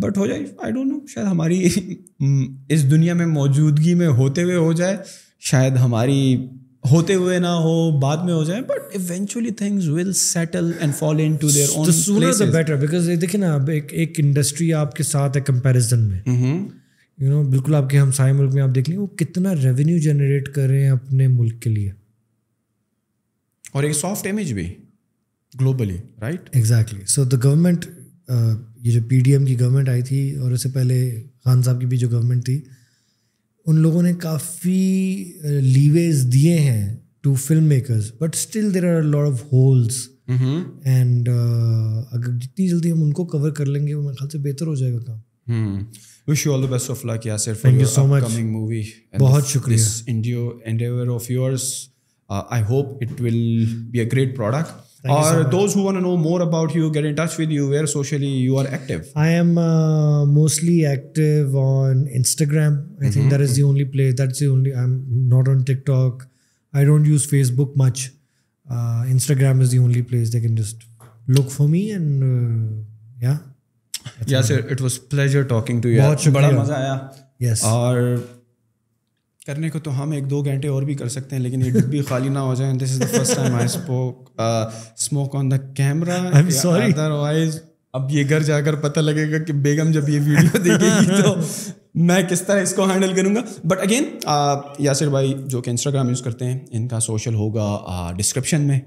but हो जाए आई डोंट नो शायद हमारी इस दुनिया में मौजूदगी में होते हुए हो जाए शायद हमारी होते हुए ना हो बाद में हो जाए but eventually things will settle and fall into their own sooner better because देखिए ना एक एक इंडस्ट्री आपके साथ है कंपैरिजन में you mm know -hmm. you know, बिल्कुल आपके हम हमसाय मुल्क में आप देख लें वो कितना रेवेन्यू जनरेट कर रहे हैं अपने मुल्क के लिए और एक सॉफ्ट इमेज भी globally right exactly so the government ये जो पी की गवर्नमेंट आई थी और उससे पहले खान साहब की भी जो गवर्नमेंट थी उन लोगों ने काफ़ी लीवेज uh, दिए हैं to film makers but still there are lot of holes and अगर जितनी जल्दी हम उनको कवर कर लेंगे मेरे ख्याल से बेहतर हो जाएगा काम wish you all the best of luck यार thank you so much coming movie बहुत शुक्रिया इंडियो endeavour of yours I hope it will be a great product Thank or so those who want to know more about you, get in touch with you, where socially you are active? I am uh, mostly active on Instagram. I mm-hmm. think that is the only place. That's the only. I'm not on TikTok. I don't use Facebook much. Uh, Instagram is the only place they can just look for me and uh, yeah. That's yeah, sir. It was pleasure talking to you. Yes. Or. करने को तो हम एक दो घंटे और भी कर सकते हैं लेकिन ये डिब्बी खाली ना हो जाए this is the first time I spoke smoke on the camera I am sorry otherwise अब ये घर जाकर पता लगेगा कि बेगम जब ये वीडियो देखेगी तो मैं किस तरह इसको हैंडल करूँगा बट अगेन यासिर भाई जो कि इंस्टाग्राम यूज़ करते हैं इनका सोशल होगा डिस्क्रिप्शन uh, में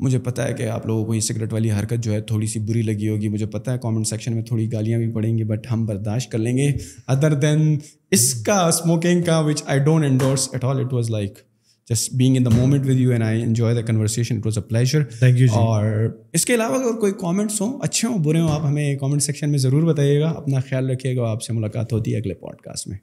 मुझे पता है कि आप लोगों को ये सिगरेट वाली हरकत जो है थोड़ी सी बुरी लगी होगी मुझे पता है कमेंट सेक्शन में थोड़ी गालियाँ भी पड़ेंगी बट हम बर्दाश्त कर लेंगे अदर देन इसका स्मोकिंग का which I don't endorse at all it was like just being in the moment with you and I enjoy the conversation it was a pleasure thank you और इसके अलावा अगर कोई कॉमेंट्स हों अच्छे हों बुरे हों आप हमें कॉमेंट सेक्शन में ज़रूर बताइएगा अपना ख्याल रखिएगा आपसे मुलाकात होती है अगले पॉडकास्ट में